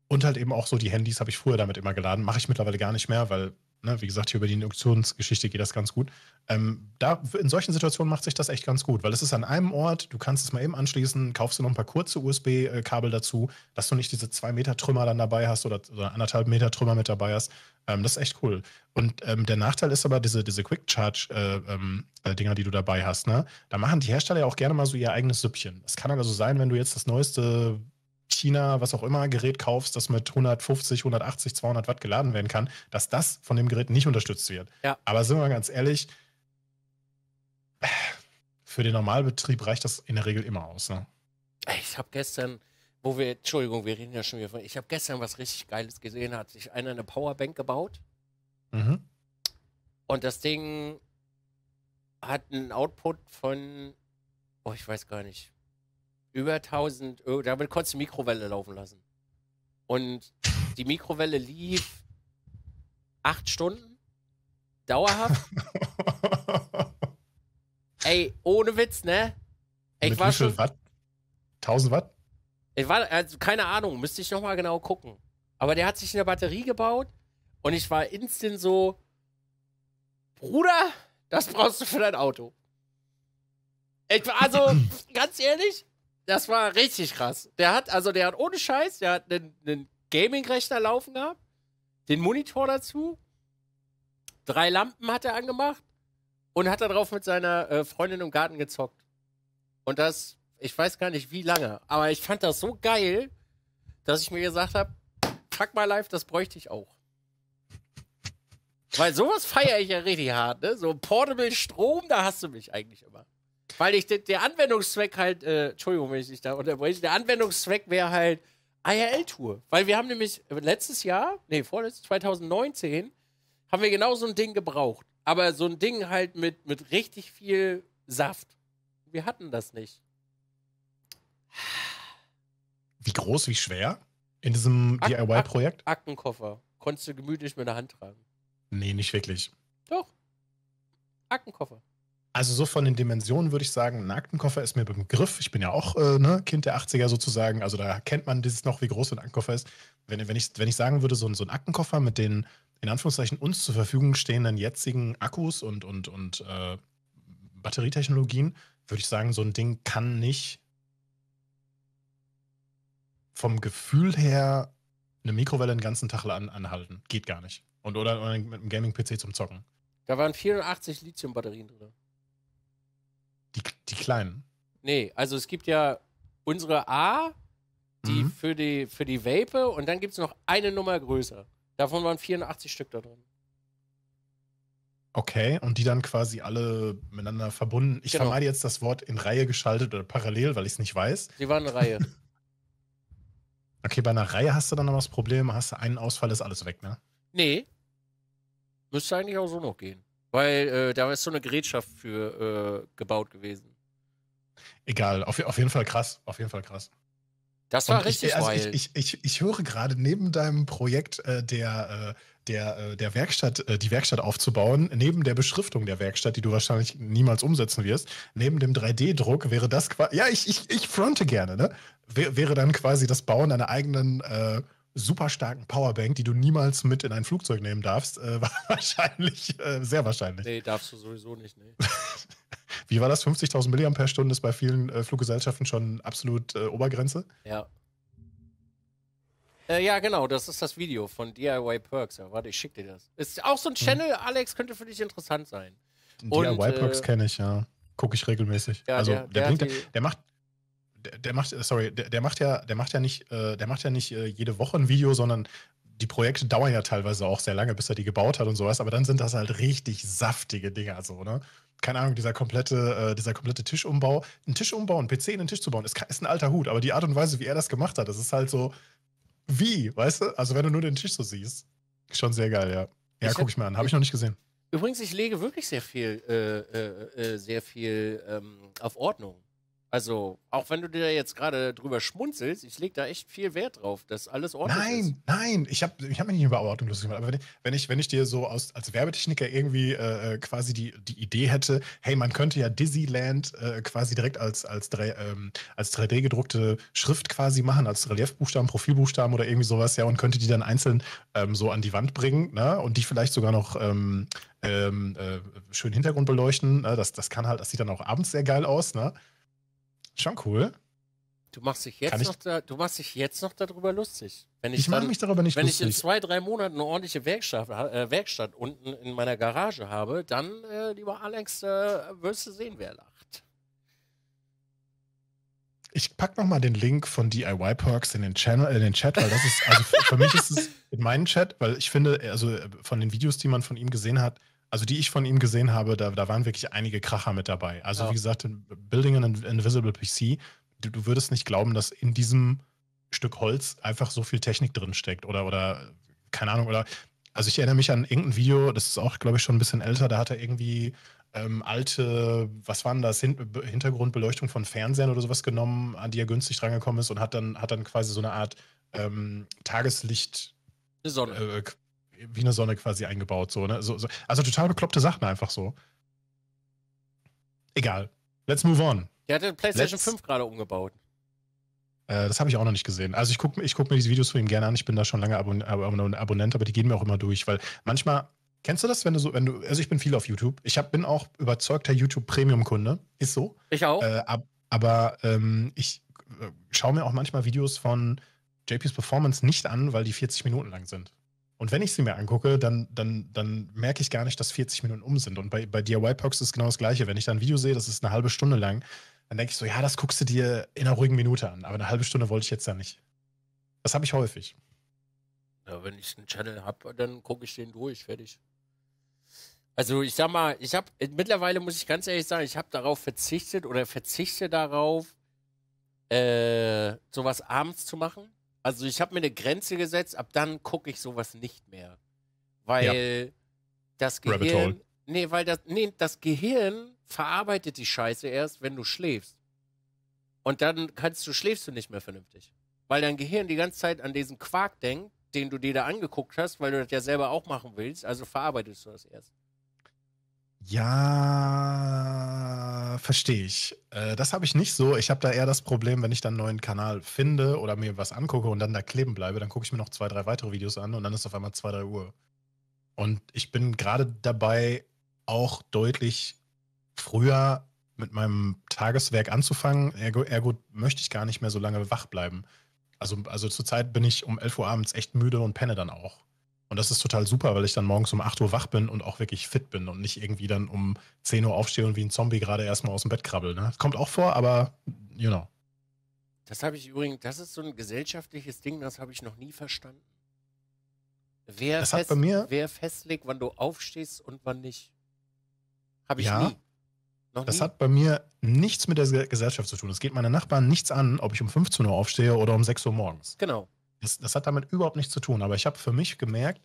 A: und halt eben auch so die Handys habe ich früher damit immer geladen. Mache ich mittlerweile gar nicht mehr, weil, ne, wie gesagt, hier über die Induktionsgeschichte geht das ganz gut. Ähm, da, in solchen Situationen macht sich das echt ganz gut, weil es ist an einem Ort, du kannst es mal eben anschließen, kaufst du noch ein paar kurze USB-Kabel äh, dazu, dass du nicht diese zwei Meter Trümmer dann dabei hast oder, oder anderthalb Meter Trümmer mit dabei hast. Ähm, das ist echt cool. Und ähm, der Nachteil ist aber diese, diese Quick-Charge-Dinger, äh, ähm, äh die du dabei hast, ne? Da machen die Hersteller ja auch gerne mal so ihr eigenes Süppchen. Es kann aber so sein, wenn du jetzt das neueste China, was auch immer, Gerät kaufst, das mit 150, 180, 200 Watt geladen werden kann, dass das von dem Gerät nicht unterstützt wird. Ja. Aber sind wir mal ganz ehrlich, äh, für den Normalbetrieb reicht das in der Regel immer aus. Ne?
B: Ich habe gestern, wo wir, Entschuldigung, wir reden ja schon wieder von, ich habe gestern was richtig Geiles gesehen, hat sich einer eine Powerbank gebaut. Mhm. Und das Ding hat einen Output von, oh, ich weiß gar nicht, über 1000, Öl. damit konntest du Mikrowelle laufen lassen. Und die Mikrowelle lief acht Stunden, dauerhaft. Ey, ohne Witz, ne? Ich Mit war schon.
A: Watt? 1000 Watt?
B: Ich war, also keine Ahnung, müsste ich nochmal genau gucken. Aber der hat sich eine Batterie gebaut und ich war instant so, Bruder, das brauchst du für dein Auto. Ich also, ganz ehrlich, das war richtig krass. Der hat, also der hat ohne Scheiß, der hat einen, einen Gaming-Rechner laufen gehabt, den Monitor dazu, drei Lampen hat er angemacht und hat darauf mit seiner äh, Freundin im Garten gezockt. Und das ich weiß gar nicht, wie lange. Aber ich fand das so geil, dass ich mir gesagt habe, pack mal live, das bräuchte ich auch. Weil sowas feiere ich ja richtig hart, ne? So Portable Strom, da hast du mich eigentlich immer. Weil ich der Anwendungszweck halt, äh, Entschuldigung, wenn ich dich da unterbreche, der Anwendungszweck wäre halt IRL-Tour. Weil wir haben nämlich äh, letztes Jahr, nee, vorletztes, 2019, haben wir genau so ein Ding gebraucht. Aber so ein Ding halt mit, mit richtig viel Saft. Wir hatten das nicht.
A: Wie groß, wie schwer? In diesem DIY-Projekt?
B: Ak Aktenkoffer. Konntest du gemütlich mit der Hand tragen.
A: Nee, nicht wirklich.
B: Doch. Aktenkoffer.
A: Also so von den Dimensionen würde ich sagen, ein Aktenkoffer ist mir beim Griff. Ich bin ja auch äh, ne, Kind der 80er sozusagen. Also da kennt man dieses noch, wie groß ein Aktenkoffer ist. Wenn, wenn, ich, wenn ich sagen würde, so, ein, so ein Aktenkoffer mit den in Anführungszeichen uns zur Verfügung stehenden jetzigen Akkus und, und, und äh, Batterietechnologien, würde ich sagen, so ein Ding kann nicht vom Gefühl her eine Mikrowelle den ganzen Tag an, anhalten. Geht gar nicht. Und oder, oder mit einem
B: Gaming-PC zum Zocken. Da waren 84 Lithium-Batterien drin. Die, die kleinen? Nee, also es gibt ja unsere A, die mhm. für die für die Vape und dann gibt es noch eine Nummer größer. Davon waren 84 Stück da drin.
A: Okay, und die dann quasi alle miteinander verbunden. Ich genau. vermeide jetzt das Wort in Reihe geschaltet oder parallel, weil ich es nicht weiß.
B: Die waren in Reihe.
A: Okay, bei einer Reihe hast du dann noch das Problem, hast du einen Ausfall, ist alles weg, ne?
B: Nee. Müsste eigentlich auch so noch gehen. Weil äh, da ist so eine Gerätschaft für äh, gebaut gewesen.
A: Egal, auf, auf jeden Fall krass. Auf jeden Fall krass.
B: Das war Und richtig ich, also ich,
A: ich, ich, ich höre gerade neben deinem Projekt äh, der äh, der, äh, der Werkstatt, äh, die Werkstatt aufzubauen, neben der Beschriftung der Werkstatt, die du wahrscheinlich niemals umsetzen wirst, neben dem 3D-Druck wäre das quasi, ja, ich, ich, ich fronte gerne, ne? Wäre dann quasi das Bauen einer eigenen äh, super starken Powerbank, die du niemals mit in ein Flugzeug nehmen darfst, äh, wahrscheinlich, äh, sehr wahrscheinlich.
B: Nee, darfst du sowieso nicht, ne?
A: Wie war das? 50.000 mAh ist bei vielen äh, Fluggesellschaften schon absolut Obergrenze?
B: Ja. Äh, ja, genau, das ist das Video von DIY Perks. Ja, warte, ich schick dir das. Ist auch so ein hm. Channel, hm. Alex, könnte für dich interessant sein. Und, DIY äh, Perks äh,
A: kenne ich, ja. Gucke ich regelmäßig. Ja, also der, der, der bringt, die, der macht der, der, macht, äh, sorry, der, der, macht ja, der macht ja nicht, äh, der macht ja nicht äh, jede Woche ein Video, sondern die Projekte dauern ja teilweise auch sehr lange, bis er die gebaut hat und sowas, aber dann sind das halt richtig saftige Dinger, so, ne? Keine Ahnung, dieser komplette, äh, dieser komplette Tischumbau. einen Tisch umbauen, einen PC in den Tisch zu bauen, ist, ist ein alter Hut, aber die Art und Weise, wie er das gemacht hat, das ist halt so, wie, weißt du? Also wenn du nur den Tisch so siehst. Schon sehr geil, ja. Ja, ich guck ich mir an. Habe ich noch nicht gesehen.
B: Übrigens, ich lege wirklich sehr viel, äh, äh, äh sehr viel ähm, auf Ordnung. Also, auch wenn du dir jetzt gerade drüber schmunzelst, ich lege da echt viel Wert drauf, dass alles ordentlich nein, ist.
A: Nein, nein, ich habe ich hab mich nicht über Ordnung lustig gemacht. Aber wenn ich, wenn ich dir so aus, als Werbetechniker irgendwie äh, äh, quasi die, die Idee hätte, hey, man könnte ja Disneyland äh, quasi direkt als, als, ähm, als 3D-gedruckte Schrift quasi machen, als Reliefbuchstaben, Profilbuchstaben oder irgendwie sowas, ja, und könnte die dann einzeln ähm, so an die Wand bringen ne, und die vielleicht sogar noch ähm, ähm, äh, schön Hintergrund beleuchten. Ne? Das, das kann halt, das sieht dann auch abends sehr geil aus, ne? schon cool.
B: Du machst dich jetzt, noch, da, du machst dich jetzt noch darüber lustig. Wenn ich, ich mache mich darüber nicht wenn lustig. Wenn ich in zwei, drei Monaten eine ordentliche Werkstatt, äh, Werkstatt unten in meiner Garage habe, dann, äh, lieber Alex, äh, wirst du sehen, wer lacht.
A: Ich packe nochmal den Link von DIY Perks in den, Channel, in den Chat, weil das ist, also für, für mich ist es in meinem Chat, weil ich finde, also äh, von den Videos, die man von ihm gesehen hat, also die ich von ihm gesehen habe, da, da waren wirklich einige Kracher mit dabei. Also ja. wie gesagt, Building an Invisible PC, du, du, würdest nicht glauben, dass in diesem Stück Holz einfach so viel Technik drin steckt oder, oder keine Ahnung, oder also ich erinnere mich an irgendein Video, das ist auch, glaube ich, schon ein bisschen älter, da hat er irgendwie ähm, alte, was waren das, Hin Hintergrundbeleuchtung von Fernsehern oder sowas genommen, an die er günstig rangekommen ist und hat dann, hat dann quasi so eine Art ähm, Tageslicht. Sonne. Äh, äh wie eine Sonne quasi eingebaut. So, ne? so, so. Also total bekloppte Sachen einfach so. Egal. Let's move on.
B: Der hat den PlayStation Let's 5 gerade umgebaut.
A: Äh, das habe ich auch noch nicht gesehen. Also ich gucke ich guck mir diese Videos von ihm gerne an. Ich bin da schon lange Abon Abon Abonnent, aber die gehen mir auch immer durch, weil manchmal Kennst du das, wenn du so, wenn du, also ich bin viel auf YouTube. Ich hab, bin auch überzeugter YouTube-Premium-Kunde. Ist so. Ich auch. Äh, ab, aber ähm, ich äh, schaue mir auch manchmal Videos von JP's Performance nicht an, weil die 40 Minuten lang sind. Und wenn ich sie mir angucke, dann, dann, dann merke ich gar nicht, dass 40 Minuten um sind. Und bei, bei DIY-Perks ist genau das Gleiche. Wenn ich da ein Video sehe, das ist eine halbe Stunde lang, dann denke ich so, ja, das guckst du dir in einer ruhigen Minute an. Aber eine halbe Stunde wollte ich jetzt da nicht. Das habe ich häufig.
B: Ja, wenn ich einen Channel habe, dann gucke ich den durch, fertig. Also ich sag mal, ich habe mittlerweile muss ich ganz ehrlich sagen, ich habe darauf verzichtet oder verzichte darauf, äh, sowas abends zu machen also ich habe mir eine Grenze gesetzt, ab dann gucke ich sowas nicht mehr. Weil ja. das Gehirn. Nee, weil das, nee, das Gehirn verarbeitet die Scheiße erst, wenn du schläfst. Und dann kannst du, schläfst du nicht mehr vernünftig. Weil dein Gehirn die ganze Zeit an diesen Quark denkt, den du dir da angeguckt hast, weil du das ja selber auch machen willst, also verarbeitest du das erst.
A: Ja, verstehe ich. Äh, das habe ich nicht so. Ich habe da eher das Problem, wenn ich dann einen neuen Kanal finde oder mir was angucke und dann da kleben bleibe, dann gucke ich mir noch zwei, drei weitere Videos an und dann ist auf einmal zwei, drei Uhr. Und ich bin gerade dabei, auch deutlich früher mit meinem Tageswerk anzufangen. Eher gut, möchte ich gar nicht mehr so lange wach bleiben. Also, also zurzeit bin ich um 11 Uhr abends echt müde und penne dann auch. Und das ist total super, weil ich dann morgens um 8 Uhr wach bin und auch wirklich fit bin und nicht irgendwie dann um 10 Uhr aufstehe und wie ein Zombie gerade erstmal aus dem Bett krabbel. Ne? Kommt auch vor, aber you know.
B: Das habe ich übrigens, das ist so ein gesellschaftliches Ding, das habe ich noch nie verstanden. Wer, das fest, bei mir wer festlegt, wann du aufstehst und wann nicht? Habe ich ja, nie. Noch das nie? hat
A: bei mir nichts mit der Gesellschaft zu tun. Es geht meine Nachbarn nichts an, ob ich um 15 Uhr aufstehe oder um 6 Uhr morgens. Genau. Das, das hat damit überhaupt nichts zu tun. Aber ich habe für mich gemerkt,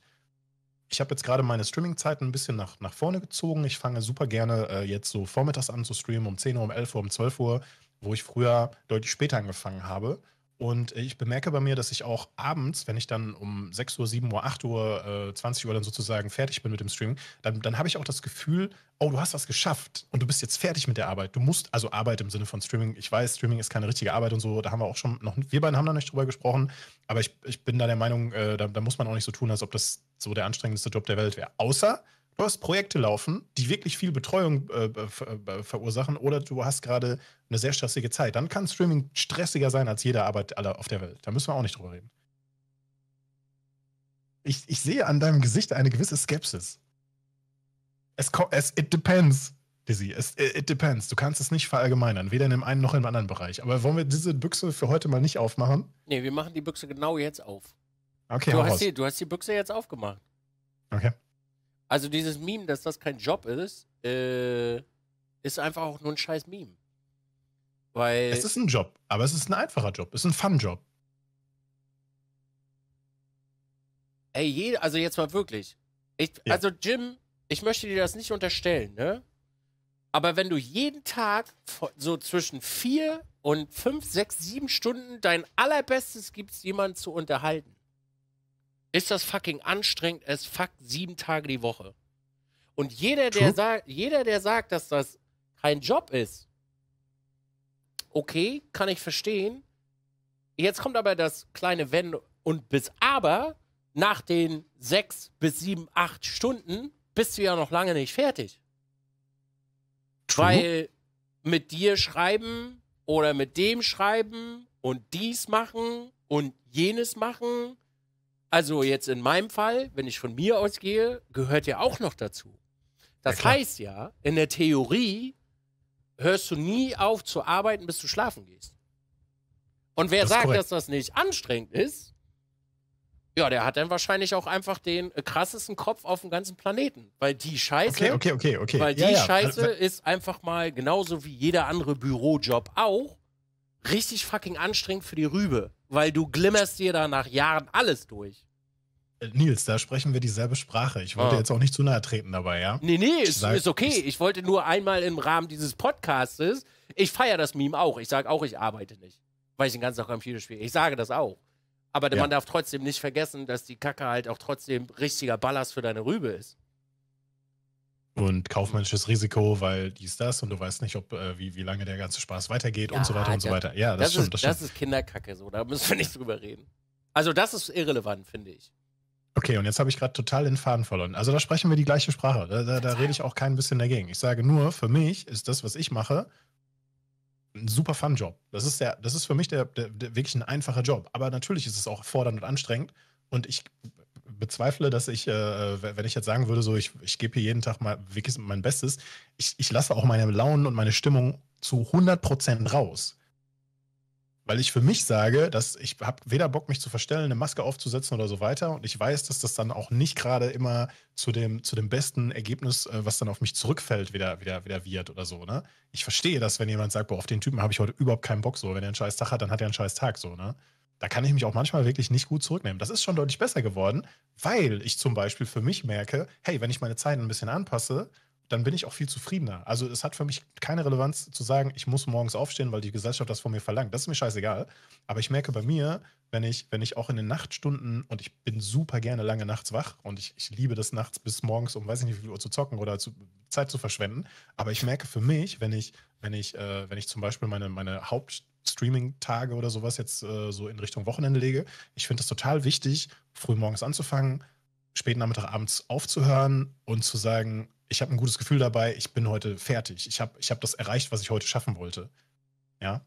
A: ich habe jetzt gerade meine Streaming-Zeiten ein bisschen nach, nach vorne gezogen. Ich fange super gerne äh, jetzt so vormittags an zu streamen, um 10 Uhr, um 11 Uhr, um 12 Uhr, wo ich früher deutlich später angefangen habe. Und äh, ich bemerke bei mir, dass ich auch abends, wenn ich dann um 6 Uhr, 7 Uhr, 8 Uhr, 20 äh, Uhr dann sozusagen fertig bin mit dem Streaming, dann, dann habe ich auch das Gefühl, oh, du hast was geschafft und du bist jetzt fertig mit der Arbeit. Du musst, also Arbeit im Sinne von Streaming, ich weiß, Streaming ist keine richtige Arbeit und so, da haben wir auch schon noch, wir beiden haben da nicht drüber gesprochen, aber ich, ich bin da der Meinung, äh, da, da muss man auch nicht so tun, als ob das so der anstrengendste Job der Welt wäre. Außer du hast Projekte laufen, die wirklich viel Betreuung äh, ver verursachen, oder du hast gerade eine sehr stressige Zeit. Dann kann Streaming stressiger sein als jede Arbeit aller auf der Welt. Da müssen wir auch nicht drüber reden. Ich, ich sehe an deinem Gesicht eine gewisse Skepsis. Es, es it depends, Dizzy. Es, it depends. Du kannst es nicht verallgemeinern, weder in dem einen noch im anderen Bereich. Aber wollen wir diese Büchse für heute mal nicht aufmachen?
B: Nee, wir machen die Büchse genau jetzt auf. Okay, du, hast die, du hast die Büchse jetzt aufgemacht. Okay. Also dieses Meme, dass das kein Job ist, äh, ist einfach auch nur ein scheiß Meme.
A: Weil es ist ein Job, aber es ist ein einfacher Job. Es ist ein Fun-Job.
B: Ey, jeder, also jetzt mal wirklich. Ich, ja. Also Jim, ich möchte dir das nicht unterstellen, ne? Aber wenn du jeden Tag so zwischen vier und fünf, sechs, sieben Stunden dein allerbestes gibst, jemanden zu unterhalten, ist das fucking anstrengend Es fuck sieben Tage die Woche. Und jeder, der, sagt, jeder, der sagt, dass das kein Job ist, okay, kann ich verstehen. Jetzt kommt aber das kleine Wenn und bis aber, nach den sechs bis sieben, acht Stunden bist du ja noch lange nicht fertig.
C: True. Weil
B: mit dir schreiben oder mit dem schreiben und dies machen und jenes machen also jetzt in meinem Fall, wenn ich von mir ausgehe, gehört ja auch noch dazu. Das ja, heißt ja, in der Theorie hörst du nie auf zu arbeiten, bis du schlafen gehst. Und wer das sagt, dass das nicht anstrengend ist, ja, der hat dann wahrscheinlich auch einfach den äh, krassesten Kopf auf dem ganzen Planeten. Weil die Scheiße. Okay, okay, okay, okay. Weil die ja. Scheiße also, ist einfach mal genauso wie jeder andere Bürojob auch richtig fucking anstrengend für die Rübe. Weil du glimmerst dir da nach Jahren alles durch.
A: Äh, Nils, da sprechen wir dieselbe Sprache. Ich wollte oh. jetzt auch nicht zu nahe treten dabei, ja? Nee, nee, ist, sag, ist
B: okay. Ich wollte nur einmal im Rahmen dieses Podcastes, ich feiere das Meme auch. Ich sage auch, ich arbeite nicht, weil ich den ganzen Tag Computer spiele. Ich sage das auch. Aber ja. man darf trotzdem nicht vergessen, dass die Kacke halt auch trotzdem richtiger Ballast für deine Rübe ist.
A: Und kaufmännisches Risiko, weil dies, das und du weißt nicht, ob, äh, wie, wie lange der ganze Spaß weitergeht ja, und so weiter und so weiter. Ja, das, das stimmt, ist, das stimmt. Das ist
B: Kinderkacke so, da müssen wir nicht drüber reden. Also das ist irrelevant, finde ich.
A: Okay, und jetzt habe ich gerade total den Faden verloren. Also da sprechen wir die gleiche Sprache. Da, da, da rede ich auch kein bisschen dagegen. Ich sage nur, für mich ist das, was ich mache, ein super Fun-Job. Das ist das ist für mich der, der, der, wirklich ein einfacher Job. Aber natürlich ist es auch fordernd und anstrengend. Und ich bezweifle, dass ich, äh, wenn ich jetzt sagen würde, so ich, ich gebe hier jeden Tag mal wirklich mein Bestes, ich, ich lasse auch meine Launen und meine Stimmung zu 100% raus. Weil ich für mich sage, dass ich habe weder Bock, mich zu verstellen, eine Maske aufzusetzen oder so weiter. Und ich weiß, dass das dann auch nicht gerade immer zu dem, zu dem besten Ergebnis, äh, was dann auf mich zurückfällt, wieder, wieder, wieder wird oder so. Ne? Ich verstehe das, wenn jemand sagt, boah, auf den Typen habe ich heute überhaupt keinen Bock so. Wenn er einen scheiß Tag hat, dann hat er einen scheiß Tag so. Ne? Da kann ich mich auch manchmal wirklich nicht gut zurücknehmen. Das ist schon deutlich besser geworden, weil ich zum Beispiel für mich merke, hey, wenn ich meine Zeit ein bisschen anpasse, dann bin ich auch viel zufriedener. Also es hat für mich keine Relevanz zu sagen, ich muss morgens aufstehen, weil die Gesellschaft das von mir verlangt. Das ist mir scheißegal. Aber ich merke bei mir, wenn ich, wenn ich auch in den Nachtstunden und ich bin super gerne lange nachts wach und ich, ich liebe das nachts bis morgens um weiß ich nicht wie viel Uhr zu zocken oder zu, Zeit zu verschwenden. Aber ich merke für mich, wenn ich, wenn ich, äh, wenn ich zum Beispiel meine, meine Haupt tage oder sowas jetzt äh, so in Richtung Wochenende lege. Ich finde es total wichtig, früh morgens anzufangen, späten Nachmittag abends aufzuhören und zu sagen, ich habe ein gutes Gefühl dabei, ich bin heute fertig. Ich habe ich hab das erreicht, was ich heute schaffen wollte. Ja.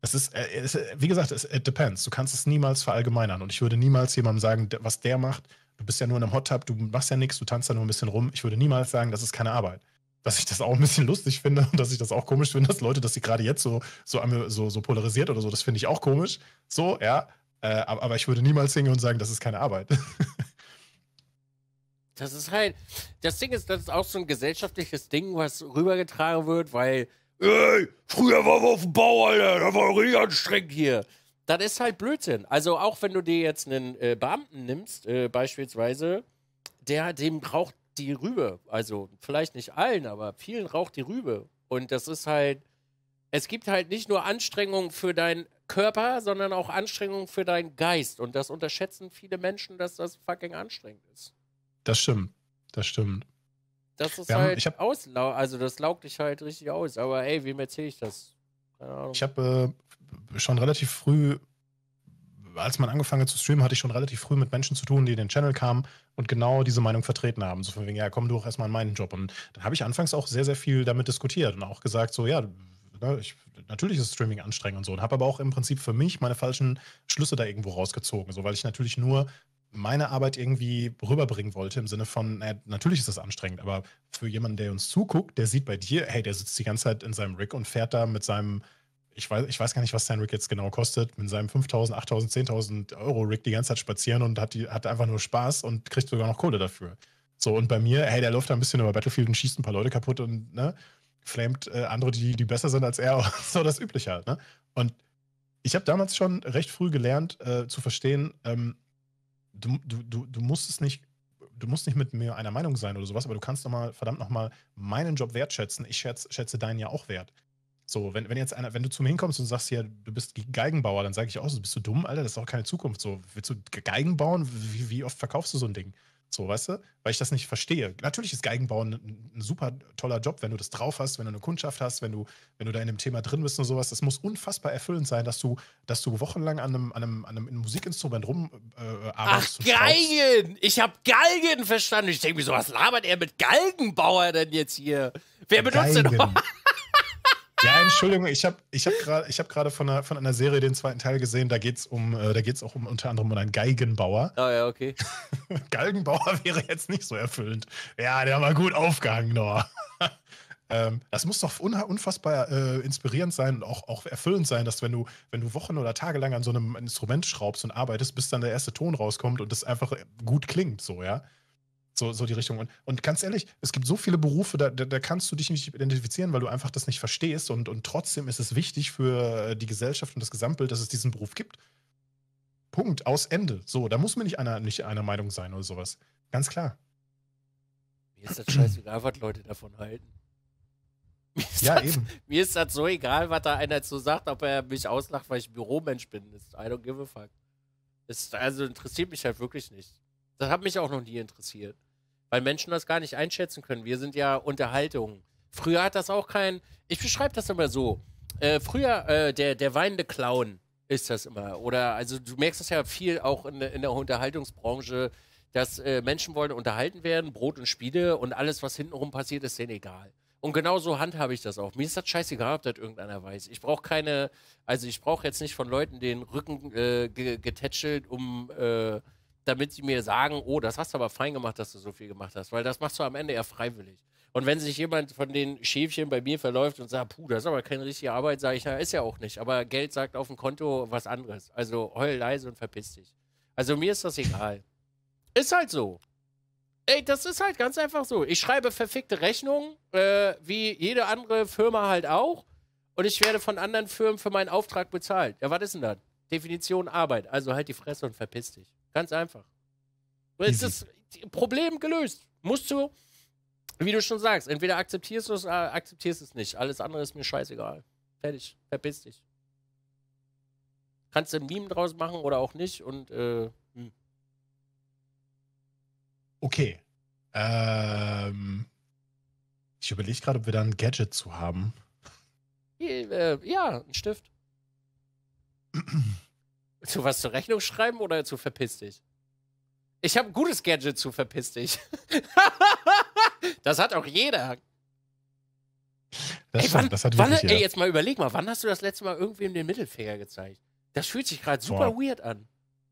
A: Es ist, äh, es, wie gesagt, es it depends. Du kannst es niemals verallgemeinern. Und ich würde niemals jemandem sagen, was der macht. Du bist ja nur in einem Hot Tub, du machst ja nichts, du tanzt ja nur ein bisschen rum. Ich würde niemals sagen, das ist keine Arbeit. Dass ich das auch ein bisschen lustig finde und dass ich das auch komisch finde, dass Leute, dass sie gerade jetzt so, so, so, so polarisiert oder so, das finde ich auch komisch. So, ja. Äh, aber ich würde niemals hingehen und sagen, das ist keine Arbeit.
B: das ist halt, das Ding ist, das ist auch so ein gesellschaftliches Ding, was rübergetragen wird, weil, ey, früher waren wir auf dem Bau, Alter, da war richtig anstrengend hier. Das ist halt Blödsinn. Also auch wenn du dir jetzt einen äh, Beamten nimmst, äh, beispielsweise, der, dem raucht die Rübe. Also vielleicht nicht allen, aber vielen raucht die Rübe. Und das ist halt, es gibt halt nicht nur Anstrengungen für deinen Körper, sondern auch Anstrengungen für deinen Geist. Und das unterschätzen viele Menschen, dass das fucking anstrengend ist.
A: Das stimmt. Das stimmt.
B: Das ist wir halt haben, ich hab, auslau also das laugt dich halt richtig aus, aber ey, wem erzähle ich das? Keine Ahnung. Ich
A: habe äh, schon relativ früh, als man angefangen hat zu streamen, hatte ich schon relativ früh mit Menschen zu tun, die in den Channel kamen und genau diese Meinung vertreten haben. So von wegen, ja, komm du auch erstmal in meinen Job. Und dann habe ich anfangs auch sehr, sehr viel damit diskutiert und auch gesagt, so, ja, ne, ich, natürlich ist Streaming anstrengend und so. Und habe aber auch im Prinzip für mich meine falschen Schlüsse da irgendwo rausgezogen, so, weil ich natürlich nur meine Arbeit irgendwie rüberbringen wollte, im Sinne von, naja, natürlich ist das anstrengend, aber für jemanden, der uns zuguckt, der sieht bei dir, hey, der sitzt die ganze Zeit in seinem Rig und fährt da mit seinem, ich weiß, ich weiß gar nicht, was sein Rig jetzt genau kostet, mit seinem 5000, 8000, 10.000 Euro Rig die ganze Zeit spazieren und hat, die, hat einfach nur Spaß und kriegt sogar noch Kohle dafür. So, und bei mir, hey, der läuft da ein bisschen über Battlefield und schießt ein paar Leute kaputt und, ne, flamet äh, andere, die, die besser sind als er, so das Übliche halt, ne? Und ich habe damals schon recht früh gelernt äh, zu verstehen, ähm, du, du, du musst es nicht, du musst nicht mit mir einer Meinung sein oder sowas, aber du kannst doch mal, verdammt nochmal, meinen Job wertschätzen. Ich schätze, schätze deinen ja auch wert. So, wenn, wenn jetzt einer, wenn du zu mir hinkommst und sagst, ja, du bist Geigenbauer, dann sage ich auch so, bist du dumm, Alter, das ist auch keine Zukunft. So, willst du Geigen bauen? Wie, wie oft verkaufst du so ein Ding? So, weißt du? Weil ich das nicht verstehe. Natürlich ist Geigenbauen ein, ein, super toller Job, wenn du das drauf hast, wenn du eine Kundschaft hast, wenn du, wenn du da in dem Thema drin bist und sowas. Das muss unfassbar erfüllend sein, dass du, dass du wochenlang an einem, an einem, an einem Musikinstrument rumarbeitest. Äh, Ach,
B: Geigen! Ich habe Galgen verstanden. Ich denke mir so, was labert er mit Galgenbauer denn jetzt hier? Wer benutzt Geigen. denn? Ja, Entschuldigung,
A: ich habe ich hab gerade hab von, einer, von einer Serie den zweiten Teil gesehen, da geht es um, äh, auch um unter anderem um einen Geigenbauer. Ah ja, okay. Geigenbauer wäre jetzt nicht so erfüllend. Ja, der war gut aufgehangen, oh. ähm, Das muss doch unfassbar äh, inspirierend sein und auch, auch erfüllend sein, dass wenn du, wenn du Wochen oder Tage lang an so einem Instrument schraubst und arbeitest, bis dann der erste Ton rauskommt und das einfach gut klingt, so, ja. So, so die Richtung. Und, und ganz ehrlich, es gibt so viele Berufe, da, da, da, kannst du dich nicht identifizieren, weil du einfach das nicht verstehst. Und, und trotzdem ist es wichtig für äh, die Gesellschaft und das Gesamtbild, dass es diesen Beruf gibt. Punkt, aus Ende. So, da muss mir nicht einer, nicht einer Meinung sein oder sowas. Ganz klar. Mir
B: ist das scheißegal, was Leute davon halten. ja, das, eben. mir ist das so egal, was da einer zu sagt, ob er mich auslacht, weil ich Büromensch bin. Das, ist, I don't give a fuck. Das, also interessiert mich halt wirklich nicht. Das hat mich auch noch nie interessiert weil Menschen das gar nicht einschätzen können. Wir sind ja Unterhaltung. Früher hat das auch kein. Ich beschreibe das immer so. Äh, früher, äh, der, der weinende Clown ist das immer. Oder also du merkst das ja viel auch in, in der Unterhaltungsbranche, dass äh, Menschen wollen unterhalten werden, Brot und Spiele und alles, was hintenrum passiert, ist denen egal. Und genau so handhabe ich das auch. Mir ist das scheißegal, ob das irgendeiner weiß. Ich brauche keine, also ich brauche jetzt nicht von Leuten den Rücken äh, getätschelt, um äh, damit sie mir sagen, oh, das hast du aber fein gemacht, dass du so viel gemacht hast, weil das machst du am Ende eher freiwillig. Und wenn sich jemand von den Schäfchen bei mir verläuft und sagt, puh, das ist aber keine richtige Arbeit, sage ich, na, ist ja auch nicht. Aber Geld sagt auf dem Konto was anderes. Also heul leise und verpiss dich. Also mir ist das egal. Ist halt so. Ey, das ist halt ganz einfach so. Ich schreibe verfickte Rechnungen, äh, wie jede andere Firma halt auch. Und ich werde von anderen Firmen für meinen Auftrag bezahlt. Ja, was ist denn das? Definition Arbeit. Also halt die Fresse und verpiss dich. Ganz einfach. Es Ist das Problem gelöst? Musst du, wie du schon sagst, entweder akzeptierst du es oder äh, akzeptierst es nicht. Alles andere ist mir scheißegal. Fertig. Verpiss dich. Kannst du ein Meme draus machen oder auch nicht und äh,
C: hm.
A: Okay. Ähm, ich überlege gerade, ob wir da ein Gadget zu haben.
C: Äh,
B: ja, ein Stift. Zu was zur Rechnung schreiben oder zu verpiss dich? Ich habe ein gutes Gadget zu verpiss dich. das hat auch jeder.
C: Das, ey, wann, das hat wirklich wann, jeder. Ey,
B: jetzt mal überleg mal, wann hast du das letzte Mal irgendwem den Mittelfinger gezeigt? Das fühlt sich gerade super Boah. weird an.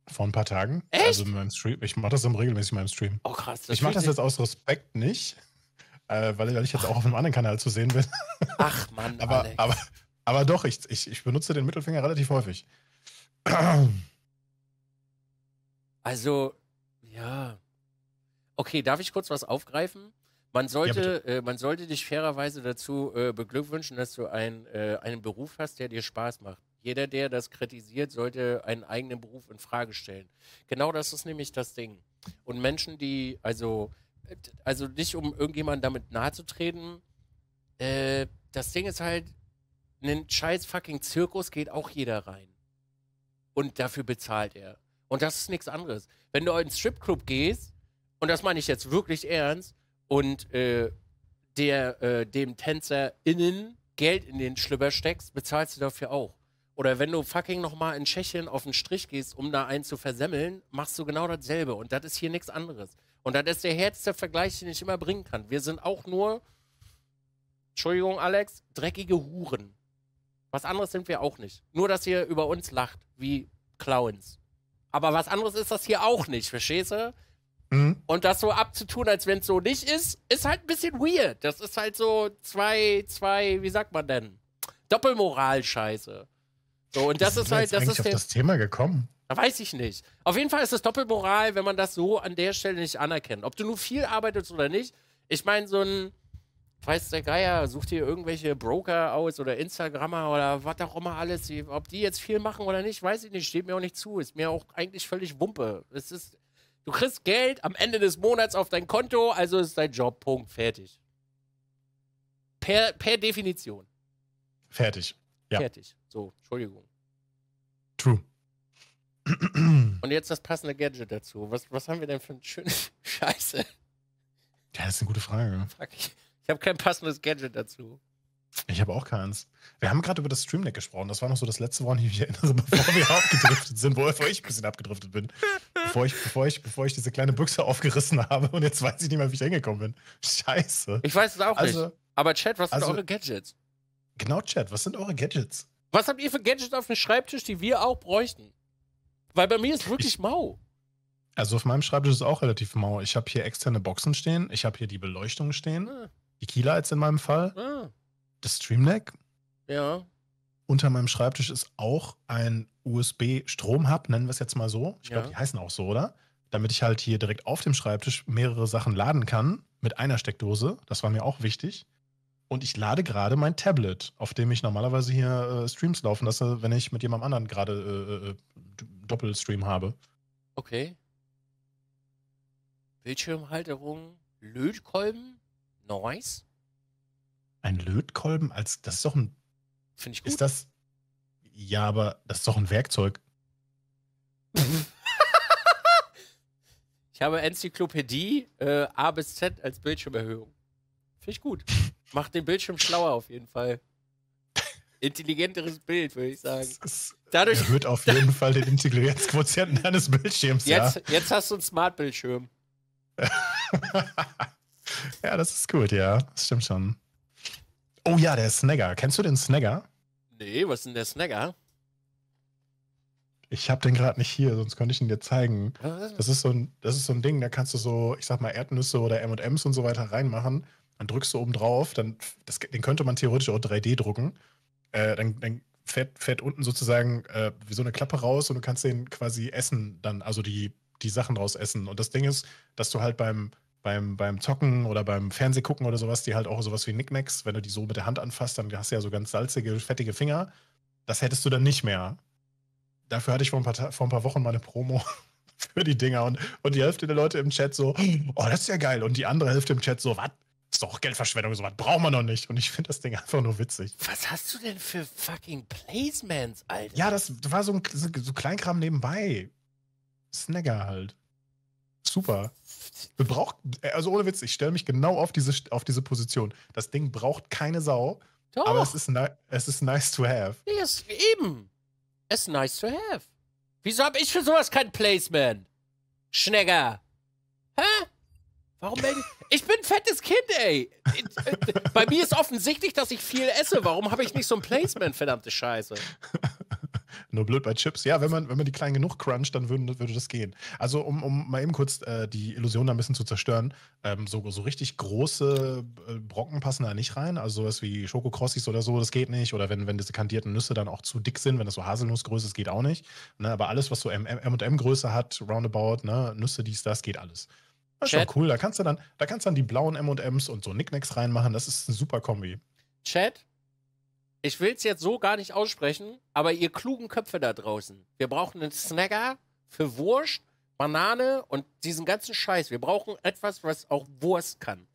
B: Vor
A: ein paar Tagen. Echt? Also in meinem Stream. Ich mache das im regelmäßig in meinem Stream. Oh
B: krass. ich mache das jetzt
A: aus Respekt nicht, äh, weil, ich jetzt Ach. auch auf einem anderen Kanal zu sehen bin.
B: Ach Mann. aber,
A: aber, aber, doch, ich, ich, ich benutze den Mittelfinger relativ häufig.
B: Also, ja. Okay, darf ich kurz was aufgreifen? Man sollte, ja, äh, man sollte dich fairerweise dazu äh, beglückwünschen, dass du ein, äh, einen Beruf hast, der dir Spaß macht. Jeder, der das kritisiert, sollte einen eigenen Beruf in Frage stellen. Genau das ist nämlich das Ding. Und Menschen, die, also, also nicht um irgendjemandem damit nahezutreten, äh, das Ding ist halt, einen scheiß fucking Zirkus geht auch jeder rein und dafür bezahlt er. Und das ist nichts anderes. Wenn du in einen Stripclub gehst, und das meine ich jetzt wirklich ernst, und äh, der, äh, dem TänzerInnen Geld in den Schlüpper steckst, bezahlst du dafür auch. Oder wenn du fucking nochmal in Tschechien auf den Strich gehst, um da einen zu versemmeln, machst du genau dasselbe. Und das ist hier nichts anderes. Und das ist der härteste Vergleich, den ich immer bringen kann. Wir sind auch nur, Entschuldigung, Alex, dreckige Huren. Was anderes sind wir auch nicht. Nur, dass ihr über uns lacht, wie Clowns. Aber was anderes ist das hier auch nicht, verstehst du? Mhm. Und das so abzutun, als wenn es so nicht ist, ist halt ein bisschen weird. Das ist halt so zwei, zwei, wie sagt man denn? Doppelmoral-Scheiße. So, und das ist, ist halt, das ist auf das
A: Thema gekommen.
B: Da weiß ich nicht. Auf jeden Fall ist es Doppelmoral, wenn man das so an der Stelle nicht anerkennt. Ob du nur viel arbeitest oder nicht. Ich meine, so ein, weiß der Geier, sucht hier irgendwelche Broker aus oder Instagrammer oder was auch immer alles. Ob die jetzt viel machen oder nicht, weiß ich nicht. Steht mir auch nicht zu. Ist mir auch eigentlich völlig Wumpe. Es ist, du kriegst Geld am Ende des Monats auf dein Konto, also ist dein Job. Punkt. Fertig. Per, per Definition. Fertig. Ja. Fertig. So, Entschuldigung. True. Und jetzt das passende Gadget dazu. Was, was haben wir denn für ein schönes Scheiße? Ja,
A: das ist eine gute Frage. Ne?
B: Fuck ich. Ich habe kein passendes Gadget dazu.
A: Ich habe auch keins. Wir haben gerade über das Streamdeck gesprochen. Das war noch so das letzte, woran ich mich erinnere, bevor wir abgedriftet sind, bevor ich ein bisschen abgedriftet bin. Bevor ich, bevor, ich, bevor ich diese kleine Büchse aufgerissen habe und jetzt weiß ich nicht mehr, wie ich hingekommen bin.
B: Scheiße. Ich weiß es auch also, nicht. Aber Chat, was also, sind eure Gadgets? Genau, Chat, was sind eure Gadgets? Was habt ihr für Gadgets auf dem Schreibtisch, die wir auch bräuchten? Weil bei mir ist wirklich ich, mau.
A: Also auf meinem Schreibtisch ist es auch relativ mau. Ich habe hier externe Boxen stehen, ich habe hier die Beleuchtung stehen. Hm die Keylights in meinem Fall, ah. das Stream Deck. Ja. Unter meinem Schreibtisch ist auch ein USB-Strom-Hub, nennen wir es jetzt mal so. Ich glaube, ja. die heißen auch so, oder? Damit ich halt hier direkt auf dem Schreibtisch mehrere Sachen laden kann mit einer Steckdose. Das war mir auch wichtig. Und ich lade gerade mein Tablet, auf dem ich normalerweise hier äh, Streams laufen lasse, wenn ich mit jemandem anderen gerade äh, äh, äh Doppelstream habe.
B: Okay. Bildschirmhalterung, Lötkolben, Nice.
A: Ein Lötkolben als. Das ist doch ein. Finde ich gut. Ist das. Ja, aber das ist doch ein Werkzeug.
B: ich habe Enzyklopädie äh, A bis Z als Bildschirmerhöhung. Finde ich gut. Macht den Bildschirm schlauer auf jeden Fall. Intelligenteres Bild, würde ich sagen. Dadurch erhöht auf jeden Fall
A: den Intelligenzquotienten deines Bildschirms. Jetzt, ja.
B: jetzt hast du einen Smart-Bildschirm.
A: Ja, das ist gut, ja. Das stimmt schon. Oh ja, der Snagger. Kennst du den Snagger?
B: Nee, was ist denn der Snagger?
A: Ich hab den gerade nicht hier, sonst könnte ich ihn dir zeigen. Das ist, so ein, das ist so ein Ding, da kannst du so, ich sag mal, Erdnüsse oder MMs und so weiter reinmachen. Dann drückst du oben drauf, dann, das, den könnte man theoretisch auch 3D drucken. Äh, dann, dann fährt, fährt, unten sozusagen äh, wie so eine Klappe raus und du kannst den quasi essen, dann, also die, die Sachen draus essen. Und das Ding ist, dass du halt beim, beim, beim Zocken oder beim Fernsehgucken oder sowas, die halt auch sowas wie Nicknacks, wenn du die so mit der Hand anfasst, dann hast du ja so ganz salzige, fettige Finger. Das hättest du dann nicht mehr. Dafür hatte ich vor ein paar, vor ein paar Wochen meine Promo für die Dinger und, und die Hälfte der Leute im Chat so, oh, das ist ja geil. Und die andere Hälfte im Chat so, was? Ist doch Geldverschwendung, sowas brauchen wir noch nicht. Und ich finde das Ding einfach nur witzig.
B: Was hast du denn für
A: fucking Placements, Alter? Ja, das war so ein so Kleinkram nebenbei. Snagger halt. Super braucht, also ohne Witz, ich stelle mich genau auf diese, auf diese Position. Das Ding braucht keine Sau, Doch. aber es ist, es ist nice to
B: have. Yes, eben. Es ist nice to have. Wieso habe ich für sowas kein Placement? Schnegger. Hä? Warum melde ich? Ich bin ein fettes Kind, ey. Bei mir ist offensichtlich, dass ich viel esse. Warum habe ich nicht so ein Placement, verdammte Scheiße?
A: Nur blöd bei Chips. Ja, wenn man, wenn man die klein genug cruncht, dann würden, würde das gehen. Also, um, um mal eben kurz äh, die Illusion da ein bisschen zu zerstören, ähm, so, so richtig große äh, Brocken passen da nicht rein. Also, sowas wie Schokokrossis oder so, das geht nicht. Oder wenn, wenn diese kandierten Nüsse dann auch zu dick sind, wenn das so Haselnussgröße ist, geht auch nicht. Ne, aber alles, was so MM-Größe hat, roundabout, ne, Nüsse, dies, das, geht alles. Das ist Chat. schon cool. Da kannst du dann, da kannst du dann die blauen MMs und so Nicknacks reinmachen. Das ist ein super Kombi.
B: Chat, ich will es jetzt so gar nicht aussprechen, aber ihr klugen Köpfe da draußen. Wir brauchen einen Snagger für Wurst, Banane und diesen ganzen Scheiß. Wir brauchen etwas, was auch Wurst kann.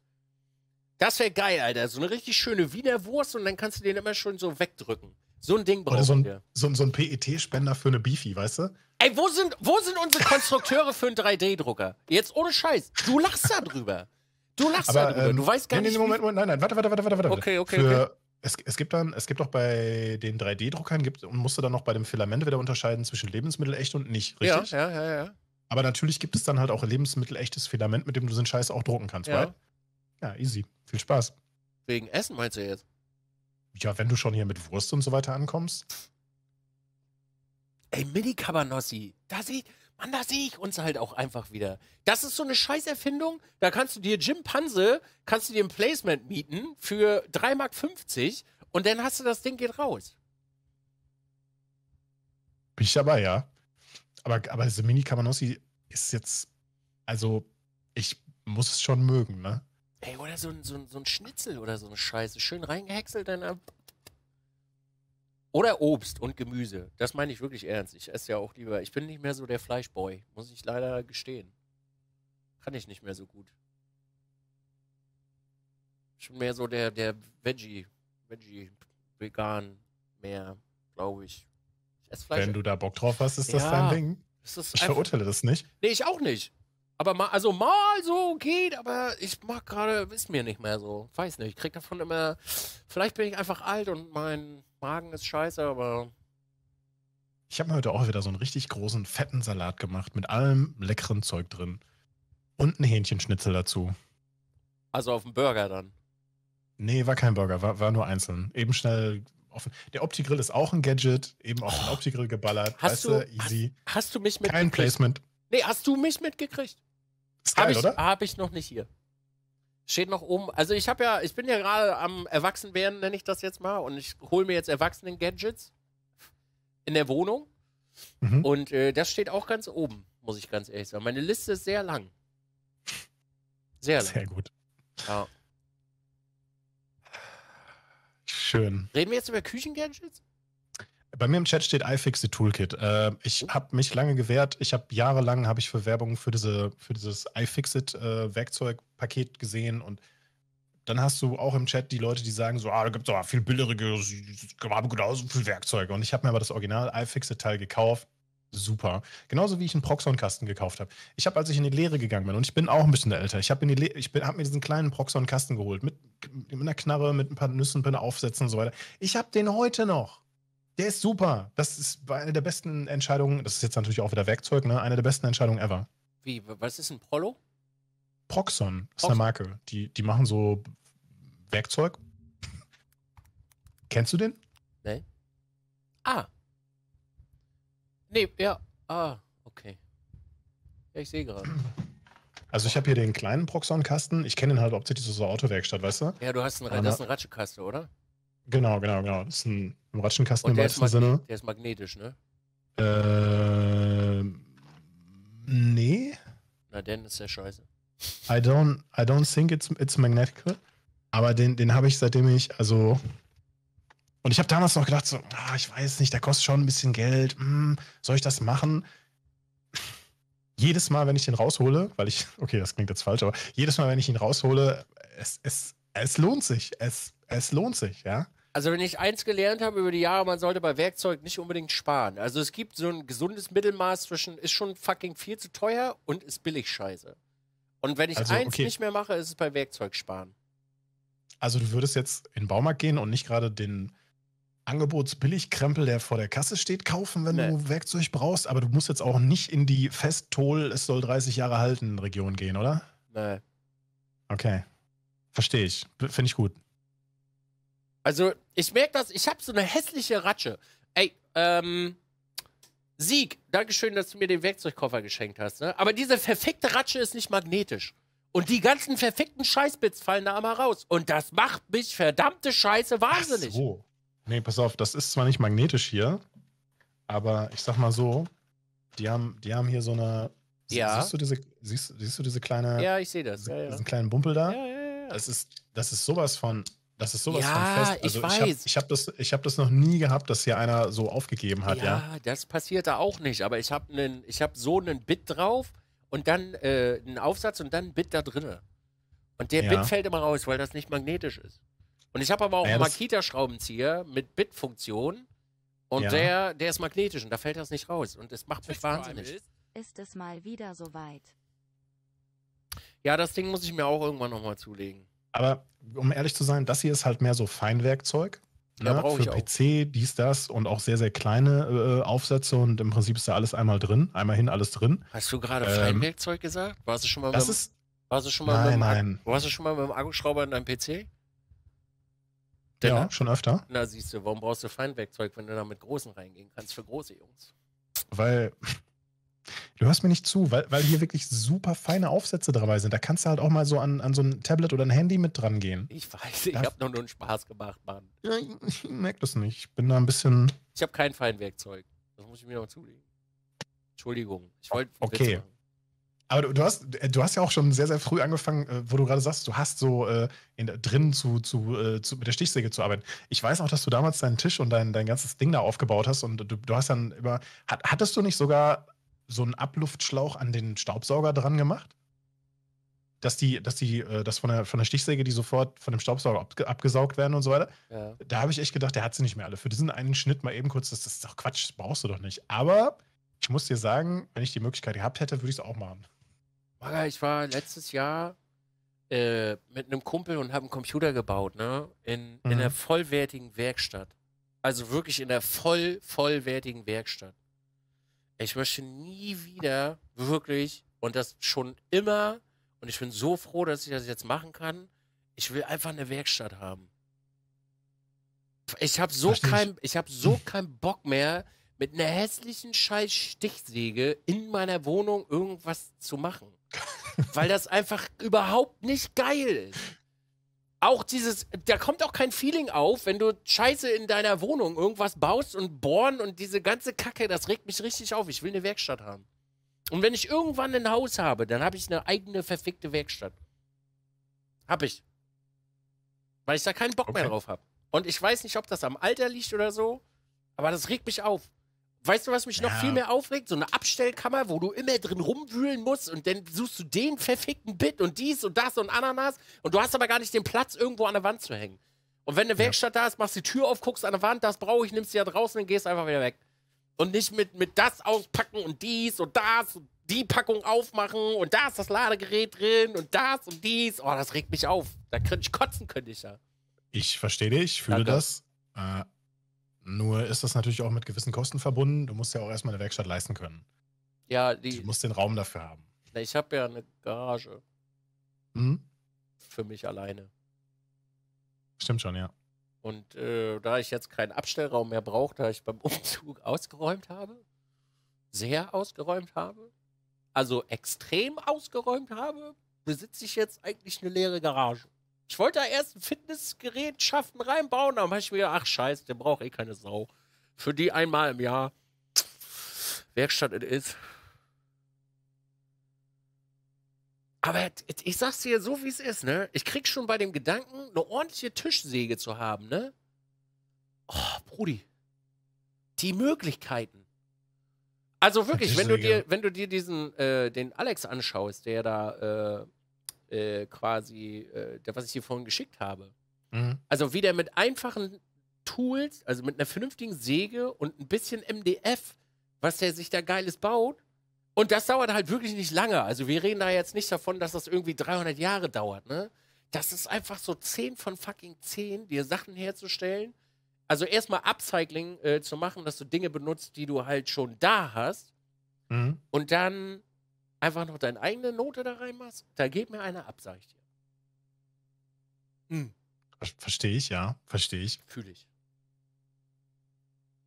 B: Das wäre geil, Alter. So eine richtig schöne Wiener Wurst und dann kannst du den immer schon so wegdrücken. So ein Ding brauchen Oder so ein, wir.
A: So, so ein PET-Spender für eine Beefy, weißt
B: du? Ey, wo sind, wo sind unsere Konstrukteure für einen 3D-Drucker? Jetzt ohne Scheiß. Du lachst da drüber. Du lachst aber, darüber. Ähm, du weißt gar nee, nicht. Nee, Moment, Moment, nein,
A: nein, warte, warte, warte, warte. Okay, okay, für, okay. Es, es, gibt dann, es gibt auch bei den 3D-Druckern, und musst du dann noch bei dem Filament wieder unterscheiden zwischen Lebensmittel echt und nicht, richtig? Ja, ja, ja, ja. Aber natürlich gibt es dann halt auch lebensmittelechtes Filament, mit dem du den Scheiß auch drucken kannst, ja. Right? Ja, easy. Viel Spaß. Wegen Essen meinst du jetzt? Ja, wenn du schon hier mit Wurst und so weiter
B: ankommst. Ey, Mini-Cabanossi. Da sieht. Mann, da sehe ich uns halt auch einfach wieder. Das ist so eine Scheißerfindung. Da kannst du dir Jim Panse, kannst du dir ein Placement mieten für 3,50 Mark und dann hast du das Ding geht raus.
A: Bin ich dabei, ja. Aber, aber diese Mini Kamanossi ist jetzt, also ich muss es schon mögen, ne?
B: Ey, oder so ein, so ein, so ein Schnitzel oder so eine Scheiße. Schön reingehäckselt, dann ab. Oder Obst und Gemüse. Das meine ich wirklich ernst. Ich esse ja auch lieber. Ich bin nicht mehr so der Fleischboy, muss ich leider gestehen. Kann ich nicht mehr so gut. Schon mehr so der, der Veggie, Veggie, vegan, mehr, glaube ich. Ich esse Fleisch. Wenn du da Bock drauf hast, ist das dein Ding. ich verurteile das nicht. Nee, ich auch nicht. Aber mal, also mal so geht, aber ich mag gerade, ist mir nicht mehr so. Weiß nicht, ich krieg davon immer, vielleicht bin ich einfach alt und mein Magen ist scheiße, aber.
A: Ich habe mir heute auch wieder so einen richtig großen, fetten Salat gemacht mit allem leckeren Zeug drin. Und ein Hähnchenschnitzel dazu.
B: Also auf dem Burger dann?
A: Nee, war kein Burger, war, war nur einzeln. Eben schnell offen. Der Opti-Grill ist auch ein Gadget, eben auf den oh. Opti-Grill geballert. Hast weißt du, easy.
B: Hast, hast, du mich mitgekriegt? Kein Placement. Nee, hast du mich mitgekriegt? Ist geil, hab ich, oder? Hab ich noch nicht hier steht noch oben. Also ich habe ja, ich bin ja gerade am Erwachsenwerden, nenne ich das jetzt mal, und ich hole mir jetzt Erwachsenen-Gadgets in der Wohnung. Mhm. Und äh, das steht auch ganz oben, muss ich ganz ehrlich sagen. Meine Liste ist sehr lang. Sehr lang. Sehr gut. Ja.
A: Schön.
B: Reden wir jetzt über Küchengadgets?
A: Bei mir im Chat steht iFixit Toolkit. Äh, ich habe mich lange gewehrt. Ich habe jahrelang habe ich für Werbung für diese für dieses iFixit äh, Werkzeugpaket gesehen und dann hast du auch im Chat die Leute, die sagen so, ah, da gibt es aber viel billigeres, aber genauso viel Werkzeuge. Und ich habe mir aber das Original iFixit Teil gekauft. Super. Genauso wie ich einen Proxon-Kasten gekauft habe. Ich habe, als ich in die Lehre gegangen bin, und ich bin auch ein bisschen älter, ich habe hab mir diesen kleinen Proxon-Kasten geholt mit, mit einer Knarre, mit ein paar Nüssen, ein paar Aufsätzen und so weiter. Ich habe den heute noch. Der ist super. Das ist eine der besten Entscheidungen. Das ist jetzt natürlich auch wieder Werkzeug, ne? Eine der besten Entscheidungen ever.
B: Wie, was ist ein Prolo?
A: Proxon Das ist eine Marke. Die, die machen so Werkzeug. Kennst du den?
B: Nee. Ah. Nee, ja. Ah, okay. Ja, ich sehe gerade.
A: Also ich habe hier den kleinen Proxon-Kasten. Ich kenne ihn halt hauptsächlich so aus der Autowerkstatt, weißt du? Ja, du hast einen, ähm, das
B: Ratschekasten, oder?
A: Genau, genau, genau. Das ist ein im Ratschenkasten im weitesten Sinne.
B: Der ist magnetisch, ne?
A: Äh. Nee.
B: Na, denn ist der scheiße.
A: I don't, I don't think it's, it's magnetical. Aber den, den habe ich seitdem ich, also. Und ich habe damals noch gedacht, so, ah, ich weiß nicht, der kostet schon ein bisschen Geld. Hm, soll ich das machen? Jedes Mal, wenn ich den raushole, weil ich, okay, das klingt jetzt falsch, aber jedes Mal, wenn ich ihn raushole, es, es, es lohnt sich. Es, es lohnt sich, ja.
B: Also wenn ich eins gelernt habe über die Jahre, man sollte bei Werkzeug nicht unbedingt sparen. Also es gibt so ein gesundes Mittelmaß zwischen ist schon fucking viel zu teuer und ist billig scheiße. Und wenn ich also, eins okay. nicht mehr mache, ist es bei Werkzeug sparen.
A: Also du würdest jetzt in den Baumarkt gehen und nicht gerade den Angebotsbilligkrempel, der vor der Kasse steht, kaufen, wenn nee. du Werkzeug brauchst, aber du musst jetzt auch nicht in die Festtol, es soll 30 Jahre halten Region gehen, oder? Nein. Okay. Verstehe ich. Finde ich gut.
B: Also, ich merke das, ich habe so eine hässliche Ratsche. Ey, ähm, Sieg, Dankeschön, dass du mir den Werkzeugkoffer geschenkt hast. Ne? Aber diese verfickte Ratsche ist nicht magnetisch. Und die ganzen verfickten Scheißbits fallen da einmal raus. Und das macht mich verdammte Scheiße wahnsinnig. Ach so.
A: Nee, pass auf, das ist zwar nicht magnetisch hier, aber ich sag mal so, die haben, die haben hier so eine. Ja. Siehst du diese, siehst, siehst du diese kleine. Ja, ich sehe das. Ja, ja. Diesen kleinen Bumpel da? Ja, ja, ja. Das ist, das ist sowas von das ist sowas ja, von fest. Also ich weiß. Ich habe hab das, hab das noch nie gehabt, dass hier einer so aufgegeben hat. Ja, ja.
B: das passiert da auch nicht. Aber ich habe einen, so einen Bit drauf und dann äh, einen Aufsatz und dann ein Bit da drinne. Und der ja. Bit fällt immer raus, weil das nicht magnetisch ist. Und ich habe aber auch ja, einen Makita-Schraubenzieher mit Bit-Funktion und ja. der, der ist magnetisch und da fällt das nicht raus. Und es macht mich wahnsinnig.
C: Ist es mal wieder soweit?
B: Ja, das Ding muss ich mir auch irgendwann nochmal zulegen.
A: Aber um ehrlich zu sein, das hier ist halt mehr so Feinwerkzeug. Ja, ne? Für PC, dies, das und auch sehr, sehr kleine äh, Aufsätze und im Prinzip ist da alles einmal drin, einmal hin, alles drin.
B: Hast du gerade ähm, Feinwerkzeug gesagt? Warst du schon mal, das mit, ist, warst du schon mal nein, nein. Warst du schon mal mit dem Akkuschrauber in deinem PC?
A: Denn, ja, ne? schon öfter.
B: Na, siehst du, warum brauchst du Feinwerkzeug, wenn du da mit Großen reingehen kannst, für große Jungs?
A: Weil Du hörst mir nicht zu, weil, weil hier wirklich super feine Aufsätze dabei sind. Da kannst du halt auch mal so an, an so ein Tablet oder ein Handy mit dran gehen.
B: Ich weiß, ich habe nur, einen Spaß gemacht, Mann. Ja, ich, ich merke
A: das nicht. Ich bin da ein bisschen.
B: Ich habe kein Feinwerkzeug. Das muss ich mir noch zulegen. Entschuldigung. Ich wollte. Okay.
A: Aber du, du, hast, du hast ja auch schon sehr, sehr früh angefangen, äh, wo du gerade sagst, du hast so äh, in, drin zu, zu, äh, zu, mit der Stichsäge zu arbeiten. Ich weiß auch, dass du damals deinen Tisch und dein, dein ganzes Ding da aufgebaut hast und du, du hast dann über. Hat, hattest du nicht sogar so einen Abluftschlauch an den Staubsauger dran gemacht. Dass die, dass die, äh, das von der, von der Stichsäge, die sofort von dem Staubsauger ab, abgesaugt werden und so weiter. Ja. Da habe ich echt gedacht, der hat sie nicht mehr alle. Für diesen einen Schnitt mal eben kurz, das, ist doch Quatsch, das brauchst du doch nicht. Aber ich muss dir sagen, wenn ich die Möglichkeit gehabt hätte,
B: würde ich es auch machen. Maga, ich war letztes Jahr äh, mit einem Kumpel und habe einen Computer gebaut, ne? In, mhm. in einer vollwertigen Werkstatt. Also wirklich in der voll, vollwertigen Werkstatt ich möchte nie wieder wirklich und das schon immer und ich bin so froh, dass ich das jetzt machen kann. Ich will einfach eine Werkstatt haben. Ich habe so Verstehe ich habe so keinen Bock mehr mit einer hässlichen scheiß Stichsäge in meiner Wohnung irgendwas zu machen. Weil das einfach überhaupt nicht geil ist auch dieses, da kommt auch kein Feeling auf, wenn du Scheiße in deiner Wohnung irgendwas baust und bohren und diese ganze Kacke, das regt mich richtig auf. Ich will eine Werkstatt haben. Und wenn ich irgendwann ein Haus habe, dann habe ich eine eigene verfickte Werkstatt. Hab ich. Weil ich da keinen Bock okay. mehr drauf habe. Und ich weiß nicht, ob das am Alter liegt oder so, aber das regt mich auf. Weißt du, was mich ja. noch viel mehr aufregt? So eine Abstellkammer, wo du immer drin rumwühlen musst und dann suchst du den verfickten Bit und dies und das und Ananas und du hast aber gar nicht den Platz, irgendwo an der Wand zu hängen. Und wenn eine Werkstatt ja. da ist, machst du die Tür auf, guckst an der Wand, das brauche ich, nimmst sie ja draußen und gehst einfach wieder weg. Und nicht mit, mit das auspacken und dies und das und die Packung aufmachen und da ist das Ladegerät drin und das und dies. Oh, das regt mich auf. Da könnte ich kotzen, könnte ich ja. Ich verstehe dich, fühle Danke. das.
A: Äh, nur ist das natürlich auch mit gewissen Kosten verbunden. Du musst ja auch erstmal eine Werkstatt leisten können.
B: Ja, die. Du musst den Raum dafür haben. Na, ich habe ja eine Garage. Mhm. Für mich alleine. Stimmt schon, ja. Und äh, da ich jetzt keinen Abstellraum mehr brauche, da ich beim Umzug ausgeräumt habe, sehr ausgeräumt habe, also extrem ausgeräumt habe, besitze ich jetzt eigentlich eine leere Garage. Ich wollte da erst ein Fitnessgerät schaffen, reinbauen, dann habe ich mir gedacht, ach scheiße, der braucht eh keine Sau. Für die einmal im Jahr. Werkstatt it is. Aber ich sag's dir so, wie es ist, ne? Ich krieg schon bei dem Gedanken, eine ordentliche Tischsäge zu haben, ne? Oh, Brudi. Die Möglichkeiten.
C: Also wirklich, wenn du dir,
B: wenn du dir diesen, äh, den Alex anschaust, der da äh, äh, quasi, äh, was ich dir vorhin geschickt habe. Mhm. Also wieder mit einfachen Tools, also mit einer vernünftigen Säge und ein bisschen MDF, was der sich da Geiles baut. Und das dauert halt wirklich nicht lange. Also wir reden da jetzt nicht davon, dass das irgendwie 300 Jahre dauert, ne? Das ist einfach so 10 von fucking 10, dir Sachen herzustellen. Also erstmal Upcycling äh, zu machen, dass du Dinge benutzt, die du halt schon da hast. Mhm. Und dann einfach noch deine eigene Note da reinmachst, da geht mir einer ab, sag ich dir. Hm.
A: Verstehe ich, ja. Verstehe ich. Fühle ich.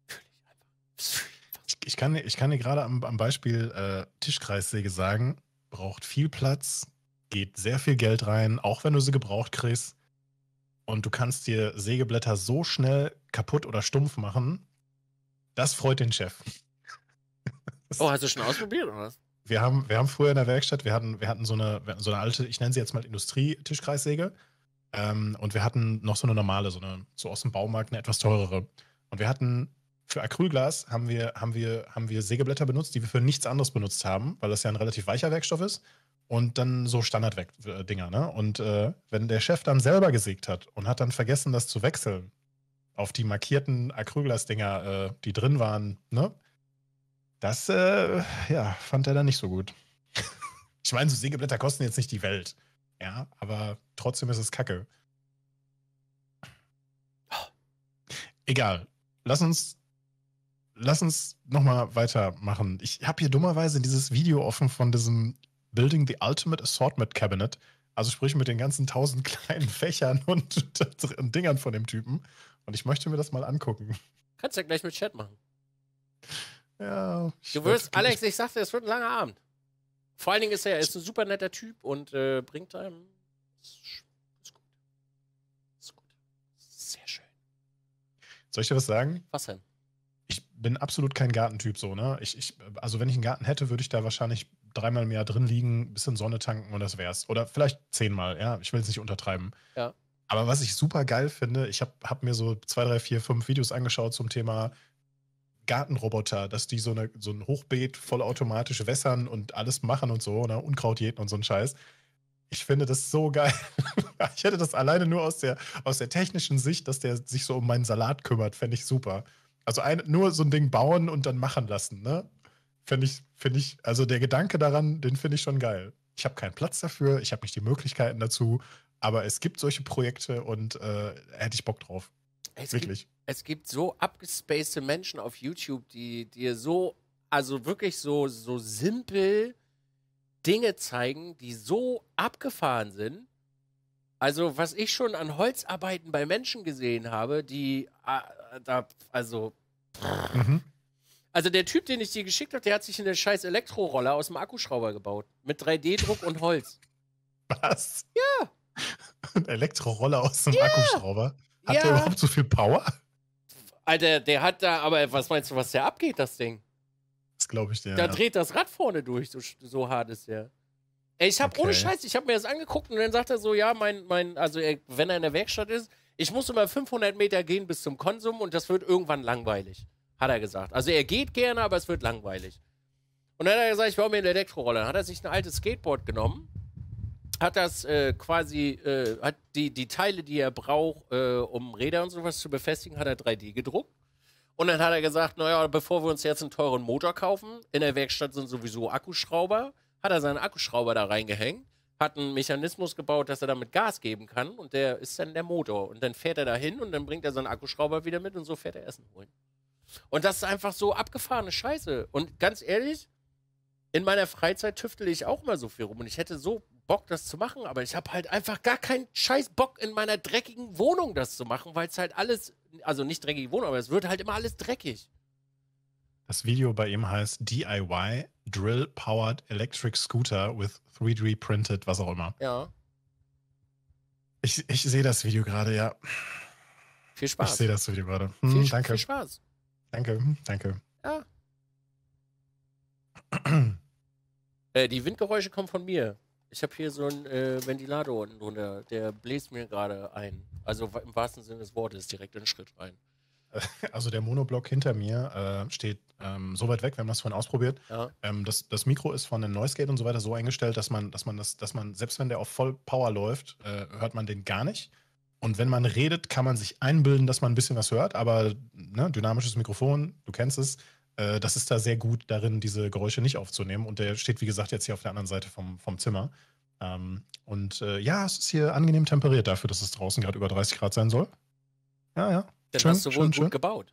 A: Fühle ich einfach. Ich, ich, kann, ich kann dir gerade am, am, Beispiel äh, Tischkreissäge sagen, braucht viel Platz, geht sehr viel Geld rein, auch wenn du sie gebraucht kriegst. Und du kannst dir Sägeblätter so schnell kaputt oder stumpf machen, das freut den Chef.
B: oh, hast du schon ausprobiert oder was?
A: wir haben, wir haben früher in der Werkstatt, wir hatten, wir hatten so eine, so eine alte, ich nenne sie jetzt mal Industrietischkreissäge. Ähm, und wir hatten noch so eine normale, so eine, so aus dem Baumarkt, eine etwas teurere. Und wir hatten für Acrylglas haben wir, haben wir, haben wir Sägeblätter benutzt, die wir für nichts anderes benutzt haben, weil das ja ein relativ weicher Werkstoff ist. Und dann so Standarddinger, ne? Und äh, wenn der Chef dann selber gesägt hat und hat dann vergessen, das zu wechseln auf die markierten Acrylglas-Dinger, äh, die drin waren, ne? Das äh, ja, fand er dann nicht so gut. ich meine, so Sägeblätter kosten jetzt nicht die Welt. Ja, aber trotzdem ist es Kacke. Egal. Lass uns, lass uns nochmal weitermachen. Ich habe hier dummerweise dieses Video offen von diesem Building the Ultimate Assortment Cabinet. Also sprich mit den ganzen tausend kleinen Fächern und, und Dingern von dem Typen. Und ich möchte mir das mal angucken.
B: Kannst ja gleich mit Chat machen. Ja, du wirst, Alex, ich sagte, es wird ein langer Abend. Vor allen Dingen ist er, er ist ein super netter Typ und äh, bringt einem. Ist, gut. Ist gut. Sehr schön.
A: Soll ich dir was sagen? Was denn? Ich bin absolut kein Gartentyp so, ne? Ich, ich, also, wenn ich einen Garten hätte, würde ich da wahrscheinlich dreimal mehr drin liegen, bisschen Sonne tanken und das wär's. Oder vielleicht zehnmal, ja. Ich will es nicht untertreiben. Ja. Aber was ich super geil finde, ich habe hab mir so zwei, drei, vier, fünf Videos angeschaut zum Thema Gartenroboter, dass die so, eine, so ein Hochbeet vollautomatisch wässern und alles machen und so, ne? Unkraut jäten und so ein Scheiß. Ich finde das so geil. ich hätte das alleine nur aus der, aus der technischen Sicht, dass der sich so um meinen Salat kümmert, fände ich super. Also ein, nur so ein Ding bauen und dann machen lassen, ne? Finde ich, finde ich, also der Gedanke daran, den finde ich schon geil. Ich habe keinen Platz dafür, ich habe nicht die Möglichkeiten dazu, aber es gibt solche Projekte und äh, hätte ich Bock drauf. Es Wirklich.
B: Gibt, es gibt so abgespacete Menschen auf YouTube, die dir so, also wirklich so, so simpel Dinge zeigen, die so abgefahren sind. Also, was ich schon an Holzarbeiten bei Menschen gesehen habe, die äh, da, also. Mhm. Also der Typ, den ich dir geschickt habe, der hat sich einen scheiß Elektroroller aus dem Akkuschrauber gebaut. Mit 3D-Druck und Holz. Was? Ja. Ein Elektroroller
A: aus dem ja. Akkuschrauber? Hat ja. der überhaupt so viel Power?
B: Alter, der hat da, aber was meinst du, was der abgeht, das Ding? Das glaube ich dir. Da ja. dreht das Rad vorne durch, so, so hart ist der. Ey, ich habe okay. ohne Scheiß, ich habe mir das angeguckt und dann sagt er so, ja, mein, mein, also wenn er in der Werkstatt ist, ich muss immer 500 Meter gehen bis zum Konsum und das wird irgendwann langweilig, hat er gesagt. Also er geht gerne, aber es wird langweilig. Und dann hat er gesagt, ich baue mir einen Elektroroller. Dann hat er sich ein altes Skateboard genommen hat das äh, quasi, äh, hat die, die Teile, die er braucht, äh, um Räder und sowas zu befestigen, hat er 3D gedruckt. Und dann hat er gesagt, naja, bevor wir uns jetzt einen teuren Motor kaufen, in der Werkstatt sind sowieso Akkuschrauber, hat er seinen Akkuschrauber da reingehängt, hat einen Mechanismus gebaut, dass er damit Gas geben kann und der ist dann der Motor. Und dann fährt er da hin und dann bringt er seinen Akkuschrauber wieder mit und so fährt er Essen holen. Und das ist einfach so abgefahrene Scheiße. Und ganz ehrlich, in meiner Freizeit tüftel ich auch mal so viel rum und ich hätte so Bock, das zu machen, aber ich habe halt einfach gar keinen scheiß Bock in meiner dreckigen Wohnung das zu machen, weil es halt alles, also nicht dreckige Wohnung, aber es wird halt immer alles dreckig.
A: Das Video bei ihm heißt DIY Drill Powered Electric Scooter with 3D Printed, was auch immer. Ja. Ich, ich sehe das Video gerade, ja. Viel Spaß. Ich sehe das Video gerade. Hm, viel, danke. Viel Spaß. Danke, hm, danke. Ja.
B: äh, die Windgeräusche kommen von mir. Ich habe hier so einen äh, Ventilator unten drunter, der bläst mir gerade ein. Also im wahrsten Sinne des Wortes direkt in den Schritt rein.
A: Äh, also der Monoblock hinter mir äh, steht ähm, so weit weg, wir haben das vorhin ausprobiert. Ja. Ähm, das, das, Mikro ist von den Noise Gate und so weiter so eingestellt, dass man, dass man das, dass man, selbst wenn der auf Voll Power läuft, äh, hört man den gar nicht. Und wenn man redet, kann man sich einbilden, dass man ein bisschen was hört, aber ne, dynamisches Mikrofon, du kennst es, äh, das ist da sehr gut darin, diese Geräusche nicht aufzunehmen. Und der steht, wie gesagt, jetzt hier auf der anderen Seite vom, vom Zimmer. Ähm, und äh, ja, es ist hier angenehm temperiert dafür, dass es draußen gerade über 30 Grad sein soll. Ja, ja. Dann schön, hast du wohl schön, gut schön. gebaut.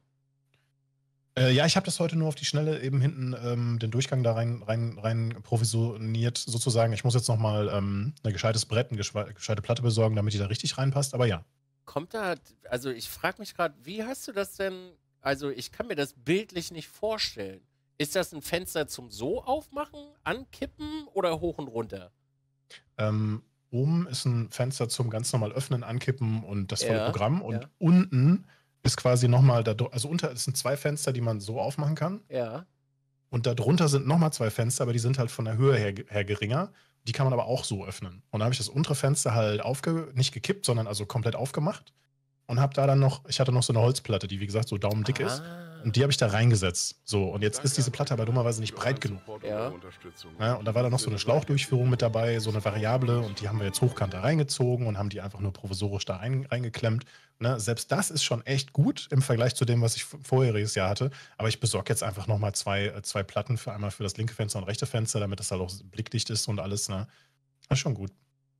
A: Äh, ja, ich habe das heute nur auf die Schnelle eben hinten ähm, den Durchgang da rein, rein, rein provisioniert, sozusagen. Ich muss jetzt nochmal ähm, ein gescheites Brett, eine gescheite Platte besorgen, damit die da richtig reinpasst,
B: aber ja. Kommt da, also ich frage mich gerade, wie hast du das denn also ich kann mir das bildlich nicht vorstellen. Ist das ein Fenster zum so aufmachen, ankippen oder hoch und runter?
A: Ähm, oben ist ein Fenster zum ganz normal öffnen, ankippen und das volle ja, Programm. Und ja. unten ist quasi nochmal, also unter sind zwei Fenster, die man so aufmachen kann. Ja. Und darunter sind nochmal zwei Fenster, aber die sind halt von der Höhe her, her geringer. Die kann man aber auch so öffnen. Und da habe ich das untere Fenster halt aufge, nicht gekippt, sondern also komplett aufgemacht und habe da dann noch, ich hatte noch so eine Holzplatte, die wie gesagt so daumendick ah. ist. Und die habe ich da reingesetzt. So, und jetzt ist diese Platte aber dummerweise nicht breit genug.
B: Ja. ja. Und da war da
A: noch so eine Schlauchdurchführung mit dabei, so eine Variable, und die haben wir jetzt hochkant da reingezogen und haben die einfach nur provisorisch da rein, reingeklemmt. Ne? Selbst das ist schon echt gut im Vergleich zu dem, was ich vorheriges Jahr hatte. Aber ich besorge jetzt einfach nochmal zwei, äh, zwei Platten für einmal für das linke Fenster und rechte Fenster, damit das halt auch blickdicht ist und alles. Ne? Das ist schon gut.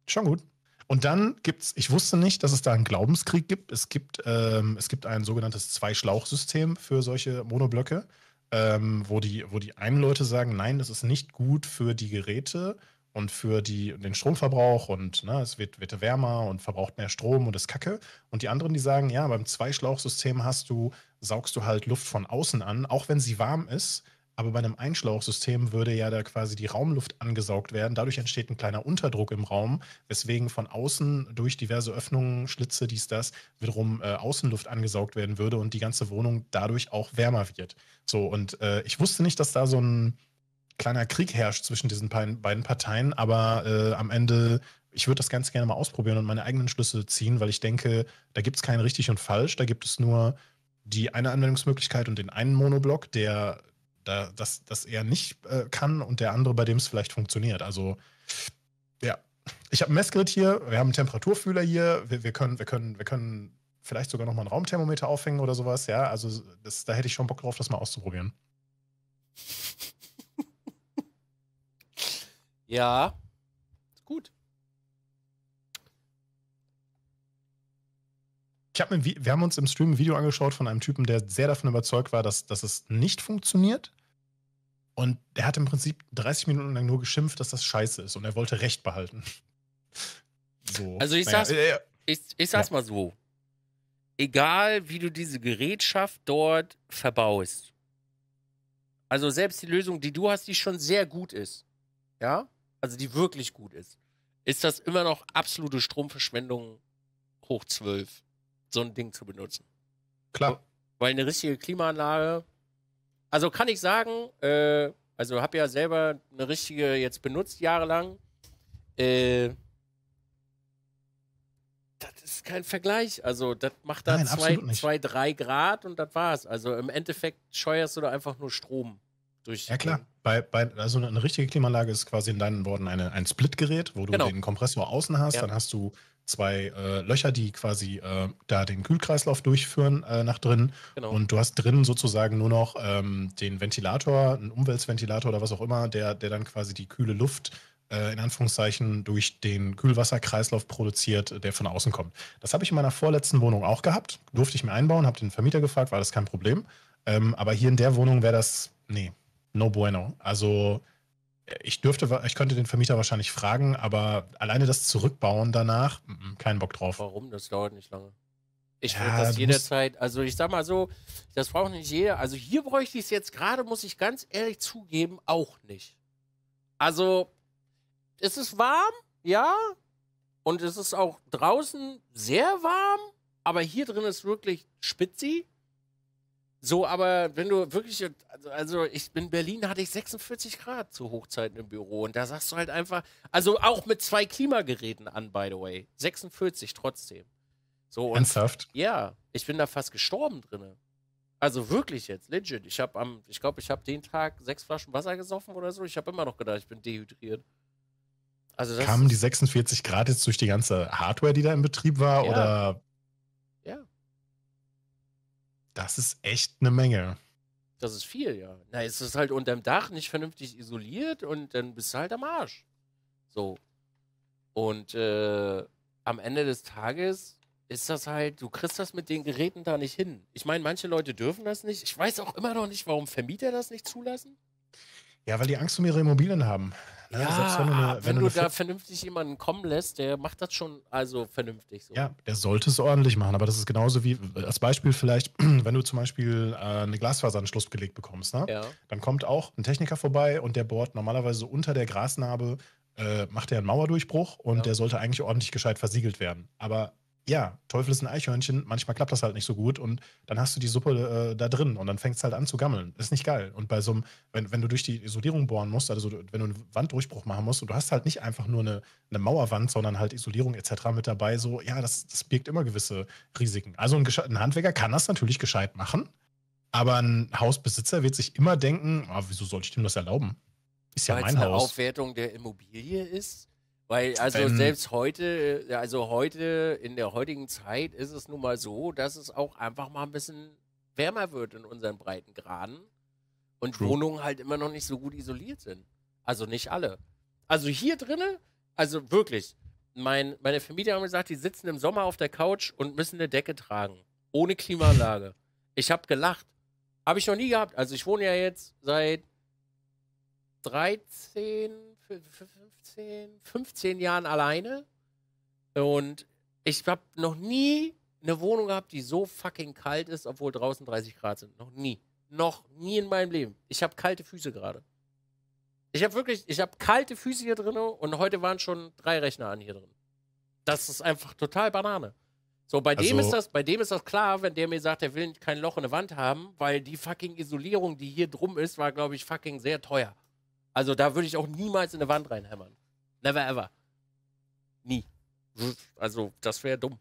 A: Schon gut. Und dann gibt es, ich wusste nicht, dass es da einen Glaubenskrieg gibt. Es gibt, ähm, es gibt ein sogenanntes Zwei-Schlauch-System für solche Monoblöcke, ähm, wo, die, wo die einen Leute sagen, nein, das ist nicht gut für die Geräte und für die, den Stromverbrauch und ne, es wird, wird wärmer und verbraucht mehr Strom und ist kacke. Und die anderen, die sagen, ja, beim Zweischlauchsystem hast du, saugst du halt Luft von außen an, auch wenn sie warm ist aber bei einem Einschlauchsystem würde ja da quasi die Raumluft angesaugt werden. Dadurch entsteht ein kleiner Unterdruck im Raum, weswegen von außen durch diverse Öffnungen, Schlitze, dies, das, wiederum äh, Außenluft angesaugt werden würde und die ganze Wohnung dadurch auch wärmer wird. So, und äh, ich wusste nicht, dass da so ein kleiner Krieg herrscht zwischen diesen beiden Parteien, aber äh, am Ende ich würde das ganz gerne mal ausprobieren und meine eigenen Schlüsse ziehen, weil ich denke, da gibt es kein richtig und falsch, da gibt es nur die eine Anwendungsmöglichkeit und den einen Monoblock, der da, dass, dass er nicht äh, kann und der andere, bei dem es vielleicht funktioniert. Also, ja. Ich habe ein Messgerät hier, wir haben einen Temperaturfühler hier, wir, wir, können, wir, können, wir können vielleicht sogar nochmal ein Raumthermometer aufhängen oder sowas, ja. Also, das, da hätte ich schon Bock drauf, das mal auszuprobieren.
B: Ja, gut.
A: Ich hab mir, wir haben uns im Stream ein Video angeschaut von einem Typen, der sehr davon überzeugt war, dass, dass es nicht funktioniert. Und er hat im Prinzip 30 Minuten lang nur geschimpft, dass das scheiße ist und er wollte Recht behalten.
B: So. Also ich naja, sag's, ich, ich sag's ja. mal so. Egal, wie du diese Gerätschaft dort verbaust. Also selbst die Lösung, die du hast, die schon sehr gut ist. Ja? Also die wirklich gut ist. Ist das immer noch absolute Stromverschwendung hoch 12, so ein Ding zu benutzen. Klar. Weil eine richtige Klimaanlage also kann ich sagen, äh, also habe ja selber eine richtige jetzt benutzt jahrelang. Äh, das ist kein Vergleich. Also, das macht da 2, 3 Grad und das war's. Also, im Endeffekt scheuerst du da einfach nur Strom durch. Ja, klar.
A: Bei, bei, also, eine richtige Klimaanlage ist quasi in deinen Worten eine, ein Splitgerät, wo du genau. den Kompressor außen hast. Ja. Dann hast du zwei äh, Löcher, die quasi äh, da den Kühlkreislauf durchführen äh, nach drinnen. Genau. Und du hast drinnen sozusagen nur noch ähm, den Ventilator, einen Umweltventilator oder was auch immer, der, der dann quasi die kühle Luft äh, in Anführungszeichen durch den Kühlwasserkreislauf produziert, der von außen kommt. Das habe ich in meiner vorletzten Wohnung auch gehabt. Durfte ich mir einbauen, habe den Vermieter gefragt, war das kein Problem. Ähm, aber hier in der Wohnung wäre das, nee, no bueno. Also ich dürfte, ich könnte den Vermieter wahrscheinlich fragen, aber alleine das Zurückbauen danach, keinen Bock drauf. Warum?
B: Das dauert nicht lange. Ich ja, würde das jederzeit, also ich sag mal so, das braucht nicht jeder. Also hier bräuchte ich es jetzt gerade, muss ich ganz ehrlich zugeben, auch nicht. Also, es ist warm, ja, und es ist auch draußen sehr warm, aber hier drin ist wirklich spitzi. So, aber wenn du wirklich, also, also ich bin Berlin hatte ich 46 Grad zu Hochzeiten im Büro und da sagst du halt einfach, also auch mit zwei Klimageräten an, by the way, 46 trotzdem. So Ernsthaft? Ja, ich bin da fast gestorben drinne. Also wirklich jetzt, legit. Ich habe am, ich glaube, ich habe den Tag sechs Flaschen Wasser gesoffen oder so. Ich habe immer noch gedacht, ich bin dehydriert. Also Kamen die
A: 46 Grad jetzt durch die ganze Hardware, die da im Betrieb war, ja. oder das ist echt eine Menge.
B: Das ist viel, ja. Na, ist es halt unterm Dach nicht vernünftig isoliert und dann bist du halt am Arsch. So. Und äh, am Ende des Tages ist das halt, du kriegst das mit den Geräten da nicht hin. Ich meine, manche Leute dürfen das nicht. Ich weiß auch immer noch nicht, warum Vermieter das nicht zulassen.
A: Ja, weil die Angst um ihre Immobilien haben. Ne? Ja, also wenn du, eine, ah, wenn wenn du, du da
B: vernünftig jemanden kommen lässt, der macht das schon also vernünftig. So. Ja, der
A: sollte es ordentlich machen. Aber das ist genauso wie als Beispiel vielleicht, wenn du zum Beispiel äh, eine Glasfaseranschluss gelegt bekommst, ne? Ja. dann kommt auch ein Techniker vorbei und der bohrt normalerweise unter der Grasnarbe, äh, macht er einen Mauerdurchbruch und ja. der sollte eigentlich ordentlich gescheit versiegelt werden. Aber ja, Teufel ist ein Eichhörnchen, manchmal klappt das halt nicht so gut und dann hast du die Suppe äh, da drin und dann fängt es halt an zu gammeln. Ist nicht geil. Und bei so einem, wenn, wenn du durch die Isolierung bohren musst, also wenn du einen Wanddurchbruch machen musst und du hast halt nicht einfach nur eine, eine Mauerwand, sondern halt Isolierung etc. mit dabei, so, ja, das, das birgt immer gewisse Risiken. Also ein, ein Handwerker kann das natürlich gescheit machen, aber ein Hausbesitzer wird sich immer denken, ah, wieso soll ich dem das erlauben? Ist ja Weil's mein Haus. Eine
B: Aufwertung der Immobilie ist weil also ähm, selbst heute, äh, also heute in der heutigen Zeit ist es nun mal so, dass es auch einfach mal ein bisschen wärmer wird in unseren breiten Graden und true. Wohnungen halt immer noch nicht so gut isoliert sind. Also nicht alle. Also hier drinnen, also wirklich, mein, meine Familie haben gesagt, die sitzen im Sommer auf der Couch und müssen eine Decke tragen. Ohne Klimaanlage. ich habe gelacht. Habe ich noch nie gehabt. Also ich wohne ja jetzt seit 13 15, 15 Jahren alleine und ich habe noch nie eine Wohnung gehabt, die so fucking kalt ist, obwohl draußen 30 Grad sind. Noch nie. Noch nie in meinem Leben. Ich habe kalte Füße gerade. Ich habe wirklich, ich habe kalte Füße hier drin und heute waren schon drei Rechner an hier drin. Das ist einfach total Banane. So, bei also, dem ist also das, bei dem ist das klar, wenn der mir sagt, er will kein Loch in der Wand haben, weil die fucking Isolierung, die hier drum ist, war, glaube ich, fucking sehr teuer. Also da würde ich auch niemals in eine Wand reinhämmern. Never ever. Nie. Also das wäre dumm.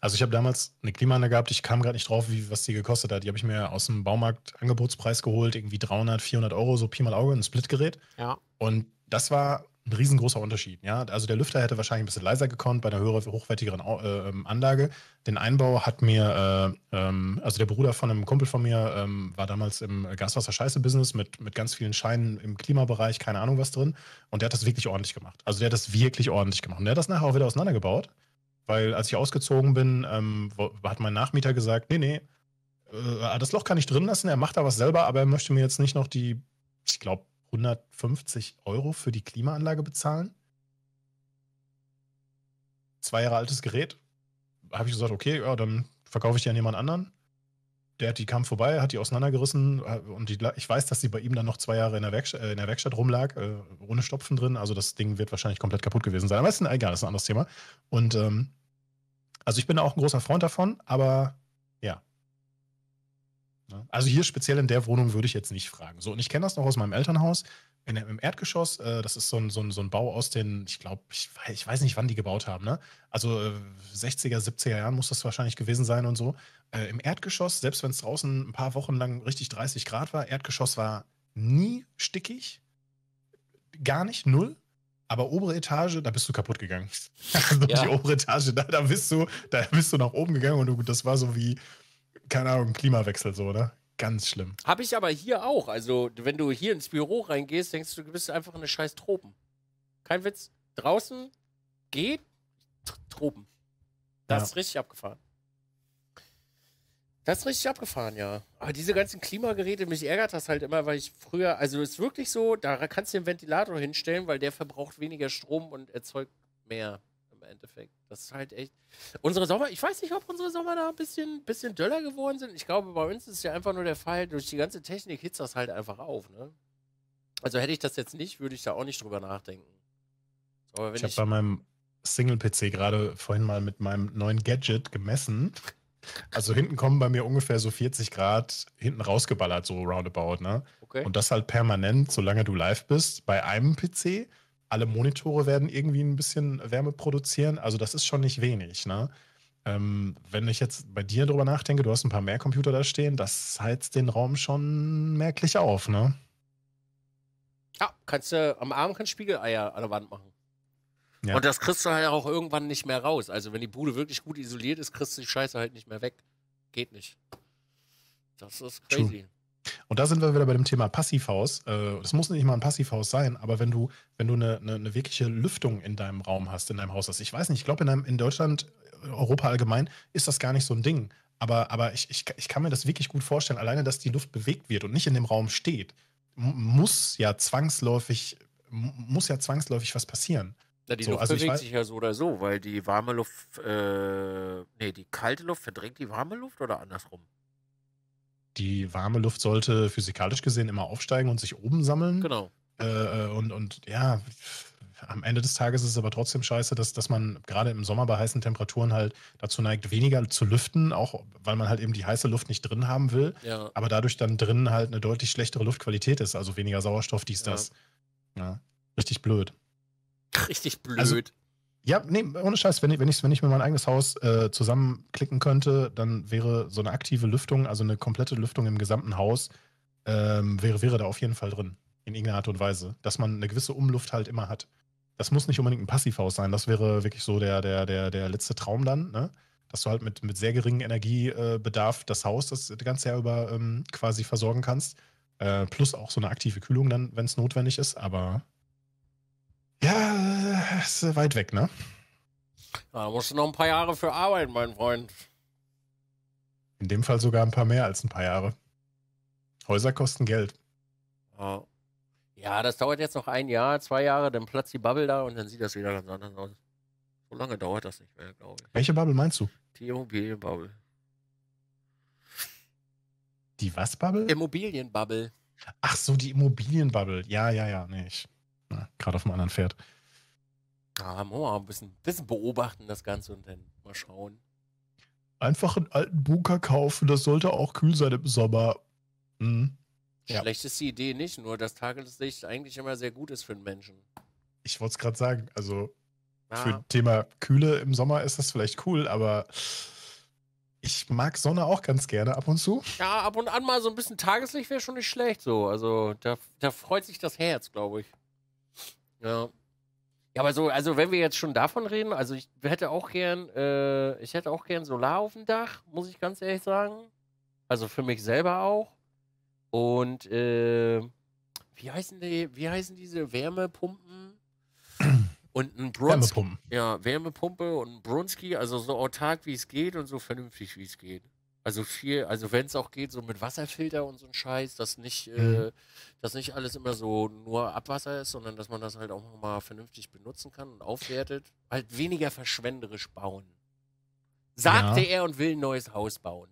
A: Also ich habe damals eine Klimaanlage gehabt, ich kam gerade nicht drauf, wie, was die gekostet hat. Die habe ich mir aus dem Baumarkt Angebotspreis geholt, irgendwie 300, 400 Euro, so Pi mal Auge, ein Splitgerät. Ja. Und das war ein riesengroßer Unterschied. Ja? Also der Lüfter hätte wahrscheinlich ein bisschen leiser gekonnt bei einer höheren, hochwertigeren äh, ähm, Anlage. Den Einbau hat mir, äh, ähm, also der Bruder von einem Kumpel von mir ähm, war damals im Gaswasser-Scheiße-Business mit, mit ganz vielen Scheinen im Klimabereich, keine Ahnung was drin. Und der hat das wirklich ordentlich gemacht. Also der hat das wirklich ordentlich gemacht. Und der hat das nachher auch wieder auseinandergebaut, weil als ich ausgezogen bin, ähm, hat mein Nachmieter gesagt, nee, nee, äh, das Loch kann ich drin lassen, er macht da was selber, aber er möchte mir jetzt nicht noch die, ich glaube, 150 Euro für die Klimaanlage bezahlen. Zwei Jahre altes Gerät. Habe ich gesagt, okay, ja, dann verkaufe ich die an jemand anderen. Der hat die kam vorbei, hat die auseinandergerissen äh, und die, ich weiß, dass die bei ihm dann noch zwei Jahre in der, Werkstatt, äh, in der Werkstatt rumlag, äh, ohne Stopfen drin. Also das Ding wird wahrscheinlich komplett kaputt gewesen sein. Aber ist egal, das ist ein anderes Thema. Und ähm, also ich bin auch ein großer Freund davon, aber Ne? Also hier speziell in der Wohnung würde ich jetzt nicht fragen. So, und ich kenne das noch aus meinem Elternhaus in, im Erdgeschoss. Äh, das ist so ein, so, ein, so ein Bau aus den, ich glaube, ich, ich, weiß nicht, wann die gebaut haben. Ne? Also äh, 60er, 70er Jahren muss das wahrscheinlich gewesen sein und so. Äh, Im Erdgeschoss, selbst wenn es draußen ein paar Wochen lang richtig 30 Grad war, Erdgeschoss war nie stickig. Gar nicht, null. Aber obere Etage, da bist du kaputt gegangen. also ja. Die obere Etage, da, da bist du, da bist du nach oben gegangen und du, das war so wie, keine Ahnung, Klimawechsel so, oder? Ne? Ganz schlimm.
B: Habe ich aber hier auch. Also, wenn du hier ins Büro reingehst, denkst du, du bist einfach in eine scheiß Tropen. Kein Witz. Draußen geht Tropen. Das ja. ist richtig abgefahren. Das ist richtig abgefahren, ja. Aber diese ganzen Klimageräte, mich ärgert das halt immer, weil ich früher, also es ist wirklich so, da kannst du den Ventilator hinstellen, weil der verbraucht weniger Strom und erzeugt mehr. Endeffekt. Das ist halt echt. Unsere Sommer, ich weiß nicht, ob unsere Sommer da ein bisschen, bisschen döller geworden sind. Ich glaube, bei uns ist es ja einfach nur der Fall, durch die ganze Technik hitzt das halt einfach auf, ne? Also hätte ich das jetzt nicht, würde ich da auch nicht drüber nachdenken. Aber wenn ich habe bei
A: meinem Single-PC gerade vorhin mal mit meinem neuen Gadget gemessen. Also hinten kommen bei mir ungefähr so 40 Grad hinten rausgeballert, so roundabout, ne? Okay. Und das halt permanent, solange du live bist, bei einem PC alle Monitore werden irgendwie ein bisschen Wärme produzieren. Also das ist schon nicht wenig. Ne? Ähm, wenn ich jetzt bei dir darüber nachdenke, du hast ein paar mehr Computer da stehen, das heizt den Raum schon merklich auf. Ne?
B: Ja, ah, kannst du am Abend kannst Spiegeleier an der Wand machen. Ja. Und das kriegst du halt auch irgendwann nicht mehr raus. Also wenn die Bude wirklich gut isoliert ist, kriegst du die Scheiße halt nicht mehr weg. Geht nicht. Das ist crazy. True.
A: Und da sind wir wieder bei dem Thema Passivhaus. Äh, das muss nicht mal ein Passivhaus sein, aber wenn du, wenn du eine, eine, eine wirkliche Lüftung in deinem Raum hast, in deinem Haus hast, ich weiß nicht, ich glaube, in, in Deutschland, Europa allgemein, ist das gar nicht so ein Ding. Aber, aber ich, ich, ich kann mir das wirklich gut vorstellen, alleine, dass die Luft bewegt wird und nicht in dem Raum steht, muss ja zwangsläufig, muss ja zwangsläufig was passieren.
B: Na, die so, Luft also bewegt weiß, sich ja so oder so, weil die warme Luft, äh, nee, die kalte Luft verdrängt die warme Luft oder andersrum?
A: die warme Luft sollte physikalisch gesehen immer aufsteigen und sich oben sammeln. Genau.
B: Äh, äh, und, und ja,
A: am Ende des Tages ist es aber trotzdem scheiße, dass, dass man gerade im Sommer bei heißen Temperaturen halt dazu neigt, weniger zu lüften, auch weil man halt eben die heiße Luft nicht drin haben will, ja. aber dadurch dann drinnen halt eine deutlich schlechtere Luftqualität ist, also weniger Sauerstoff, dies, ja. das. Ja. Richtig blöd.
B: Richtig blöd. Also,
A: ja, nee, ohne Scheiß, wenn ich, wenn ich, wenn ich mir mein eigenes Haus äh, zusammenklicken könnte, dann wäre so eine aktive Lüftung, also eine komplette Lüftung im gesamten Haus, ähm, wäre, wäre da auf jeden Fall drin. In irgendeiner Art und Weise. Dass man eine gewisse Umluft halt immer hat. Das muss nicht unbedingt ein Passivhaus sein. Das wäre wirklich so der, der, der, der letzte Traum dann, ne? Dass du halt mit, mit sehr geringem Energiebedarf äh, das Haus das ganze Jahr über ähm, quasi versorgen kannst. Äh, plus auch so eine aktive Kühlung dann, wenn es notwendig ist. Aber ja, ist weit weg, ne?
B: da musst du noch ein paar Jahre für arbeiten, mein Freund.
A: In dem Fall sogar ein paar mehr als ein paar Jahre. Häuser kosten Geld.
B: Ja. das dauert jetzt noch ein Jahr, zwei Jahre, dann platzt die Bubble da und dann sieht das wieder ganz anders aus. So lange dauert das nicht mehr, glaube ich.
A: Welche Bubble meinst du?
B: Die Immobilienbubble. Die was Bubble? Immobilienbubble. Ach so, die Immobilienbubble. Ja, ja, ja, nee, ja, gerade auf einem anderen Pferd. Ja, muss mal ein bisschen, bisschen beobachten das Ganze und dann mal schauen.
A: Einfach einen alten Bunker kaufen, das sollte auch kühl sein im Sommer. Mhm.
B: Ja. Schlecht ist die Idee nicht, nur dass Tageslicht eigentlich immer sehr gut ist für den Menschen.
A: Ich wollte es gerade sagen, also ah. für Thema Kühle im Sommer ist das vielleicht cool, aber ich mag Sonne auch ganz gerne ab und zu.
B: Ja, ab und an mal so ein bisschen Tageslicht wäre schon nicht schlecht so. Also da, da freut sich das Herz, glaube ich. Ja. Ja, aber so, also wenn wir jetzt schon davon reden, also ich hätte auch gern, äh, ich hätte auch gern Solar auf dem Dach, muss ich ganz ehrlich sagen. Also für mich selber auch. Und äh, wie heißen die, wie heißen diese Wärmepumpen? Und ein Brunski. Wärmepumpen. Ja, Wärmepumpe und ein Brunski, also so autark wie es geht und so vernünftig wie es geht. Also viel, also wenn es auch geht, so mit Wasserfilter und so ein Scheiß, dass nicht, mhm. äh, dass nicht alles immer so nur Abwasser ist, sondern dass man das halt auch nochmal vernünftig benutzen kann und aufwertet. Halt weniger verschwenderisch bauen. Sagte ja. er und will ein neues Haus bauen.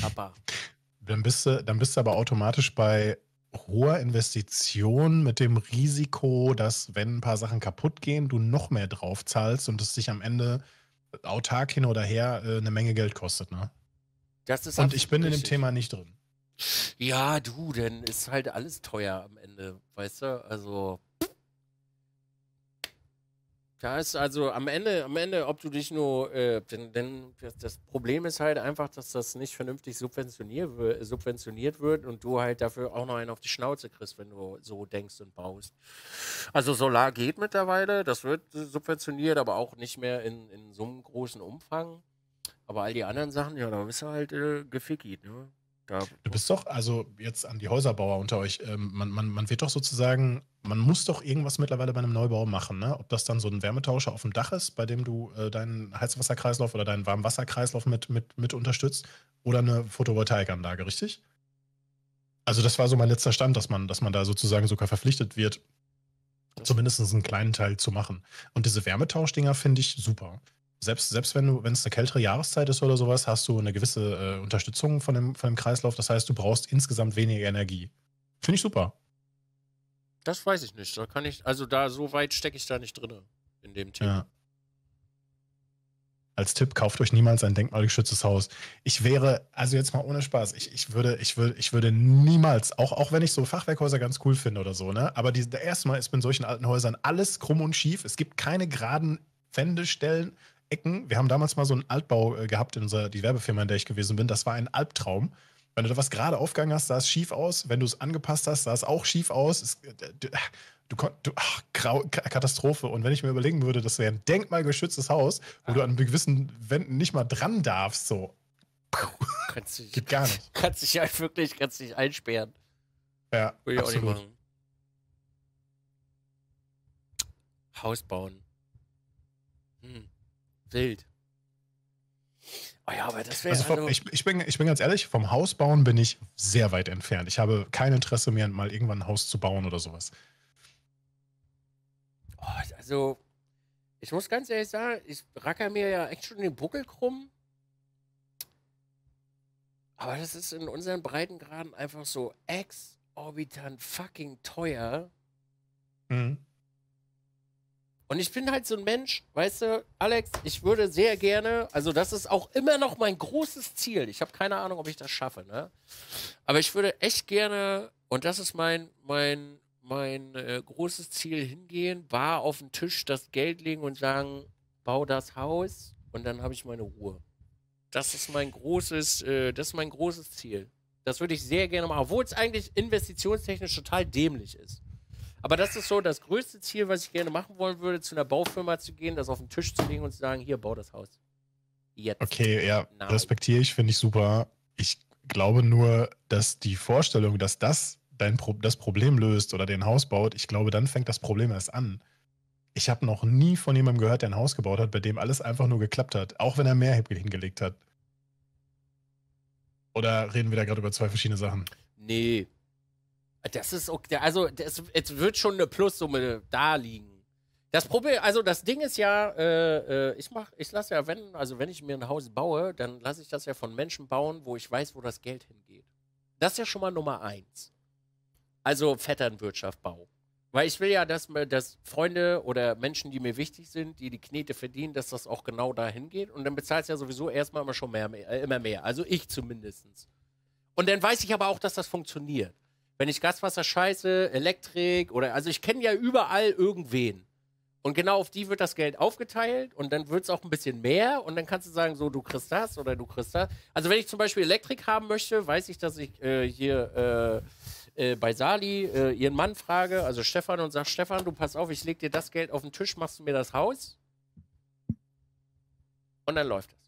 B: Papa.
A: Dann bist du, dann bist du aber automatisch bei hoher Investition mit dem Risiko, dass wenn ein paar Sachen kaputt gehen, du noch mehr drauf zahlst und es dich am Ende autark hin oder her äh, eine Menge Geld kostet, ne?
B: Das ist Und ich bin richtig. in dem Thema nicht drin. Ja, du, denn ist halt alles teuer am Ende, weißt du? Also. Da ist also am Ende, am Ende, ob du dich nur, äh, denn, denn das Problem ist halt einfach, dass das nicht vernünftig subventioniert, äh, subventioniert wird und du halt dafür auch noch einen auf die Schnauze kriegst, wenn du so denkst und baust. Also Solar geht mittlerweile, das wird subventioniert, aber auch nicht mehr in, in so einem großen Umfang. Aber all die anderen Sachen, ja, da bist du halt äh, gefickigt, ne? Da,
A: du bist doch, also jetzt an die Häuserbauer unter euch, ähm, man, man, man wird doch sozusagen, man muss doch irgendwas mittlerweile bei einem Neubau machen, ne? Ob das dann so ein Wärmetauscher auf dem Dach ist, bei dem du äh, deinen Heizwasserkreislauf oder deinen Warmwasserkreislauf mit, mit, mit unterstützt, oder eine Photovoltaikanlage, richtig? Also, das war so mein letzter Stand, dass man, dass man da sozusagen sogar verpflichtet wird, zumindest einen kleinen Teil zu machen. Und diese Wärmetauschdinger finde ich super selbst, selbst wenn du, wenn es eine kältere Jahreszeit ist oder sowas, hast du eine gewisse äh, Unterstützung von dem, von dem Kreislauf. Das heißt, du brauchst insgesamt weniger Energie. Finde ich super.
B: Das weiß ich nicht. Da kann ich, also da so weit stecke ich da nicht drin in dem Thema. Ja.
A: Als Tipp, kauft euch niemals ein denkmalgeschütztes Haus. Ich wäre, also jetzt mal ohne Spaß, ich, ich würde, ich würde, ich würde niemals, auch, auch wenn ich so Fachwerkhäuser ganz cool finde oder so, ne? Aber die, der erste Mal ist mit solchen alten Häusern alles krumm und schief. Es gibt keine geraden Wände Ecken. Wir haben damals mal so einen Altbau äh, gehabt in unserer, die Werbefirma, in der ich gewesen bin. Das war ein Albtraum. Wenn du da was gerade aufgegangen hast, sah es schief aus. Wenn du es angepasst hast, sah es auch schief aus. Es, äh, du, du, du, ach, Katastrophe. Und wenn ich mir überlegen würde, das wäre ein denkmalgeschütztes Haus, wo ah. du an gewissen Wänden nicht mal dran darfst, so. Kannst dich, Geht gar nicht.
B: Kannst dich halt wirklich, kannst dich einsperren. Ja. Will ich absolut. auch nicht machen. Haus bauen. Wild. Oh ja, aber das wäre. Also vom, also ich,
A: ich, bin, ich bin ganz ehrlich, vom Haus bauen bin ich sehr weit entfernt. Ich habe kein Interesse mehr, mal irgendwann ein Haus zu bauen oder sowas.
B: Oh, also, ich muss ganz ehrlich sagen, ich racker mir ja echt schon den Buckel krumm. Aber das ist in unseren Breitengraden einfach so exorbitant fucking teuer. Mhm. Und ich bin halt so ein Mensch, weißt du, Alex, ich würde sehr gerne, also das ist auch immer noch mein großes Ziel. Ich habe keine Ahnung, ob ich das schaffe, ne? Aber ich würde echt gerne, und das ist mein, mein, mein äh, großes Ziel, hingehen, bar auf den Tisch das Geld legen und sagen, bau das Haus und dann habe ich meine Ruhe. Das ist mein großes, äh, das ist mein großes Ziel. Das würde ich sehr gerne machen, obwohl es eigentlich investitionstechnisch total dämlich ist. Aber das ist so das größte Ziel, was ich gerne machen wollen würde, zu einer Baufirma zu gehen, das auf den Tisch zu legen und zu sagen, hier, bau das Haus. Jetzt. Okay, ja, Nein.
A: respektiere ich, finde ich super. Ich glaube nur, dass die Vorstellung, dass das dein Pro das Problem löst oder den Haus baut, ich glaube, dann fängt das Problem erst an. Ich habe noch nie von jemandem gehört, der ein Haus gebaut hat, bei dem alles einfach nur geklappt hat, auch wenn er mehr hingelegt hat. Oder reden wir da gerade über zwei verschiedene Sachen?
B: Nee, das ist okay. Also, das, jetzt wird schon eine Plussumme da liegen. Das Problem, also das Ding ist ja, äh, äh ich mach, ich lasse ja, wenn, also wenn ich mir ein Haus baue, dann lasse ich das ja von Menschen bauen, wo ich weiß, wo das Geld hingeht. Das ist ja schon mal Nummer eins. Also Vetternwirtschaft bau. Weil ich will ja, dass, dass Freunde oder Menschen, die mir wichtig sind, die die Knete verdienen, dass das auch genau dahin geht. Und dann bezahlt es ja sowieso erstmal immer schon mehr, mehr äh, immer mehr. Also ich zumindest. Und dann weiß ich aber auch, dass das funktioniert wenn ich Gaswasser scheiße, Elektrik oder also ich kenne ja überall irgendwen. Und genau auf die wird das Geld aufgeteilt und dann wird es auch ein bisschen mehr und dann kannst du sagen, so du kriegst das oder du kriegst das. Also wenn ich zum Beispiel Elektrik haben möchte, weiß ich, dass ich äh, hier äh, äh, bei Sali äh, ihren Mann frage, also Stefan und sag, Stefan, du pass auf, ich leg dir das Geld auf den Tisch, machst du mir das Haus und dann läuft es.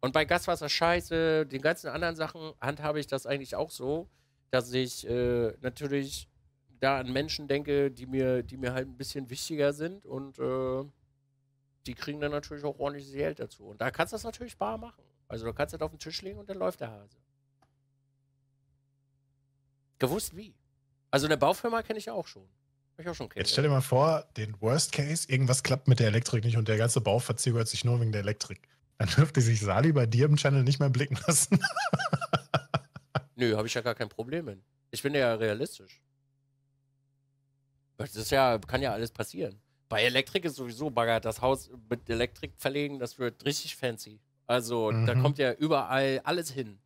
B: Und bei Gaswasser Scheiße, den ganzen anderen Sachen handhabe ich das eigentlich auch so, dass ich äh, natürlich da an Menschen denke, die mir, die mir halt ein bisschen wichtiger sind und äh, die kriegen dann natürlich auch ordentlich Geld dazu. Und da kannst du das natürlich bar machen. Also du kannst das auf den Tisch legen und dann läuft der Hase. Gewusst wie. Also eine Baufirma kenne ich ja auch schon. Ich auch schon
A: Jetzt stell dir mal vor, den Worst Case, irgendwas klappt mit der Elektrik nicht und der ganze Bau verzögert sich nur wegen der Elektrik. Dann dürfte sich Sali bei dir im Channel nicht mehr blicken lassen.
B: Nö, habe ich ja gar kein Problem mit. Ich bin ja realistisch. Das ist ja, kann ja alles passieren. Bei Elektrik ist sowieso Bagger. Das Haus mit Elektrik verlegen, das wird richtig fancy. Also mhm. da kommt ja überall alles hin.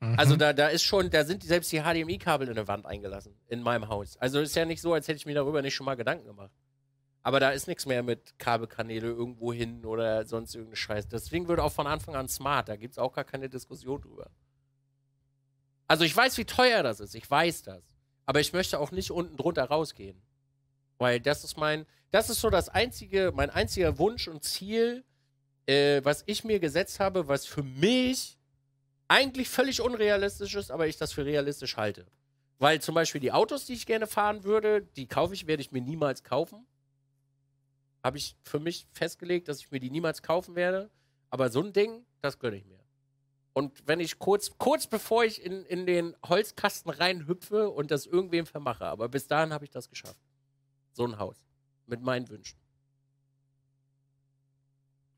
B: Mhm. Also da, da ist schon, da sind selbst die HDMI-Kabel in der Wand eingelassen, in meinem Haus. Also ist ja nicht so, als hätte ich mir darüber nicht schon mal Gedanken gemacht. Aber da ist nichts mehr mit Kabelkanäle irgendwo hin oder sonst irgendeine Scheiß. Deswegen wird auch von Anfang an smart. Da gibt es auch gar keine Diskussion drüber. Also ich weiß, wie teuer das ist. Ich weiß das. Aber ich möchte auch nicht unten drunter rausgehen. Weil das ist mein, das ist so das einzige, mein einziger Wunsch und Ziel, äh, was ich mir gesetzt habe, was für mich eigentlich völlig unrealistisch ist, aber ich das für realistisch halte. Weil zum Beispiel die Autos, die ich gerne fahren würde, die kaufe ich, werde ich mir niemals kaufen. Habe ich für mich festgelegt, dass ich mir die niemals kaufen werde. Aber so ein Ding, das gönne ich mir. Und wenn ich kurz, kurz bevor ich in, in den Holzkasten reinhüpfe und das irgendwem vermache, aber bis dahin habe ich das geschafft. So ein Haus. Mit meinen Wünschen.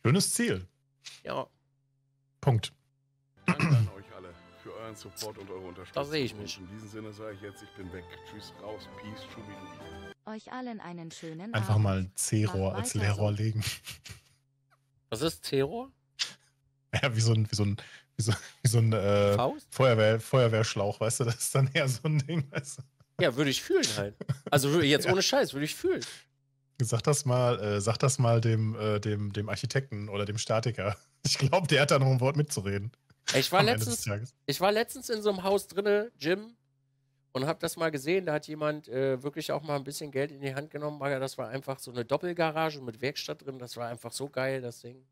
A: Schönes Ziel. Ja. Punkt.
B: Danke an euch alle für euren Support und eure Unterstützung. Da sehe ich mich. Und in diesem Sinne sage
A: ich jetzt, ich bin weg. Tschüss, raus, peace, schubidubi.
C: Euch allen einen schönen Einfach mal ein C-Rohr als Leerrohr so.
A: legen.
B: Was ist C-Rohr?
A: Ja, wie so ein, wie so ein wie so, wie so ein äh, Feuerwehr, Feuerwehrschlauch, weißt du, das ist dann eher so ein Ding,
B: weißt du. Ja, würde ich fühlen halt. Also jetzt ja. ohne Scheiß, würde ich fühlen.
A: Sag das mal, äh, sag das mal dem, äh, dem, dem Architekten oder dem Statiker. Ich glaube, der hat da noch ein Wort mitzureden. Ich war, letztens,
B: ich war letztens in so einem Haus drinne, Jim, und habe das mal gesehen. Da hat jemand äh, wirklich auch mal ein bisschen Geld in die Hand genommen. Das war einfach so eine Doppelgarage mit Werkstatt drin. Das war einfach so geil, das Ding.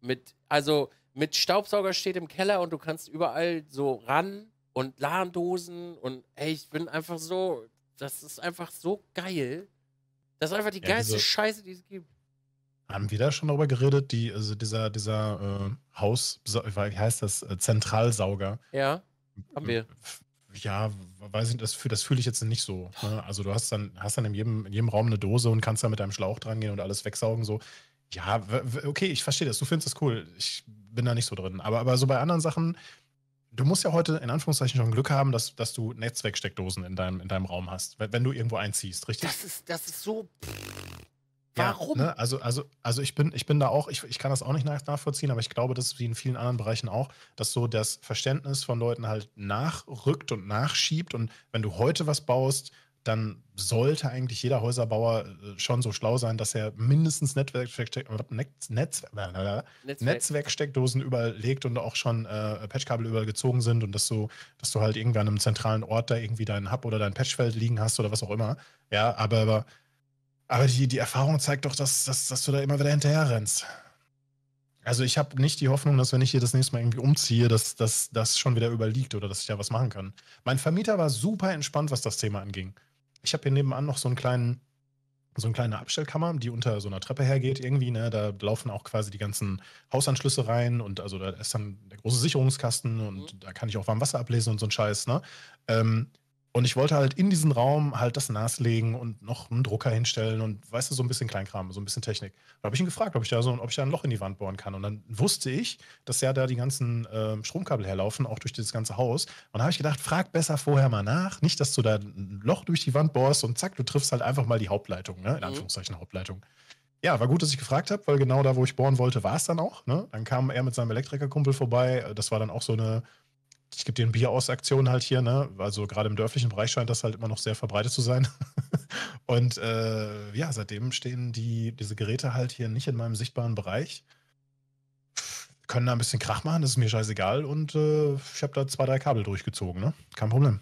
B: Mit, also, mit Staubsauger steht im Keller und du kannst überall so ran und Lahndosen und ey, ich bin einfach so, das ist einfach so geil. Das ist einfach die ja, geilste Scheiße, die es gibt.
A: Haben wir da schon darüber geredet, die, also dieser, dieser äh, Haus, wie heißt das, äh, Zentralsauger? Ja, haben wir. Ja, weiß ich das, das fühle ich jetzt nicht so. Ne? Also du hast dann, hast dann in jedem, in jedem Raum eine Dose und kannst da mit deinem Schlauch dran gehen und alles wegsaugen so. Ja, okay, ich verstehe das. Du findest das cool. Ich bin da nicht so drin. Aber, aber so bei anderen Sachen, du musst ja heute in Anführungszeichen schon Glück haben, dass, dass du Netzwerksteckdosen in deinem, in deinem Raum hast, wenn du irgendwo einziehst, richtig? Das ist, das ist so. Warum? Ja, ne? Also, also, also ich bin, ich bin da auch, ich, ich kann das auch nicht nachvollziehen, aber ich glaube, dass wie in vielen anderen Bereichen auch, dass so das Verständnis von Leuten halt nachrückt und nachschiebt. Und wenn du heute was baust, dann sollte eigentlich jeder Häuserbauer äh, schon so schlau sein, dass er mindestens äh, äh, Netzwerksteckdosen überlegt und auch schon äh, Patchkabel übergezogen sind und dass du, dass du halt irgendwann im zentralen Ort da irgendwie deinen Hub oder dein Patchfeld liegen hast oder was auch immer. Ja, aber, aber, aber die, die Erfahrung zeigt doch, dass, dass, dass du da immer wieder hinterher rennst. Also ich habe nicht die Hoffnung, dass wenn ich hier das nächste Mal irgendwie umziehe, dass das schon wieder überliegt oder dass ich da was machen kann. Mein Vermieter war super entspannt, was das Thema anging ich habe hier nebenan noch so einen kleinen, so eine kleine Abstellkammer, die unter so einer Treppe hergeht irgendwie. Ne? Da laufen auch quasi die ganzen Hausanschlüsse rein und also da ist dann der große Sicherungskasten und mhm. da kann ich auch warm Wasser ablesen und so ein Scheiß. Ne? Ähm, und ich wollte halt in diesen Raum halt das NAS legen und noch einen Drucker hinstellen und weißt du, so ein bisschen Kleinkram, so ein bisschen Technik. Da habe ich ihn gefragt, ob ich da so ob ich da ein Loch in die Wand bohren kann. Und dann wusste ich, dass ja da die ganzen äh, Stromkabel herlaufen, auch durch dieses ganze Haus. Und da habe ich gedacht, frag besser vorher mal nach. Nicht, dass du da ein Loch durch die Wand bohrst und zack, du triffst halt einfach mal die Hauptleitung, ne? In mhm. Anführungszeichen Hauptleitung. Ja, war gut, dass ich gefragt habe, weil genau da, wo ich bohren wollte, war es dann auch. Ne? Dann kam er mit seinem Elektrikerkumpel vorbei. Das war dann auch so eine ich gebe dir ein Bier aus Aktion halt hier, ne? Also gerade im dörflichen Bereich scheint das halt immer noch sehr verbreitet zu sein. und äh, ja, seitdem stehen die, diese Geräte halt hier nicht in meinem sichtbaren Bereich. Können da ein bisschen Krach machen, das ist mir scheißegal. Und äh, ich habe da zwei, drei Kabel durchgezogen, ne? Kein Problem.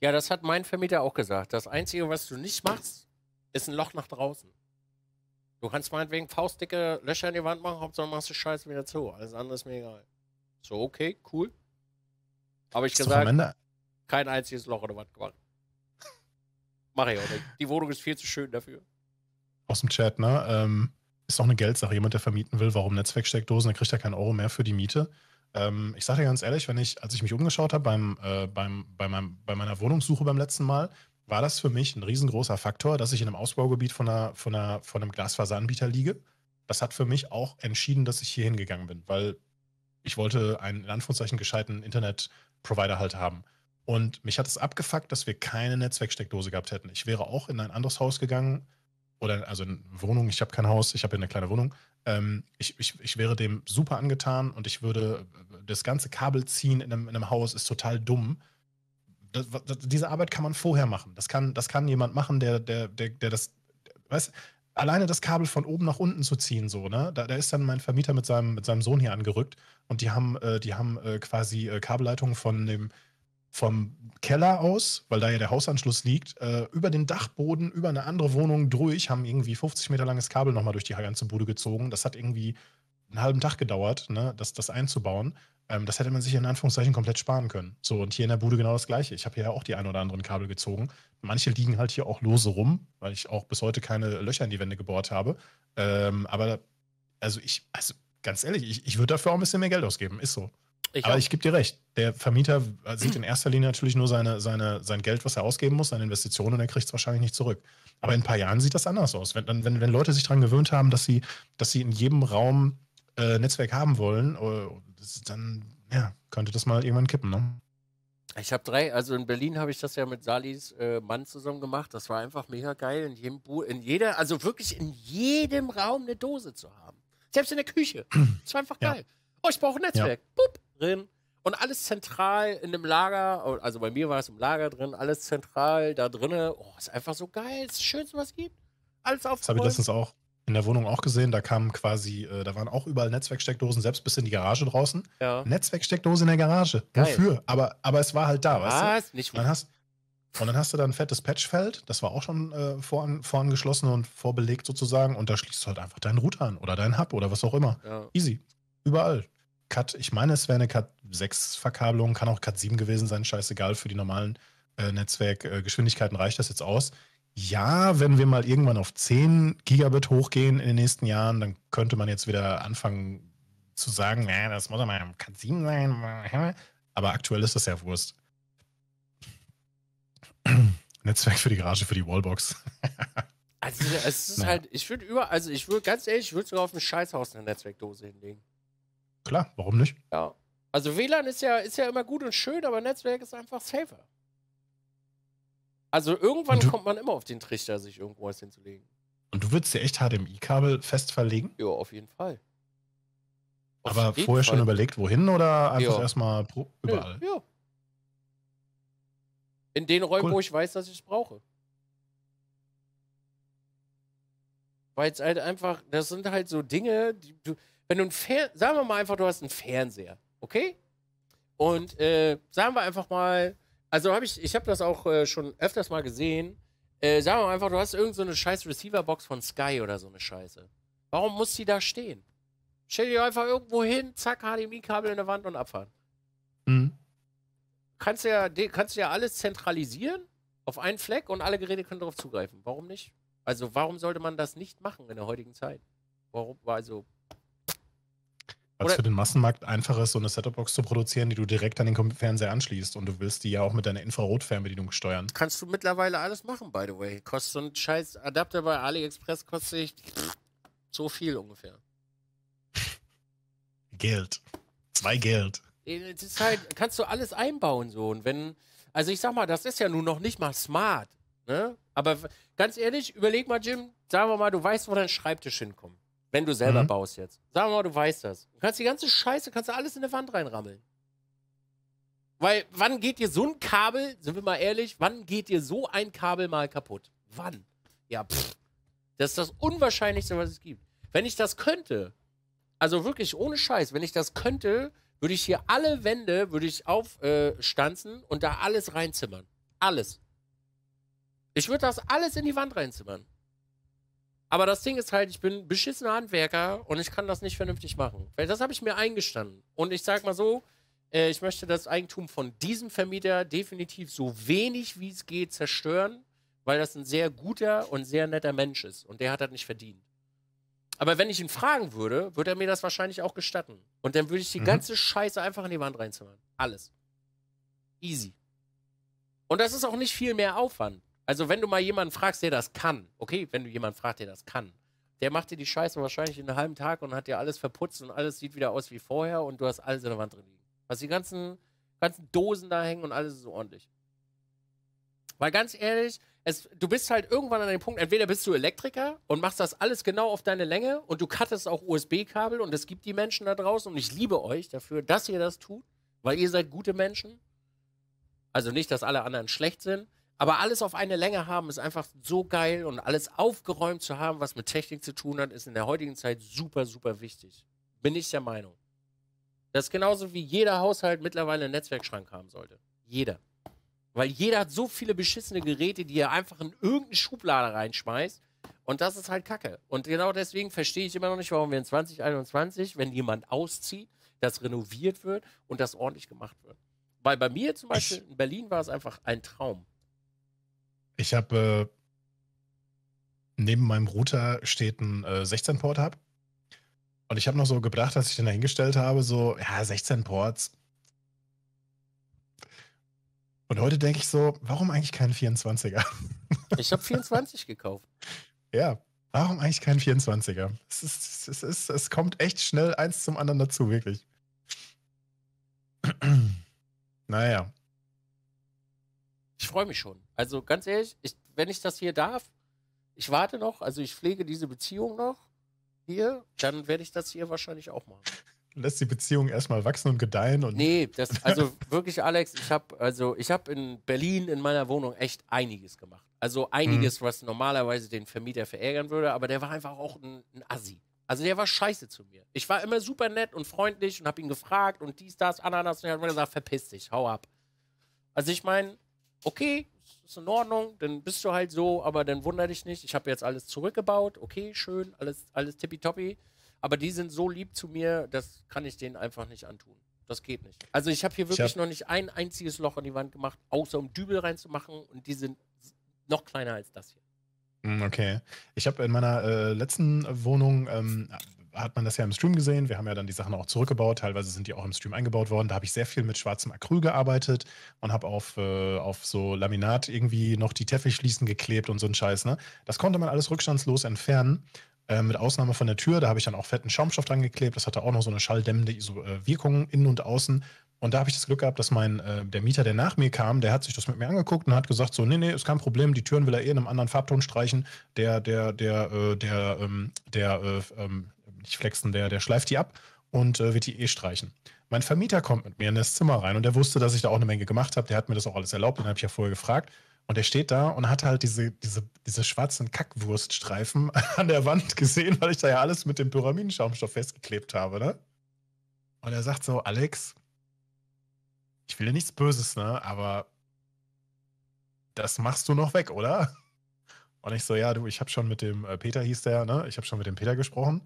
B: Ja, das hat mein Vermieter auch gesagt. Das Einzige, was du nicht machst, ist ein Loch nach draußen. Du kannst meinetwegen faustdicke Löcher in die Wand machen, Hauptsache machst du Scheiße wieder zu. Alles andere ist mir egal. So, okay, cool. Habe ich gesagt, kein einziges Loch in der Wand gemacht. Mach ich auch nicht. Die Wohnung ist viel zu schön dafür.
A: Aus dem Chat, ne? Ähm, ist doch eine Geldsache. Jemand, der vermieten will, warum Netzwerksteckdosen, dann kriegt er keinen Euro mehr für die Miete. Ähm, ich sage dir ganz ehrlich, wenn ich, als ich mich umgeschaut habe beim, äh, beim, bei, meinem, bei meiner Wohnungssuche beim letzten Mal, war das für mich ein riesengroßer Faktor, dass ich in einem Ausbaugebiet von, einer, von, einer, von einem Glasfaseranbieter liege. Das hat für mich auch entschieden, dass ich hier hingegangen bin, weil ich wollte einen in Anführungszeichen gescheiten Internetprovider halt haben. Und mich hat es abgefuckt, dass wir keine Netzwerksteckdose gehabt hätten. Ich wäre auch in ein anderes Haus gegangen, oder also in Wohnung, ich habe kein Haus, ich habe hier eine kleine Wohnung. Ähm, ich, ich, ich wäre dem super angetan und ich würde das ganze Kabel ziehen in einem, in einem Haus ist total dumm. Das, das, diese Arbeit kann man vorher machen. Das kann, das kann jemand machen, der, der, der, der das, weißt alleine das Kabel von oben nach unten zu ziehen, so, ne? Da, da ist dann mein Vermieter mit seinem, mit seinem Sohn hier angerückt und die haben, äh, die haben äh, quasi äh, Kabelleitungen von dem vom Keller aus, weil da ja der Hausanschluss liegt, äh, über den Dachboden, über eine andere Wohnung durch, haben irgendwie 50 Meter langes Kabel nochmal durch die ganze Bude gezogen. Das hat irgendwie einen halben Tag gedauert, ne, das, das einzubauen. Ähm, das hätte man sich in Anführungszeichen komplett sparen können. So, und hier in der Bude genau das Gleiche. Ich habe hier ja auch die ein oder anderen Kabel gezogen. Manche liegen halt hier auch lose rum, weil ich auch bis heute keine Löcher in die Wände gebohrt habe. Ähm, aber, also ich, also ganz ehrlich, ich, ich würde dafür auch ein bisschen mehr Geld ausgeben. Ist so. Ich Aber ich gebe dir recht. Der Vermieter sieht in erster Linie natürlich nur seine, seine, sein Geld, was er ausgeben muss, seine Investitionen und er kriegt es wahrscheinlich nicht zurück. Aber in ein paar Jahren sieht das anders aus. Wenn, wenn, wenn Leute sich daran gewöhnt haben, dass sie, dass sie in jedem Raum äh, Netzwerk haben wollen, äh, dann ja, könnte das mal irgendwann kippen. Ne?
B: Ich habe drei, also in Berlin habe ich das ja mit Salis äh, Mann zusammen gemacht. Das war einfach mega geil, in jedem Bu in jeder, also wirklich in jedem Raum eine Dose zu haben. Selbst in der Küche. Ist einfach geil. Ja. Oh, ich brauche ein Netzwerk. Ja. Boop, drin. Und alles zentral in dem Lager, oh, also bei mir war es im Lager drin, alles zentral da drinnen. Oh, ist einfach so geil. Ist schön, was es gibt. Alles auf. Das habe ich letztens
A: auch in der Wohnung auch gesehen. Da kamen quasi, äh, da waren auch überall Netzwerksteckdosen, selbst bis in die Garage draußen. Ja. Netzwerksteckdose in der Garage. Geil. Wofür? Aber, aber es war halt da, was? weißt Nicht man hast, und dann hast du da ein fettes Patchfeld, das war auch schon äh, voran, voran und vorbelegt sozusagen. Und da schließt du halt einfach deinen Router an oder deinen Hub oder was auch immer. Ja. Easy. Überall. Cat, ich meine, es wäre eine Cut 6 Verkabelung, kann auch Cut 7 gewesen sein, scheißegal, für die normalen äh, Netzwerkgeschwindigkeiten äh, reicht das jetzt aus. Ja, wenn wir mal irgendwann auf 10 Gigabit hochgehen in den nächsten Jahren, dann könnte man jetzt wieder anfangen zu sagen, nee, äh, das muss aber Cut 7 sein. Aber aktuell ist das ja Wurst. Netzwerk für die Garage, für die Wallbox.
B: also es ist naja. halt, ich würde über, also ich würde ganz ehrlich, ich würde sogar auf dem Scheißhaus eine Netzwerkdose hinlegen.
A: Klar, warum nicht?
B: Ja. Also WLAN ist ja, ist ja immer gut und schön, aber Netzwerk ist einfach safer. Also irgendwann du, kommt man immer auf den Trichter, sich irgendwo was hinzulegen.
A: Und du würdest dir echt HDMI-Kabel fest verlegen? Ja,
B: auf jeden Fall. Auf aber jeden vorher Fall. schon überlegt,
A: wohin oder einfach erstmal überall?
B: Ja, ja. In den Räumen, cool. wo ich weiß, dass ich es brauche. Weil es halt einfach, das sind halt so Dinge, die du, wenn du ein Fer sagen wir mal einfach, du hast einen Fernseher, okay? Und äh, sagen wir einfach mal, also habe ich, ich habe das auch äh, schon öfters mal gesehen. Äh, sagen wir einfach, du hast irgendeine so scheiß Receiver-Box von Sky oder so eine Scheiße. Warum muss die da stehen? Stell die einfach irgendwo hin, zack, HDMI-Kabel in der Wand und abfahren. Mhm kannst du ja, kannst ja alles zentralisieren auf einen Fleck und alle Geräte können darauf zugreifen. Warum nicht? Also warum sollte man das nicht machen in der heutigen Zeit? Warum? Also
A: weil es für den Massenmarkt einfach ist, so eine Setupbox zu produzieren, die du direkt an den Fernseher anschließt und du willst die ja auch mit deiner Infrarotfernbedienung steuern.
B: Kannst du mittlerweile alles machen, by the way. Kostet so ein scheiß Adapter bei AliExpress kostet ich so viel ungefähr. Geld. Zwei Geld. Äh, es ist halt, kannst du alles einbauen so. Und wenn, also ich sag mal, das ist ja nun noch nicht mal smart. Ne? Aber ganz ehrlich, überleg mal, Jim, sagen wir mal, du weißt, wo dein Schreibtisch hinkommt. Wenn du selber mhm. baust jetzt. Sagen wir mal, du weißt das. Du kannst die ganze Scheiße, kannst du alles in eine Wand reinrammeln. Weil, wann geht dir so ein Kabel, sind wir mal ehrlich, wann geht dir so ein Kabel mal kaputt? Wann? Ja, pff. Das ist das Unwahrscheinlichste, was es gibt. Wenn ich das könnte, also wirklich ohne Scheiß, wenn ich das könnte, würde ich hier alle Wände, würde ich aufstanzen äh, und da alles reinzimmern. Alles. Ich würde das alles in die Wand reinzimmern. Aber das Ding ist halt, ich bin beschissener Handwerker und ich kann das nicht vernünftig machen. Weil das habe ich mir eingestanden. Und ich sage mal so, äh, ich möchte das Eigentum von diesem Vermieter definitiv so wenig wie es geht zerstören, weil das ein sehr guter und sehr netter Mensch ist. Und der hat das nicht verdient. Aber wenn ich ihn fragen würde, würde er mir das wahrscheinlich auch gestatten. Und dann würde ich die mhm. ganze Scheiße einfach in die Wand reinzimmern. Alles. Easy. Und das ist auch nicht viel mehr Aufwand. Also, wenn du mal jemanden fragst, der das kann, okay, wenn du jemanden fragst, der das kann, der macht dir die Scheiße wahrscheinlich in einem halben Tag und hat dir alles verputzt und alles sieht wieder aus wie vorher und du hast alles in der Wand drin liegen. Hast die ganzen, ganzen Dosen da hängen und alles ist so ordentlich. Weil ganz ehrlich, es, du bist halt irgendwann an dem Punkt, entweder bist du Elektriker und machst das alles genau auf deine Länge und du cuttest auch USB-Kabel und es gibt die Menschen da draußen und ich liebe euch dafür, dass ihr das tut, weil ihr seid gute Menschen. Also nicht, dass alle anderen schlecht sind, aber alles auf eine Länge haben ist einfach so geil und alles aufgeräumt zu haben, was mit Technik zu tun hat, ist in der heutigen Zeit super, super wichtig. Bin ich der Meinung. Das ist genauso wie jeder Haushalt mittlerweile einen Netzwerkschrank haben sollte. Jeder. Weil jeder hat so viele beschissene Geräte, die er einfach in irgendeine Schublade reinschmeißt. Und das ist halt Kacke. Und genau deswegen verstehe ich immer noch nicht, warum wir in 2021, wenn jemand auszieht, das renoviert wird und das ordentlich gemacht wird. Weil bei mir zum Beispiel ich, in Berlin war es einfach ein Traum.
A: Ich habe äh, neben meinem Router steht ein äh, 16-Port-Hub. Und ich habe noch so gebracht, dass ich den da hingestellt habe, so, ja, 16 Ports, und heute denke ich so, warum eigentlich keinen 24er?
B: Ich habe 24 gekauft.
A: Ja, warum eigentlich keinen 24er? Es, ist, es, ist, es kommt echt schnell eins zum anderen dazu, wirklich. naja.
B: Ich freue mich schon. Also ganz ehrlich, ich, wenn ich das hier darf, ich warte noch, also ich pflege diese Beziehung noch hier, dann werde ich das hier wahrscheinlich auch machen
A: lässt die Beziehung erstmal wachsen und gedeihen. Und
B: nee, das, also wirklich, Alex, ich habe also, ich hab in Berlin in meiner Wohnung echt einiges gemacht. Also einiges, mhm. was normalerweise den Vermieter verärgern würde, aber der war einfach auch ein, ein Assi. Also der war scheiße zu mir. Ich war immer super nett und freundlich und habe ihn gefragt und dies, das, Ananas. Und er hat mir gesagt, verpiss dich, hau ab. Also ich meine, okay, ist in Ordnung, dann bist du halt so, aber dann wunder dich nicht. Ich habe jetzt alles zurückgebaut, okay, schön, alles, alles tippitoppi. Aber die sind so lieb zu mir, das kann ich denen einfach nicht antun. Das geht nicht. Also ich habe hier wirklich hab noch nicht ein einziges Loch in die Wand gemacht, außer um Dübel reinzumachen und die sind noch kleiner als das
A: hier. Hm, okay. Ich habe in meiner äh, letzten Wohnung, ähm, hat man das ja im Stream gesehen, wir haben ja dann die Sachen auch zurückgebaut, teilweise sind die auch im Stream eingebaut worden. Da habe ich sehr viel mit schwarzem Acryl gearbeitet und habe auf, äh, auf so Laminat irgendwie noch die Teffelschließen geklebt und so ein Scheiß. Ne? Das konnte man alles rückstandslos entfernen äh, mit Ausnahme von der Tür, da habe ich dann auch fetten Schaumstoff dran geklebt. Das hatte auch noch so eine schalldämmende äh, Wirkung innen und außen. Und da habe ich das Glück gehabt, dass mein äh, der Mieter, der nach mir kam, der hat sich das mit mir angeguckt und hat gesagt so, nee, nee, ist kein Problem, die Türen will er eh in einem anderen Farbton streichen. Der, der, der, äh, der, ähm, der, äh, ähm, nicht flexen, der, der schleift die ab und äh, wird die eh streichen. Mein Vermieter kommt mit mir in das Zimmer rein und der wusste, dass ich da auch eine Menge gemacht habe. Der hat mir das auch alles erlaubt, den habe ich ja vorher gefragt. Und er steht da und hat halt diese, diese, diese schwarzen Kackwurststreifen an der Wand gesehen, weil ich da ja alles mit dem Pyramidenschaumstoff festgeklebt habe, ne? Und er sagt so, Alex, ich will dir nichts Böses, ne? Aber das machst du noch weg, oder? Und ich so, ja, du, ich habe schon mit dem äh, Peter hieß der, ne? Ich habe schon mit dem Peter gesprochen.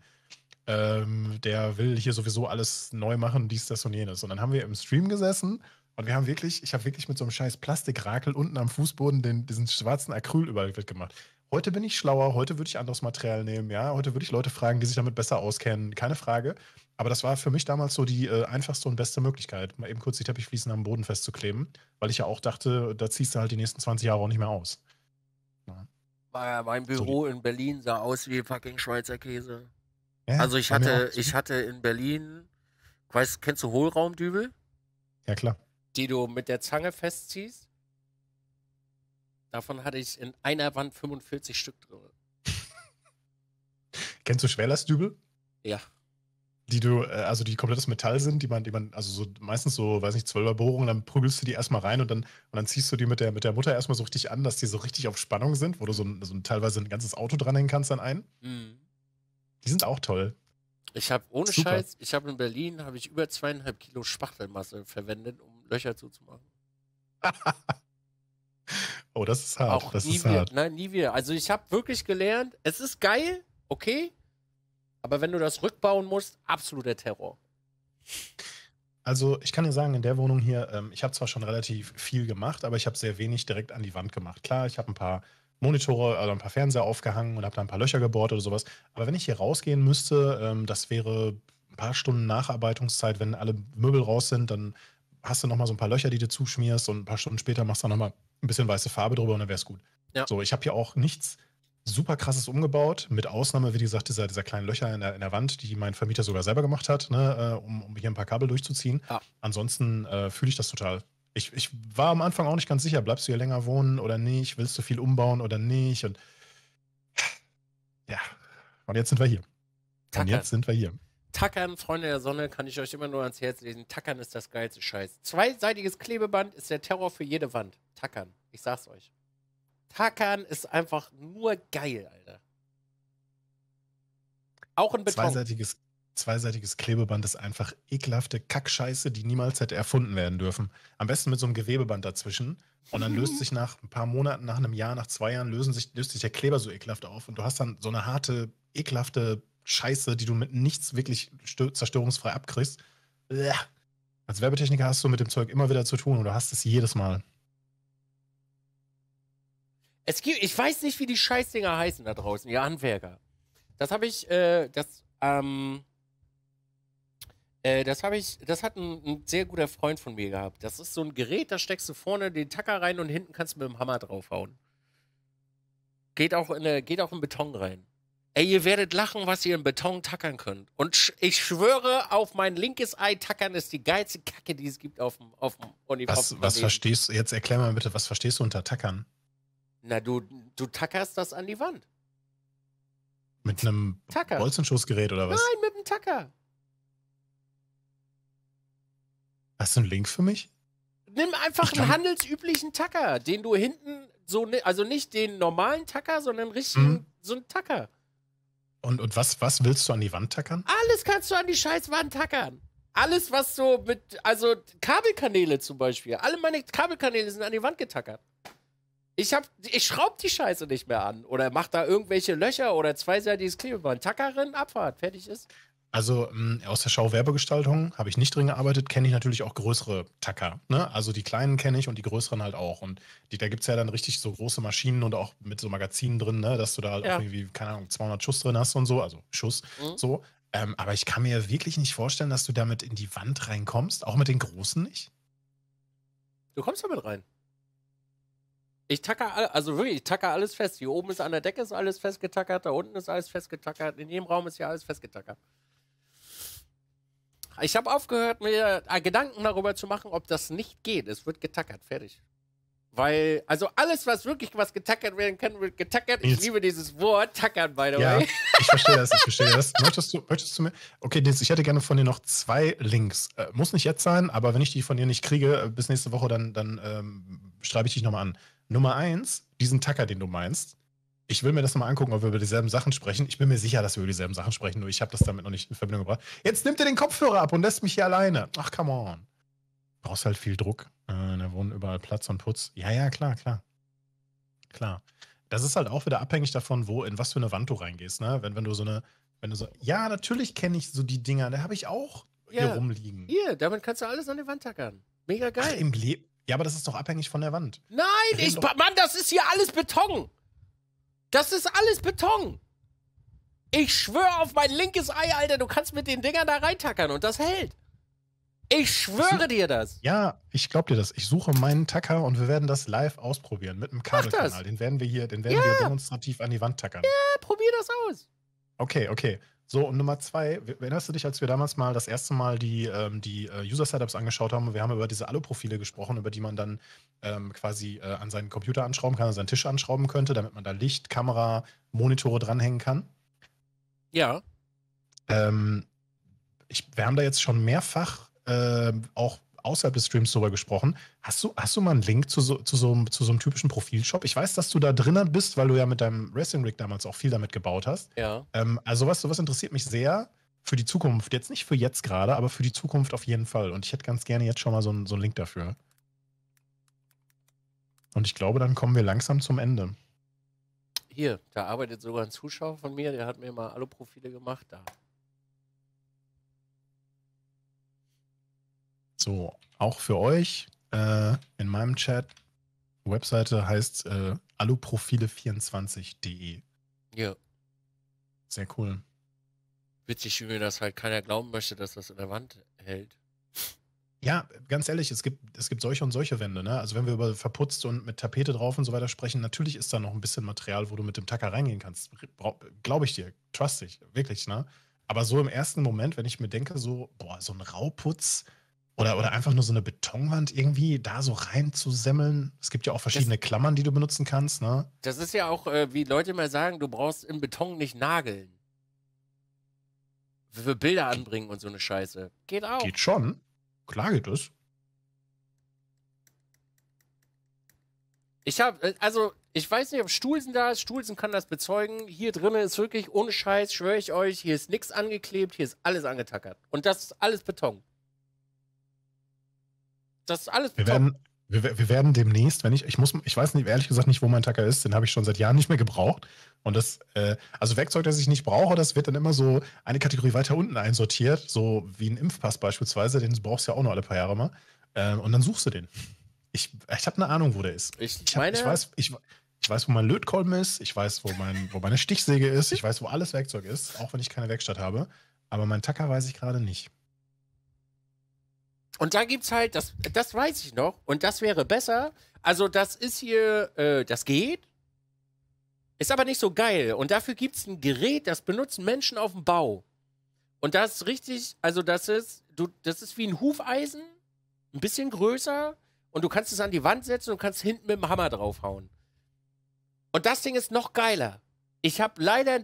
A: Ähm, der will hier sowieso alles neu machen, dies, das und jenes. Und dann haben wir im Stream gesessen und wir haben wirklich, ich habe wirklich mit so einem scheiß Plastikrakel unten am Fußboden den, diesen schwarzen Acryl überall gemacht. Heute bin ich schlauer, heute würde ich anderes Material nehmen, ja. Heute würde ich Leute fragen, die sich damit besser auskennen, keine Frage. Aber das war für mich damals so die äh, einfachste und beste Möglichkeit, mal eben kurz die Teppichfliesen am Boden festzukleben, weil ich ja auch dachte, da ziehst du halt die nächsten 20 Jahre auch nicht mehr aus.
B: Ja. War, mein Büro so. in Berlin sah aus wie fucking Schweizer Käse. Ja, also ich hatte, ich hatte in Berlin, weißt, kennst du Hohlraumdübel? Ja, klar die du mit der Zange festziehst. Davon hatte ich in einer Wand 45 Stück drin.
A: Kennst du Schwerlastdübel? Ja. Die du, äh, also die komplettes Metall sind, die man, die man, also so meistens so, weiß nicht, zwölfer Bohrungen, dann prügelst du die erstmal rein und dann, und dann ziehst du die mit der, mit der Mutter erstmal so richtig an, dass die so richtig auf Spannung sind, wo du so, ein, so ein, teilweise ein ganzes Auto dranhängen kannst an einen. Mhm. Die sind auch toll.
B: Ich habe ohne Super. Scheiß, ich habe in Berlin habe ich über zweieinhalb Kilo Spachtelmasse verwendet, um Löcher zuzumachen.
A: oh, das ist hart. Auch das nie ist wir, hart.
B: Nein, nie wieder. Also ich habe wirklich gelernt, es ist geil, okay, aber wenn du das rückbauen musst, absoluter Terror.
A: Also ich kann dir sagen, in der Wohnung hier, ähm, ich habe zwar schon relativ viel gemacht, aber ich habe sehr wenig direkt an die Wand gemacht. Klar, ich habe ein paar Monitore, also ein paar Fernseher aufgehangen und habe da ein paar Löcher gebohrt oder sowas. Aber wenn ich hier rausgehen müsste, ähm, das wäre ein paar Stunden Nacharbeitungszeit, wenn alle Möbel raus sind, dann hast du nochmal so ein paar Löcher, die du zuschmierst und ein paar Stunden später machst du nochmal ein bisschen weiße Farbe drüber und dann wär's gut. Ja. So, ich habe hier auch nichts super krasses umgebaut, mit Ausnahme, wie gesagt, dieser, dieser kleinen Löcher in der, in der Wand, die mein Vermieter sogar selber gemacht hat, ne, äh, um, um, hier ein paar Kabel durchzuziehen. Ja. Ansonsten äh, fühle ich das total. Ich, ich war am Anfang auch nicht ganz sicher, bleibst du hier länger wohnen oder nicht, willst du viel umbauen oder nicht und ja, und jetzt sind wir hier. Und jetzt sind wir hier.
B: Tackern, Freunde der Sonne, kann ich euch immer nur ans Herz lesen. Tackern ist das geilste Scheiß. Zweiseitiges Klebeband ist der Terror für jede Wand. Tackern. Ich sag's euch. Tackern ist einfach nur geil, Alter. Auch in Beton. Zweiseitiges,
A: zweiseitiges Klebeband ist einfach ekelhafte Kackscheiße, die niemals hätte erfunden werden dürfen. Am besten mit so einem Gewebeband dazwischen. Und dann löst sich nach ein paar Monaten, nach einem Jahr, nach zwei Jahren, lösen sich, löst sich der Kleber so ekelhaft auf. Und du hast dann so eine harte, ekelhafte Scheiße, die du mit nichts wirklich zerstörungsfrei abkriegst. Blech. Als Werbetechniker hast du mit dem Zeug immer wieder zu tun oder hast es jedes Mal.
B: Es gibt, ich weiß nicht, wie die Scheißdinger heißen da draußen, ihr Handwerker. Das habe ich, äh, das, ähm, äh, das habe ich, das hat ein, ein, sehr guter Freund von mir gehabt. Das ist so ein Gerät, da steckst du vorne den Tacker rein und hinten kannst du mit dem Hammer draufhauen. Geht auch in, geht auch in Beton rein. Ey, ihr werdet lachen, was ihr in Beton tackern könnt. Und sch ich schwöre auf mein linkes Ei, tackern ist die geilste Kacke, die es gibt auf dem, auf Universum. Was, was
A: verstehst du, jetzt erklär mal bitte, was verstehst du unter tackern?
B: Na, du, du tackerst das an die Wand. Mit einem Tacker.
A: Bolzenschussgerät oder was? Nein,
B: mit einem Tacker.
A: Hast du einen Link für mich?
B: Nimm einfach einen handelsüblichen Tacker, den du hinten so, also nicht den normalen Tacker, sondern einen richtigen, mhm. so einen Tacker.
A: Und, und was, was willst du an die Wand tackern?
B: Alles kannst du an die scheiß Wand tackern. Alles, was so mit, also Kabelkanäle zum Beispiel. Alle meine Kabelkanäle sind an die Wand getackert. Ich hab, ich schraub die Scheiße nicht mehr an. Oder mach da irgendwelche Löcher oder zweiseitiges Klebeband. Tackerin, Abfahrt, fertig ist.
A: Also ähm, aus der Schau Werbegestaltung habe ich nicht drin gearbeitet, kenne ich natürlich auch größere Tacker. Ne? Also die kleinen kenne ich und die größeren halt auch. Und die, da gibt es ja dann richtig so große Maschinen und auch mit so Magazinen drin, ne? dass du da halt ja. irgendwie, keine Ahnung, 200 Schuss drin hast und so, also Schuss, mhm. so. Ähm, aber ich kann mir wirklich nicht vorstellen, dass du damit in die Wand reinkommst, auch mit den großen nicht.
B: Du kommst damit rein. Ich tacker, also wirklich, ich tacker alles fest. Hier oben ist an der Decke ist alles festgetackert, da unten ist alles festgetackert, in jedem Raum ist ja alles festgetackert. Ich habe aufgehört, mir äh, Gedanken darüber zu machen, ob das nicht geht. Es wird getackert, fertig. Weil, also alles, was wirklich was getackert werden kann, wird getackert. Ich Nils. liebe dieses Wort, tackern, by the ja, way.
A: Ich verstehe das, ich verstehe das. Möchtest du, möchtest du mir. Okay, Nils, ich hätte gerne von dir noch zwei Links. Äh, muss nicht jetzt sein, aber wenn ich die von dir nicht kriege, äh, bis nächste Woche, dann, dann ähm, schreibe ich dich nochmal an. Nummer eins, diesen Tacker, den du meinst, ich will mir das mal angucken, ob wir über dieselben Sachen sprechen. Ich bin mir sicher, dass wir über dieselben Sachen sprechen, nur ich habe das damit noch nicht in Verbindung gebracht. Jetzt nimmt er den Kopfhörer ab und lässt mich hier alleine. Ach, come on. brauchst halt viel Druck. Äh, da wohnen überall Platz und Putz. Ja, ja, klar, klar. Klar. Das ist halt auch wieder abhängig davon, wo, in was für eine Wand du reingehst, ne? Wenn, wenn du so eine, wenn du so, ja, natürlich kenne ich so die Dinger, da habe ich auch
B: hier rumliegen. Hier, damit kannst du alles an die Wand tackern. Mega geil. Ach, im Leben. Ja, aber das ist doch abhängig von der Wand. Nein, ich, Mann, das ist hier alles Beton. Das ist alles Beton. Ich schwöre auf mein linkes Ei, Alter, du kannst mit den Dingern da reintackern und das hält. Ich schwöre dir das. Ja,
A: ich glaube dir das. Ich suche meinen Tacker und wir werden das live ausprobieren mit einem Kabelkanal. Den werden wir hier, den werden ja. wir demonstrativ an die Wand tackern. Ja,
B: probier das aus.
A: Okay, okay. So, und Nummer zwei, erinnerst du dich, als wir damals mal das erste Mal die, ähm, die äh, User-Setups angeschaut haben, wir haben über diese Alu-Profile gesprochen, über die man dann ähm, quasi äh, an seinen Computer anschrauben kann, an seinen Tisch anschrauben könnte, damit man da Licht, Kamera, Monitore dranhängen kann? Ja. Ähm, ich, wir haben da jetzt schon mehrfach äh, auch außerhalb des Streams darüber gesprochen. Hast du, hast du mal einen Link zu so, zu so, einem, zu so einem typischen Profilshop? Ich weiß, dass du da drinnen bist, weil du ja mit deinem Wrestling Rig damals auch viel damit gebaut hast. Ja. Ähm, also was, sowas interessiert mich sehr für die Zukunft. Jetzt nicht für jetzt gerade, aber für die Zukunft auf jeden Fall. Und ich hätte ganz gerne jetzt schon mal so einen, so einen Link dafür. Und ich glaube, dann kommen wir langsam zum Ende.
B: Hier, da arbeitet sogar ein Zuschauer von mir, der hat mir mal Aluprofile gemacht. Da
A: So, auch für euch äh, in meinem Chat. Webseite heißt äh, aluprofile24.de.
C: Ja.
B: Sehr cool. Witzig, wie mir das halt keiner glauben möchte, dass das in der Wand hält.
A: Ja, ganz ehrlich, es gibt, es gibt solche und solche Wände. Ne? Also wenn wir über verputzt und mit Tapete drauf und so weiter sprechen, natürlich ist da noch ein bisschen Material, wo du mit dem Tacker reingehen kannst. Glaube ich dir, trust dich. wirklich. Ne? Aber so im ersten Moment, wenn ich mir denke, so, boah, so ein Rauputz, oder, oder einfach nur so eine Betonwand irgendwie da so reinzusemmeln. Es gibt ja auch verschiedene das, Klammern, die du benutzen kannst. Ne?
B: Das ist ja auch, äh, wie Leute mal sagen, du brauchst im Beton nicht nageln. Für Bilder anbringen und so eine Scheiße. Geht auch.
A: Geht schon. Klar geht es.
B: Ich habe, äh, also, ich weiß nicht, ob Stuhlsen da ist. Stuhlsen kann das bezeugen. Hier drinnen ist wirklich ohne Scheiß, schwöre ich euch, hier ist nichts angeklebt, hier ist alles angetackert. Und das ist alles Beton das ist alles wir werden,
A: wir, wir, werden demnächst, wenn ich, ich muss, ich weiß nicht, ehrlich gesagt nicht, wo mein Tacker ist, den habe ich schon seit Jahren nicht mehr gebraucht. Und das, äh, also Werkzeug, das ich nicht brauche, das wird dann immer so eine Kategorie weiter unten einsortiert, so wie ein Impfpass beispielsweise, den brauchst du ja auch nur alle paar Jahre mal. Äh, und dann suchst du den. Ich, ich habe eine Ahnung, wo der ist. Ich, ich, hab, meine, ich weiß, ich, ich weiß, wo mein Lötkolben ist, ich weiß, wo, mein, wo meine Stichsäge ist, ich weiß, wo alles Werkzeug ist, auch wenn ich keine Werkstatt habe. Aber mein Tacker weiß ich gerade nicht.
B: Und da gibt es halt, das, das weiß ich noch, und das wäre besser. Also, das ist hier, äh, das geht. Ist aber nicht so geil. Und dafür gibt es ein Gerät, das benutzen Menschen auf dem Bau. Und das ist richtig, also das ist, du, das ist wie ein Hufeisen, ein bisschen größer, und du kannst es an die Wand setzen und kannst hinten mit dem Hammer draufhauen. Und das Ding ist noch geiler. Ich habe leider,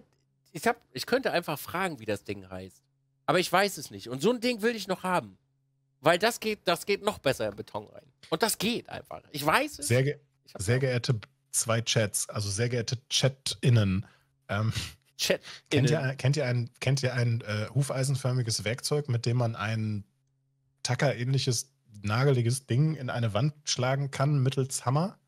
B: ich hab, ich könnte einfach fragen, wie das Ding heißt. Aber ich weiß es nicht. Und so ein Ding will ich noch haben. Weil das geht, das geht noch besser in Beton rein. Und das geht einfach. Ich weiß es. Sehr,
A: ge sehr geehrte zwei Chats, also sehr geehrte ChatInnen. Ähm, Chat kennt, kennt ihr ein, kennt ihr ein äh, hufeisenförmiges Werkzeug, mit dem man ein Tacker-ähnliches, nageliges Ding in eine Wand schlagen kann mittels Hammer?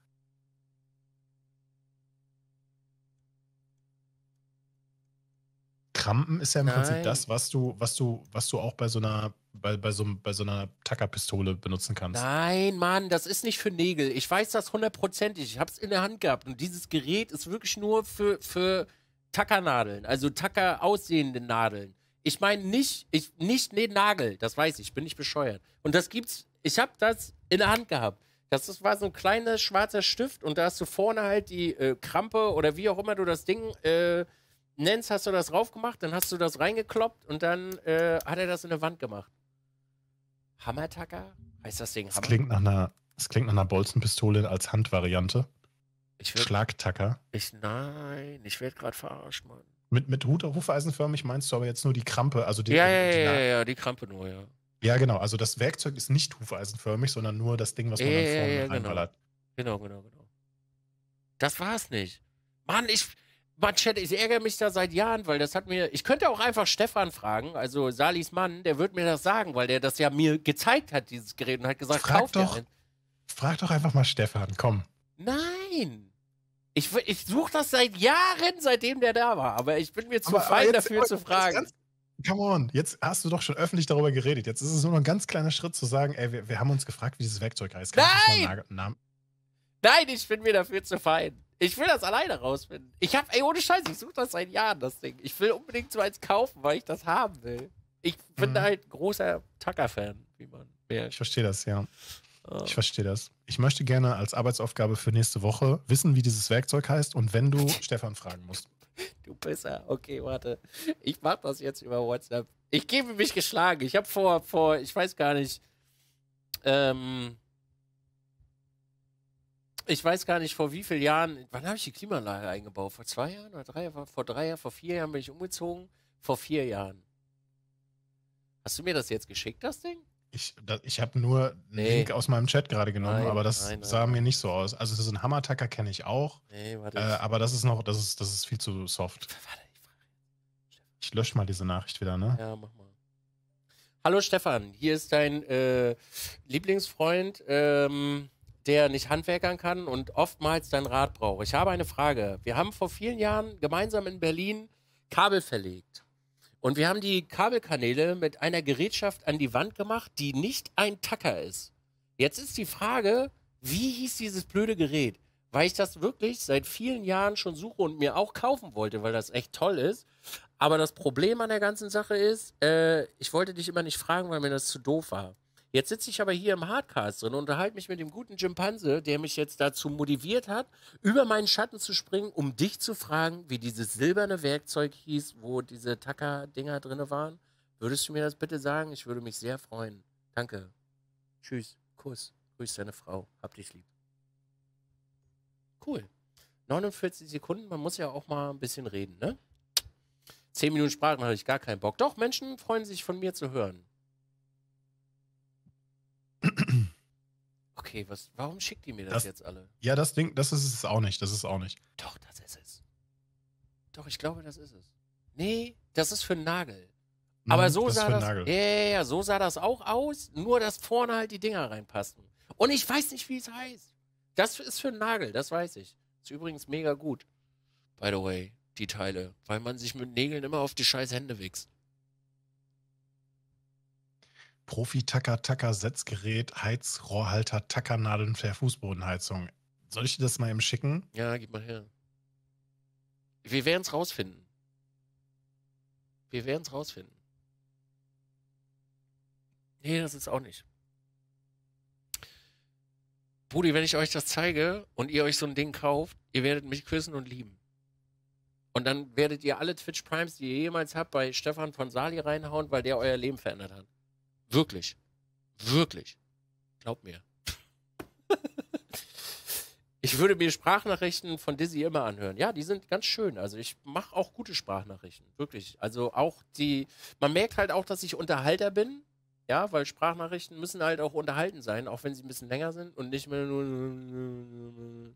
A: Krampen ist ja im Nein. Prinzip das, was du, was du, was du auch bei so einer bei, bei, so, bei so einer Tackerpistole benutzen kannst.
B: Nein, Mann, das ist nicht für Nägel. Ich weiß das hundertprozentig. Ich habe es in der Hand gehabt und dieses Gerät ist wirklich nur für, für Tackernadeln, also Tacker aussehende Nadeln. Ich meine nicht, ich, nicht den Nagel, das weiß ich, bin nicht bescheuert. Und das gibt's, ich habe das in der Hand gehabt. Das ist, war so ein kleiner schwarzer Stift und da hast du vorne halt die äh, Krampe oder wie auch immer du das Ding äh, nennst, hast du das raufgemacht, dann hast du das reingekloppt und dann äh, hat er das in der Wand gemacht. Hammertacker? Heißt das Ding Hammertacker?
A: Es klingt nach einer, Bolzenpistole als Handvariante. Ich würd, Schlagtacker.
B: Ich, nein, ich werde gerade verarscht, Mann.
A: Mit, mit hufeisenförmig meinst du aber jetzt nur die Krampe, also die. Ja, ja, die, ja, ja,
B: ja, die Krampe nur, ja.
A: Ja, genau. Also das Werkzeug ist nicht hufeisenförmig, sondern nur das Ding, was man ja, dann vorne ja, ja, genau.
B: genau, genau, genau. Das war's nicht. Mann, ich, Mann, Chat, ich ärgere mich da seit Jahren, weil das hat mir. Ich könnte auch einfach Stefan fragen, also Salis Mann, der wird mir das sagen, weil der das ja mir gezeigt hat, dieses Gerät, und hat gesagt, frag kauf doch. Den.
A: Frag doch einfach mal Stefan, komm.
B: Nein! Ich, ich suche das seit Jahren, seitdem der da war, aber ich bin mir zu aber, fein aber jetzt, dafür zu fragen.
A: come on, jetzt hast du doch schon öffentlich darüber geredet. Jetzt ist es nur noch ein ganz kleiner Schritt zu sagen, ey, wir, wir haben uns gefragt, wie dieses Werkzeug heißt. Kann
B: Nein! Nein, ich bin mir dafür zu fein. Ich will das alleine rausfinden. Ich hab, ey, ohne Scheiß, ich such das seit Jahren, das Ding. Ich will unbedingt so eins kaufen, weil ich das haben will. Ich bin mhm. halt großer Tucker-Fan, wie man
A: merkt. Ich verstehe das, ja. Ah. Ich verstehe das. Ich möchte gerne als Arbeitsaufgabe für nächste Woche wissen, wie dieses Werkzeug heißt und wenn du Stefan fragen musst.
B: Du Pisser. Okay, warte. Ich mach das jetzt über WhatsApp. Ich gebe mich geschlagen. Ich habe vor, vor, ich weiß gar nicht, ähm, ich weiß gar nicht, vor wie vielen Jahren, wann habe ich die Klimaanlage eingebaut? Vor zwei Jahren oder drei Jahren? Vor drei Jahren, vor vier Jahren bin ich umgezogen. Vor vier Jahren. Hast du mir das jetzt geschickt, das Ding?
A: Ich, ich habe nur einen nee. Link aus meinem Chat gerade genommen, nein, aber das nein, nein, sah mir nicht so aus. Also so ein Hammer-Tacker, kenne ich auch.
B: Nee, äh, aber das ist noch,
A: das ist, das ist viel zu soft. Warte, ich frage. Ich lösche mal diese Nachricht wieder, ne? Ja, mach mal.
B: Hallo Stefan, hier ist dein äh, Lieblingsfreund. Ähm der nicht handwerkern kann und oftmals dein Rat braucht. Ich habe eine Frage. Wir haben vor vielen Jahren gemeinsam in Berlin Kabel verlegt. Und wir haben die Kabelkanäle mit einer Gerätschaft an die Wand gemacht, die nicht ein Tacker ist. Jetzt ist die Frage, wie hieß dieses blöde Gerät? Weil ich das wirklich seit vielen Jahren schon suche und mir auch kaufen wollte, weil das echt toll ist. Aber das Problem an der ganzen Sache ist, äh, ich wollte dich immer nicht fragen, weil mir das zu doof war. Jetzt sitze ich aber hier im Hardcast drin und unterhalte mich mit dem guten Jimpanse, der mich jetzt dazu motiviert hat, über meinen Schatten zu springen, um dich zu fragen, wie dieses silberne Werkzeug hieß, wo diese Tacker-Dinger drin waren. Würdest du mir das bitte sagen? Ich würde mich sehr freuen. Danke. Tschüss. Kuss. Grüß deine Frau. Hab dich lieb. Cool. 49 Sekunden, man muss ja auch mal ein bisschen reden, ne? 10 Minuten Sprachen habe ich gar keinen Bock. Doch, Menschen freuen sich von mir zu hören. Okay, was, warum schickt die mir das, das, jetzt alle?
A: Ja, das Ding, das ist es auch nicht, das ist auch nicht. Doch, das ist es.
B: Doch, ich glaube, das ist es. Nee, das ist für einen Nagel. Hm, Aber so das sah das, Ja, ja, so sah das auch aus, nur dass vorne halt die Dinger reinpassen. Und ich weiß nicht, wie es heißt. Das ist für einen Nagel, das weiß ich. Ist übrigens mega gut. By the way, die Teile, weil man sich mit Nägeln immer auf die scheiß Hände wächst.
A: Profi-Tacker-Tacker-Setzgerät, Heizrohrhalter, Tackernadeln für Fußbodenheizung. Soll ich dir das mal eben schicken?
B: Ja, gib mal her. Wir werden es rausfinden. Wir werden es rausfinden. Nee, das ist auch nicht. Brudi, wenn ich euch das zeige und ihr euch so ein Ding kauft, ihr werdet mich küssen und lieben. Und dann werdet ihr alle Twitch Primes, die ihr jemals habt, bei Stefan von Sali reinhauen, weil der euer Leben verändert hat. Wirklich. Wirklich. Glaub mir. ich würde mir Sprachnachrichten von Dizzy immer anhören. Ja, die sind ganz schön. Also ich mache auch gute Sprachnachrichten. Wirklich. Also auch die, man merkt halt auch, dass ich Unterhalter bin. Ja, weil Sprachnachrichten müssen halt auch unterhalten sein, auch wenn sie ein bisschen länger sind und nicht mehr nur.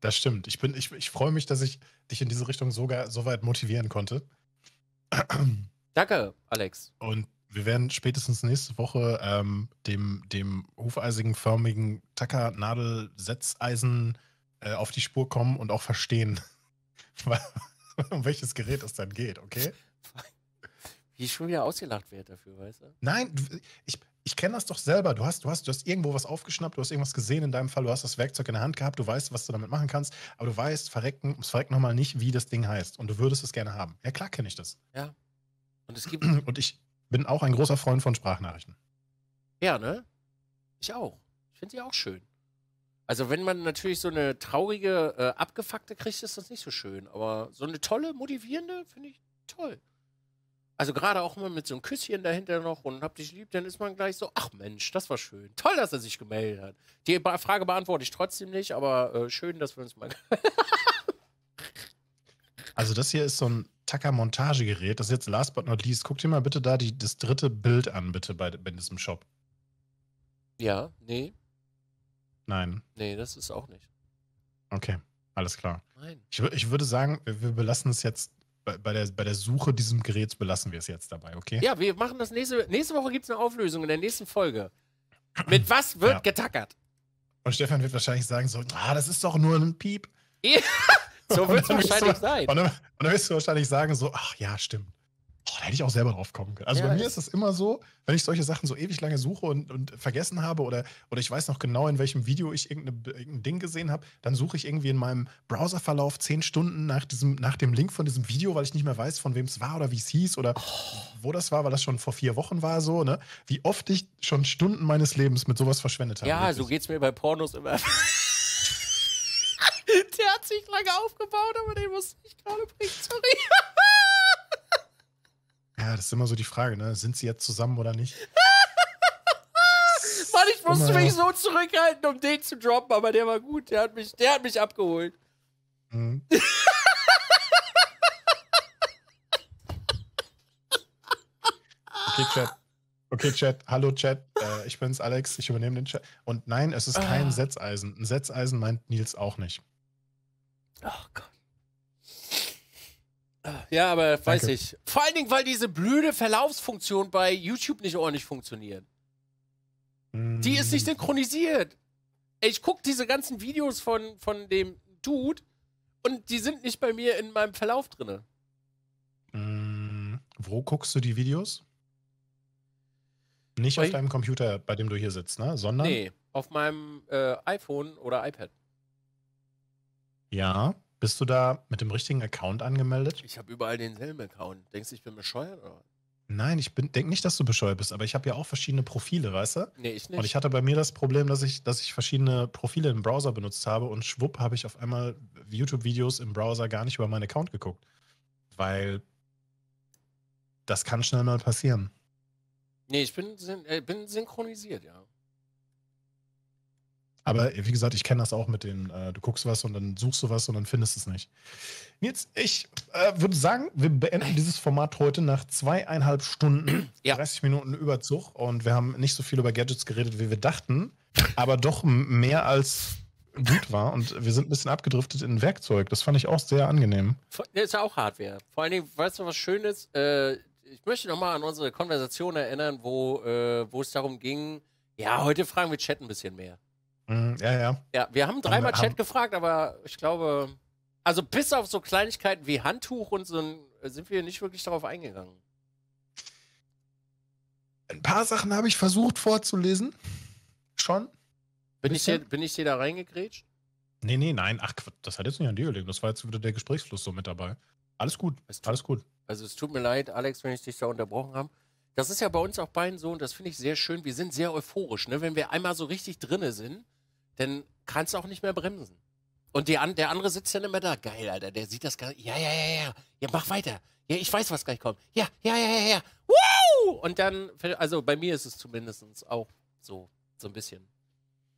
A: Das stimmt. Ich, ich, ich freue mich, dass ich dich in diese Richtung sogar so weit motivieren konnte. Danke, Alex. Und wir werden spätestens nächste Woche ähm, dem, dem hufeisenförmigen Tacker-Nadel-Setzeisen äh, auf die Spur kommen und auch verstehen, um welches Gerät es dann geht, okay?
B: Wie ich schon wieder ausgelacht werde dafür, weißt du?
A: Nein, ich, ich kenne das doch selber. Du hast, du, hast, du hast irgendwo was aufgeschnappt, du hast irgendwas gesehen in deinem Fall, du hast das Werkzeug in der Hand gehabt, du weißt, was du damit machen kannst, aber du weißt, verrecken, es verreckt nochmal nicht, wie das Ding heißt. Und du würdest es gerne haben. Ja, klar kenne ich das. Ja, und es gibt. Und ich bin auch ein großer Freund von Sprachnachrichten.
B: Ja, ne? Ich auch. Ich finde sie auch schön. Also, wenn man natürlich so eine traurige, äh, abgefuckte kriegt, ist das nicht so schön. Aber so eine tolle, motivierende finde ich toll. Also, gerade auch immer mit so einem Küsschen dahinter noch und hab dich lieb, dann ist man gleich so: Ach Mensch, das war schön. Toll, dass er sich gemeldet hat. Die Frage beantworte ich trotzdem nicht, aber äh, schön, dass wir uns mal.
A: also, das hier ist so ein Tacker-Montagegerät. Das ist jetzt last but not least. Guck dir mal bitte da die, das dritte Bild an, bitte, bei, bei diesem Shop.
B: Ja, nee. Nein. Nee, das ist auch nicht.
A: Okay, alles klar.
B: Nein. Ich, ich
A: würde sagen, wir, wir belassen es jetzt bei, bei, der, bei der Suche diesem Geräts, belassen wir es jetzt dabei, okay?
B: Ja, wir machen das nächste, nächste Woche gibt es eine Auflösung in der nächsten Folge. Mit was wird ja. getackert?
A: Und Stefan wird wahrscheinlich sagen so, ah, das ist doch nur ein Piep.
B: Ja. So wird es wahrscheinlich du, sein. Und dann,
A: dann, wirst du wahrscheinlich sagen, so, ach ja, stimmt. Oh, da hätte ich auch selber drauf kommen können. Also ja, bei mir ist es immer so, wenn ich solche Sachen so ewig lange suche und, und vergessen habe oder, oder ich weiß noch genau, in welchem Video ich irgendein Ding gesehen habe, dann suche ich irgendwie in meinem Browserverlauf zehn Stunden nach, diesem, nach dem Link von diesem Video, weil ich nicht mehr weiß, von wem es war oder wie es hieß oder oh. wo das war, weil das schon vor vier Wochen war, so, ne? Wie oft ich schon Stunden meines Lebens mit sowas verschwendet habe. Ja, wirklich. so
B: geht es mir bei Pornos immer richtig lange aufgebaut,
C: aber den musste ich gerade bringen. Sorry.
B: ja, das ist immer so die
A: Frage, ne? Sind sie jetzt zusammen oder nicht?
C: Mann, ich musste immer. mich so
B: zurückhalten, um den zu droppen, aber der war gut. Der hat mich, der hat mich abgeholt. Mhm.
A: okay, Chat. Okay, Chat. Hallo, Chat. Äh, ich bin's, Alex. Ich übernehme den Chat. Und nein, es ist kein ah. Setzeisen. Ein Setzeisen meint Nils auch nicht. Ach oh Gott.
B: Ah, ja, aber weiß ich. Vor allen Dingen, weil diese blöde Verlaufsfunktion bei YouTube nicht ordentlich funktioniert. Mm. Die ist nicht mm. synchronisiert. Ich gucke diese ganzen Videos von, von dem Dude und die sind nicht bei mir in meinem Verlauf drin.
A: Mm. Wo guckst du die Videos? Nicht bei auf deinem Computer, bei dem du hier sitzt, ne? Sondern? Nee,
B: auf meinem äh, iPhone oder iPad.
A: Ja. Bist du da mit dem richtigen Account angemeldet?
B: Ich habe überall denselben Account. Denkst du, ich bin bescheuert? Oder?
A: Nein, ich denke nicht, dass du bescheuert bist, aber ich habe ja auch verschiedene Profile, weißt du?
B: Nee, ich nicht. Und ich hatte
A: bei mir das Problem, dass ich, dass ich verschiedene Profile im Browser benutzt habe und schwupp habe ich auf einmal YouTube-Videos im Browser gar nicht über meinen Account geguckt. Weil das kann schnell mal passieren.
B: Nee, ich bin, äh, bin synchronisiert, ja.
A: Aber wie gesagt, ich kenne das auch mit den, äh, du guckst was und dann suchst du was und dann findest es nicht. Jetzt, ich äh, würde sagen, wir beenden dieses Format heute nach zweieinhalb Stunden, ja. 30 Minuten Überzug und wir haben nicht so viel über Gadgets geredet, wie wir dachten, aber doch mehr als gut war und wir sind ein bisschen abgedriftet in Werkzeug. Das fand ich auch sehr angenehm.
B: ist ja auch Hardware. Vor allen Dingen, weißt du, was Schönes? Äh, ich möchte nochmal an unsere Konversation erinnern, wo, äh, wo es darum ging, ja, heute fragen wir Chat ein bisschen mehr.
A: Mhm, ja, ja.
B: Ja, wir haben dreimal haben, Chat haben... gefragt, aber ich glaube, also bis auf so Kleinigkeiten wie Handtuch und so sind wir nicht wirklich darauf eingegangen.
A: Ein paar Sachen habe ich versucht vorzulesen. Schon. Bin ich, dir,
B: bin ich hier da reingekrätscht?
A: Nee, nee, nein. Ach, das hat jetzt nicht an dir gelegen. Das war jetzt wieder der Gesprächsfluss so mit dabei. Alles gut, tut, alles gut.
B: Also es tut mir leid, Alex, wenn ich dich da unterbrochen habe. Das ist ja bei uns auch beiden so und das finde ich sehr schön. Wir sind sehr euphorisch, ne? Wenn wir einmal so richtig drinne sind, dann kannst du auch nicht mehr bremsen. Und die, der andere sitzt dann immer da. Geil, Alter, der sieht das gar nicht. Ja, ja, ja, ja. Ja, mach weiter. Ja, ich weiß, was gleich kommt. Ja, ja, ja, ja, ja. Woo! Und dann, also bei mir ist es zumindest auch so, so ein bisschen.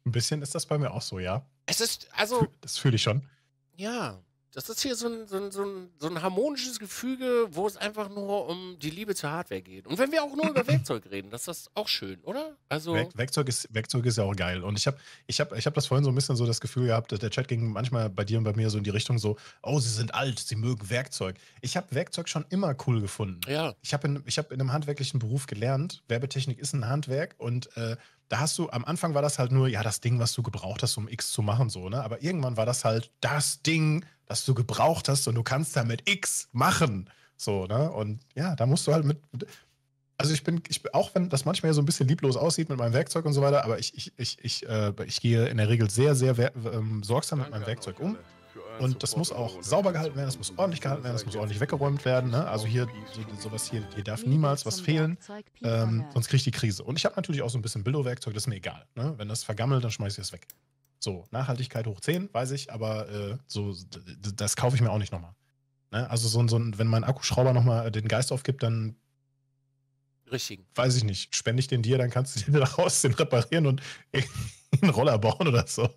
A: Ein bisschen ist das bei mir auch so, ja.
B: Es ist, also.
A: Das fühle ich schon.
B: Ja das ist hier so ein, so, ein, so, ein, so ein, harmonisches Gefüge, wo es einfach nur um die Liebe zur Hardware geht. Und wenn wir auch nur über Werkzeug reden, das ist auch schön, oder? Also Werk,
A: Werkzeug, ist, Werkzeug ist ja auch geil. Und ich habe ich hab, ich hab das vorhin so ein bisschen so das Gefühl gehabt, der Chat ging manchmal bei dir und bei mir so in die Richtung so, oh, sie sind alt, sie mögen Werkzeug. Ich habe Werkzeug schon immer cool gefunden. Ja. Ich habe in, hab in einem handwerklichen Beruf gelernt, Werbetechnik ist ein Handwerk und äh, da hast du, am Anfang war das halt nur, ja, das Ding, was du gebraucht hast, um X zu machen, so, ne? Aber irgendwann war das halt das Ding, das du gebraucht hast und du kannst damit X machen. So, ne? Und ja, da musst du halt mit. Also ich bin, ich, auch wenn das manchmal so ein bisschen lieblos aussieht mit meinem Werkzeug und so weiter, aber ich, ich, ich, ich, äh, ich gehe in der Regel sehr, sehr äh, sorgsam mit meinem Werkzeug um. Und das muss auch sauber gehalten werden, das muss ordentlich gehalten werden, das muss ordentlich weggeräumt werden. Ne? Also hier, sowas hier, hier darf niemals was fehlen, ähm, sonst kriege ich die Krise. Und ich habe natürlich auch so ein bisschen Billo-Werkzeug, das ist mir egal. Ne? Wenn das vergammelt, dann schmeiße ich es weg. So, Nachhaltigkeit hoch 10, weiß ich, aber äh, so, das kaufe ich mir auch nicht nochmal. Ne? Also so, so, wenn mein Akkuschrauber nochmal äh, den Geist aufgibt, dann Richtig. Weiß ich nicht. Spende ich den dir, dann kannst du den daraus den reparieren und einen Roller bauen oder so.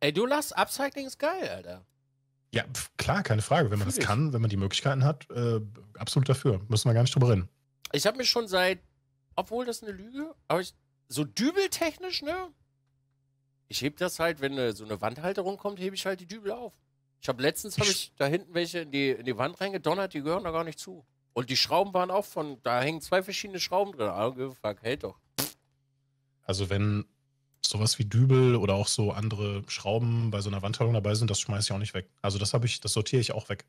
B: Ey, du lass Upcycling ist geil, Alter.
A: Ja, klar, keine Frage. Wenn man Fühl das ich. kann, wenn man die Möglichkeiten hat, äh, absolut dafür. Müssen wir gar nicht drüber reden.
B: Ich habe mich schon seit, obwohl das eine Lüge, aber ich, so dübeltechnisch, ne? ich heb das halt, wenn äh, so eine Wandhalterung kommt, hebe ich halt die Dübel auf. Ich habe letztens habe ich da hinten welche in die, in die Wand reingedonnert, die gehören da gar nicht zu. Und die Schrauben waren auch von, da hängen zwei verschiedene Schrauben drin. Also, fuck, hält doch. Also
A: wenn sowas wie Dübel oder auch so andere Schrauben bei so einer Wandhalterung dabei sind, das schmeiße ich auch nicht weg. Also das habe ich, das sortiere ich auch weg.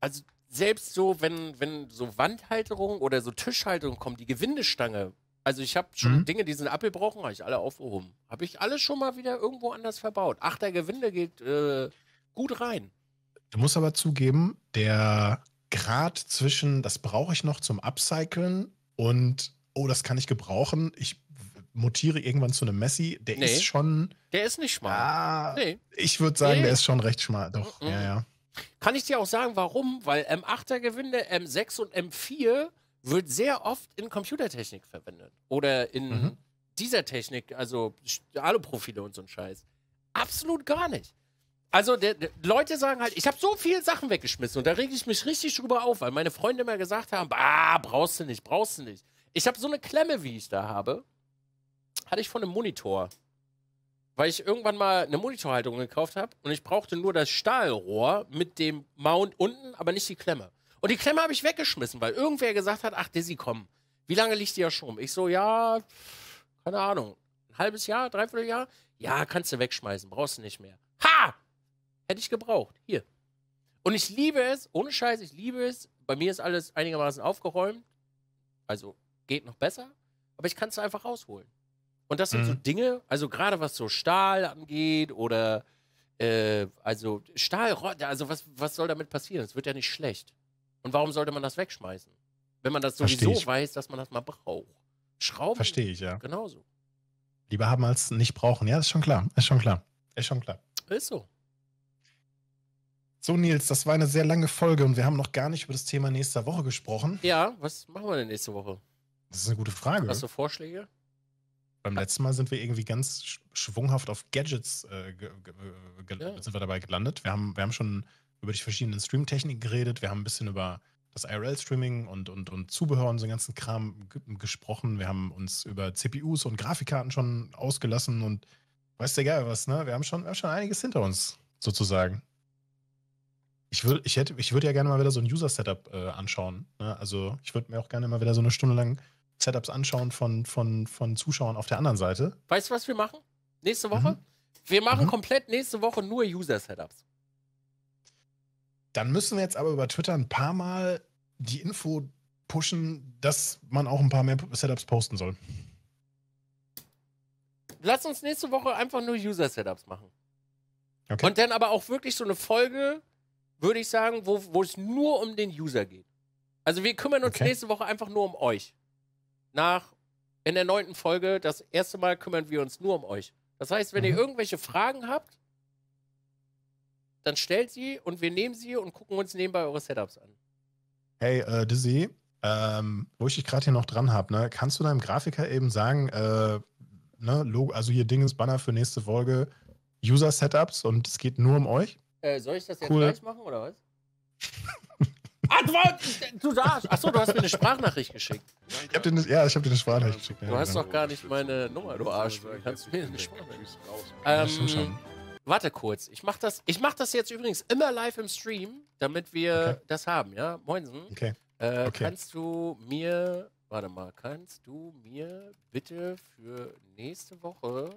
B: Also selbst so, wenn, wenn so Wandhalterungen oder so Tischhalterungen kommen, die Gewindestange also ich habe schon mhm. Dinge, die sind abgebrochen, habe ich alle aufgehoben. Habe ich alles schon mal wieder irgendwo anders verbaut. Ach, der Gewinde geht äh, gut rein.
A: Du musst aber zugeben, der Grad zwischen, das brauche ich noch zum Upcyclen und, oh, das kann ich gebrauchen, ich mutiere irgendwann zu einem Messi, der nee, ist schon.
B: Der ist nicht schmal. Ah, nee. Ich würde sagen, nee. der ist schon
A: recht schmal. Doch, mm ja,
B: ja. Kann ich dir auch sagen, warum? Weil M8er Gewinde, M6 und M4 wird sehr oft in Computertechnik verwendet. Oder in mhm. dieser Technik, also Aluprofile und so ein Scheiß. Absolut gar nicht. Also der, der, Leute sagen halt, ich habe so viele Sachen weggeschmissen und da rege ich mich richtig drüber auf, weil meine Freunde immer gesagt haben, ah, brauchst du nicht, brauchst du nicht. Ich habe so eine Klemme, wie ich da habe, hatte ich von einem Monitor, weil ich irgendwann mal eine Monitorhaltung gekauft habe und ich brauchte nur das Stahlrohr mit dem Mount unten, aber nicht die Klemme. Und die Klemme habe ich weggeschmissen, weil irgendwer gesagt hat, ach Dizzy, komm, wie lange liegt die ja schon? Ich so, ja, keine Ahnung, ein halbes Jahr, dreiviertel Jahr? Ja, kannst du wegschmeißen, brauchst du nicht mehr. Ha! Hätte ich gebraucht, hier. Und ich liebe es, ohne Scheiß, ich liebe es. Bei mir ist alles einigermaßen aufgeräumt, also geht noch besser, aber ich kann es einfach rausholen. Und das sind mhm. so Dinge, also gerade was so Stahl angeht oder äh, also Stahl, also was, was soll damit passieren? Es wird ja nicht schlecht. Und warum sollte man das wegschmeißen? Wenn man das sowieso weiß, dass man das mal braucht. Schrauben. Verstehe ich, ja. Genauso.
A: Lieber haben als nicht brauchen. Ja, ist schon klar. Ist schon klar. Ist schon klar. Ist so. So, Nils, das war eine sehr lange Folge und wir haben noch gar nicht über das Thema nächster Woche gesprochen.
B: Ja, was machen wir denn nächste Woche? Das ist eine gute Frage. Hast du Vorschläge? Beim letzten
A: Mal sind wir irgendwie ganz schwunghaft auf Gadgets äh, ja. sind wir dabei gelandet. Wir haben, wir haben schon über die verschiedenen Streamtechniken geredet. Wir haben ein bisschen über das IRL-Streaming und, und, und Zubehör und so ganzen Kram gesprochen. Wir haben uns über CPUs und Grafikkarten schon ausgelassen und weiß der Geil was, ne? Wir haben schon, wir haben schon einiges hinter uns, sozusagen. Ich würde ich ich würd ja gerne mal wieder so ein User-Setup äh, anschauen. Ne? Also ich würde mir auch gerne mal wieder so eine Stunde lang Setups anschauen von, von, von Zuschauern auf der anderen Seite.
B: Weißt du, was wir machen? Nächste Woche? Mhm. Wir machen mhm. komplett nächste Woche nur User-Setups.
A: Dann müssen wir jetzt aber über Twitter ein paar Mal die Info pushen, dass man auch ein paar mehr Setups posten soll.
B: Lass uns nächste Woche einfach nur User-Setups machen. Okay. Und dann aber auch wirklich so eine Folge, würde ich sagen, wo, wo es nur um den User geht. Also wir kümmern uns okay. nächste Woche einfach nur um euch. Nach in der neunten Folge, das erste Mal kümmern wir uns nur um euch. Das heißt, wenn mhm. ihr irgendwelche Fragen habt, dann stellt sie und wir nehmen sie und gucken uns nebenbei eure Setups an.
A: Hey, äh, Dizzy, ähm, wo ich dich gerade hier noch dran habe, ne, kannst du deinem Grafiker eben sagen, äh, ne, Logo, also hier Dingens Banner für nächste Folge, User-Setups und es geht nur um euch?
B: Äh, soll ich das jetzt cool. gleich machen oder was? Antwort! Du darfst! Achso, du hast mir eine Sprachnachricht geschickt. Ich hab dir eine, ja, ich habe dir eine Sprachnachricht geschickt. Du ja, hast genau. doch gar nicht meine Nummer, du Arsch. Kannst du mir eine Sprachnachricht ähm, Warte kurz, ich mach das, mach das jetzt übrigens immer live im Stream, damit wir okay. das haben, ja? Moinsen. Okay. Äh, okay. Kannst du mir, warte mal, kannst du mir bitte für nächste Woche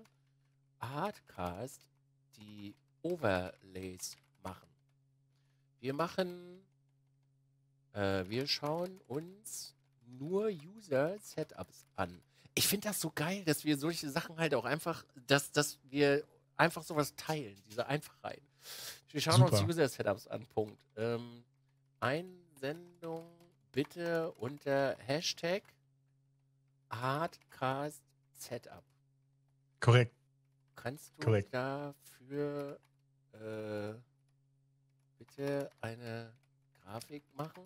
B: Hardcast die Overlays machen? Wir machen, äh, wir schauen uns nur User-Setups an. Ich finde das so geil, dass wir solche Sachen halt auch einfach, dass, dass wir einfach sowas teilen, diese Einfachheit. Wir schauen Super. uns User-Setups an. Punkt. Ähm, Einsendung bitte unter Hashtag Hardcast Setup. Korrekt. Kannst du Correct. dafür äh, bitte eine Grafik machen?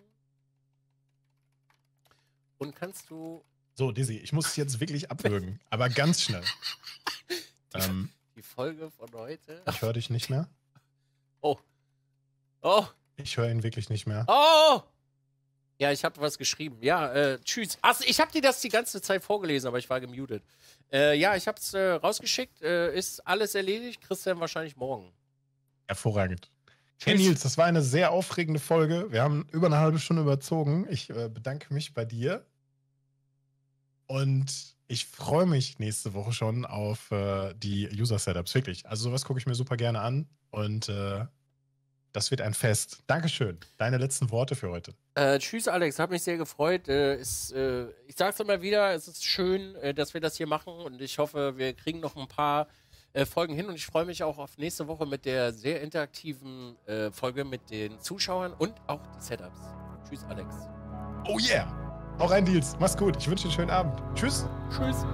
B: Und kannst du.
A: So, Dizzy, ich muss jetzt wirklich abwürgen, aber ganz schnell. ähm,
B: die Folge von heute. Ich
A: höre dich nicht mehr.
B: Oh. Oh.
A: Ich höre ihn wirklich nicht mehr.
B: Oh! Ja, ich habe was geschrieben. Ja, äh, tschüss. Achso, ich habe dir das die ganze Zeit vorgelesen, aber ich war gemutet. Äh, ja, ich habe es äh, rausgeschickt. Äh, ist alles erledigt. Christian wahrscheinlich morgen.
A: Hervorragend. Hey Nils, das war eine sehr aufregende Folge. Wir haben über eine halbe Stunde überzogen. Ich äh, bedanke mich bei dir. Und ich freue mich nächste Woche schon auf äh, die User-Setups, wirklich. Also sowas gucke ich mir super gerne an und äh, das wird ein Fest. Dankeschön. Deine letzten Worte für heute.
B: Äh, tschüss, Alex. Hat mich sehr gefreut. Äh, ist, äh, ich sage es immer wieder, es ist schön, äh, dass wir das hier machen und ich hoffe, wir kriegen noch ein paar äh, Folgen hin und ich freue mich auch auf nächste Woche mit der sehr interaktiven äh, Folge mit den Zuschauern und auch die Setups. Tschüss, Alex. Oh yeah!
A: Auch ein Deals. Mach's gut. Ich wünsche dir einen schönen Abend. Tschüss. Tschüss.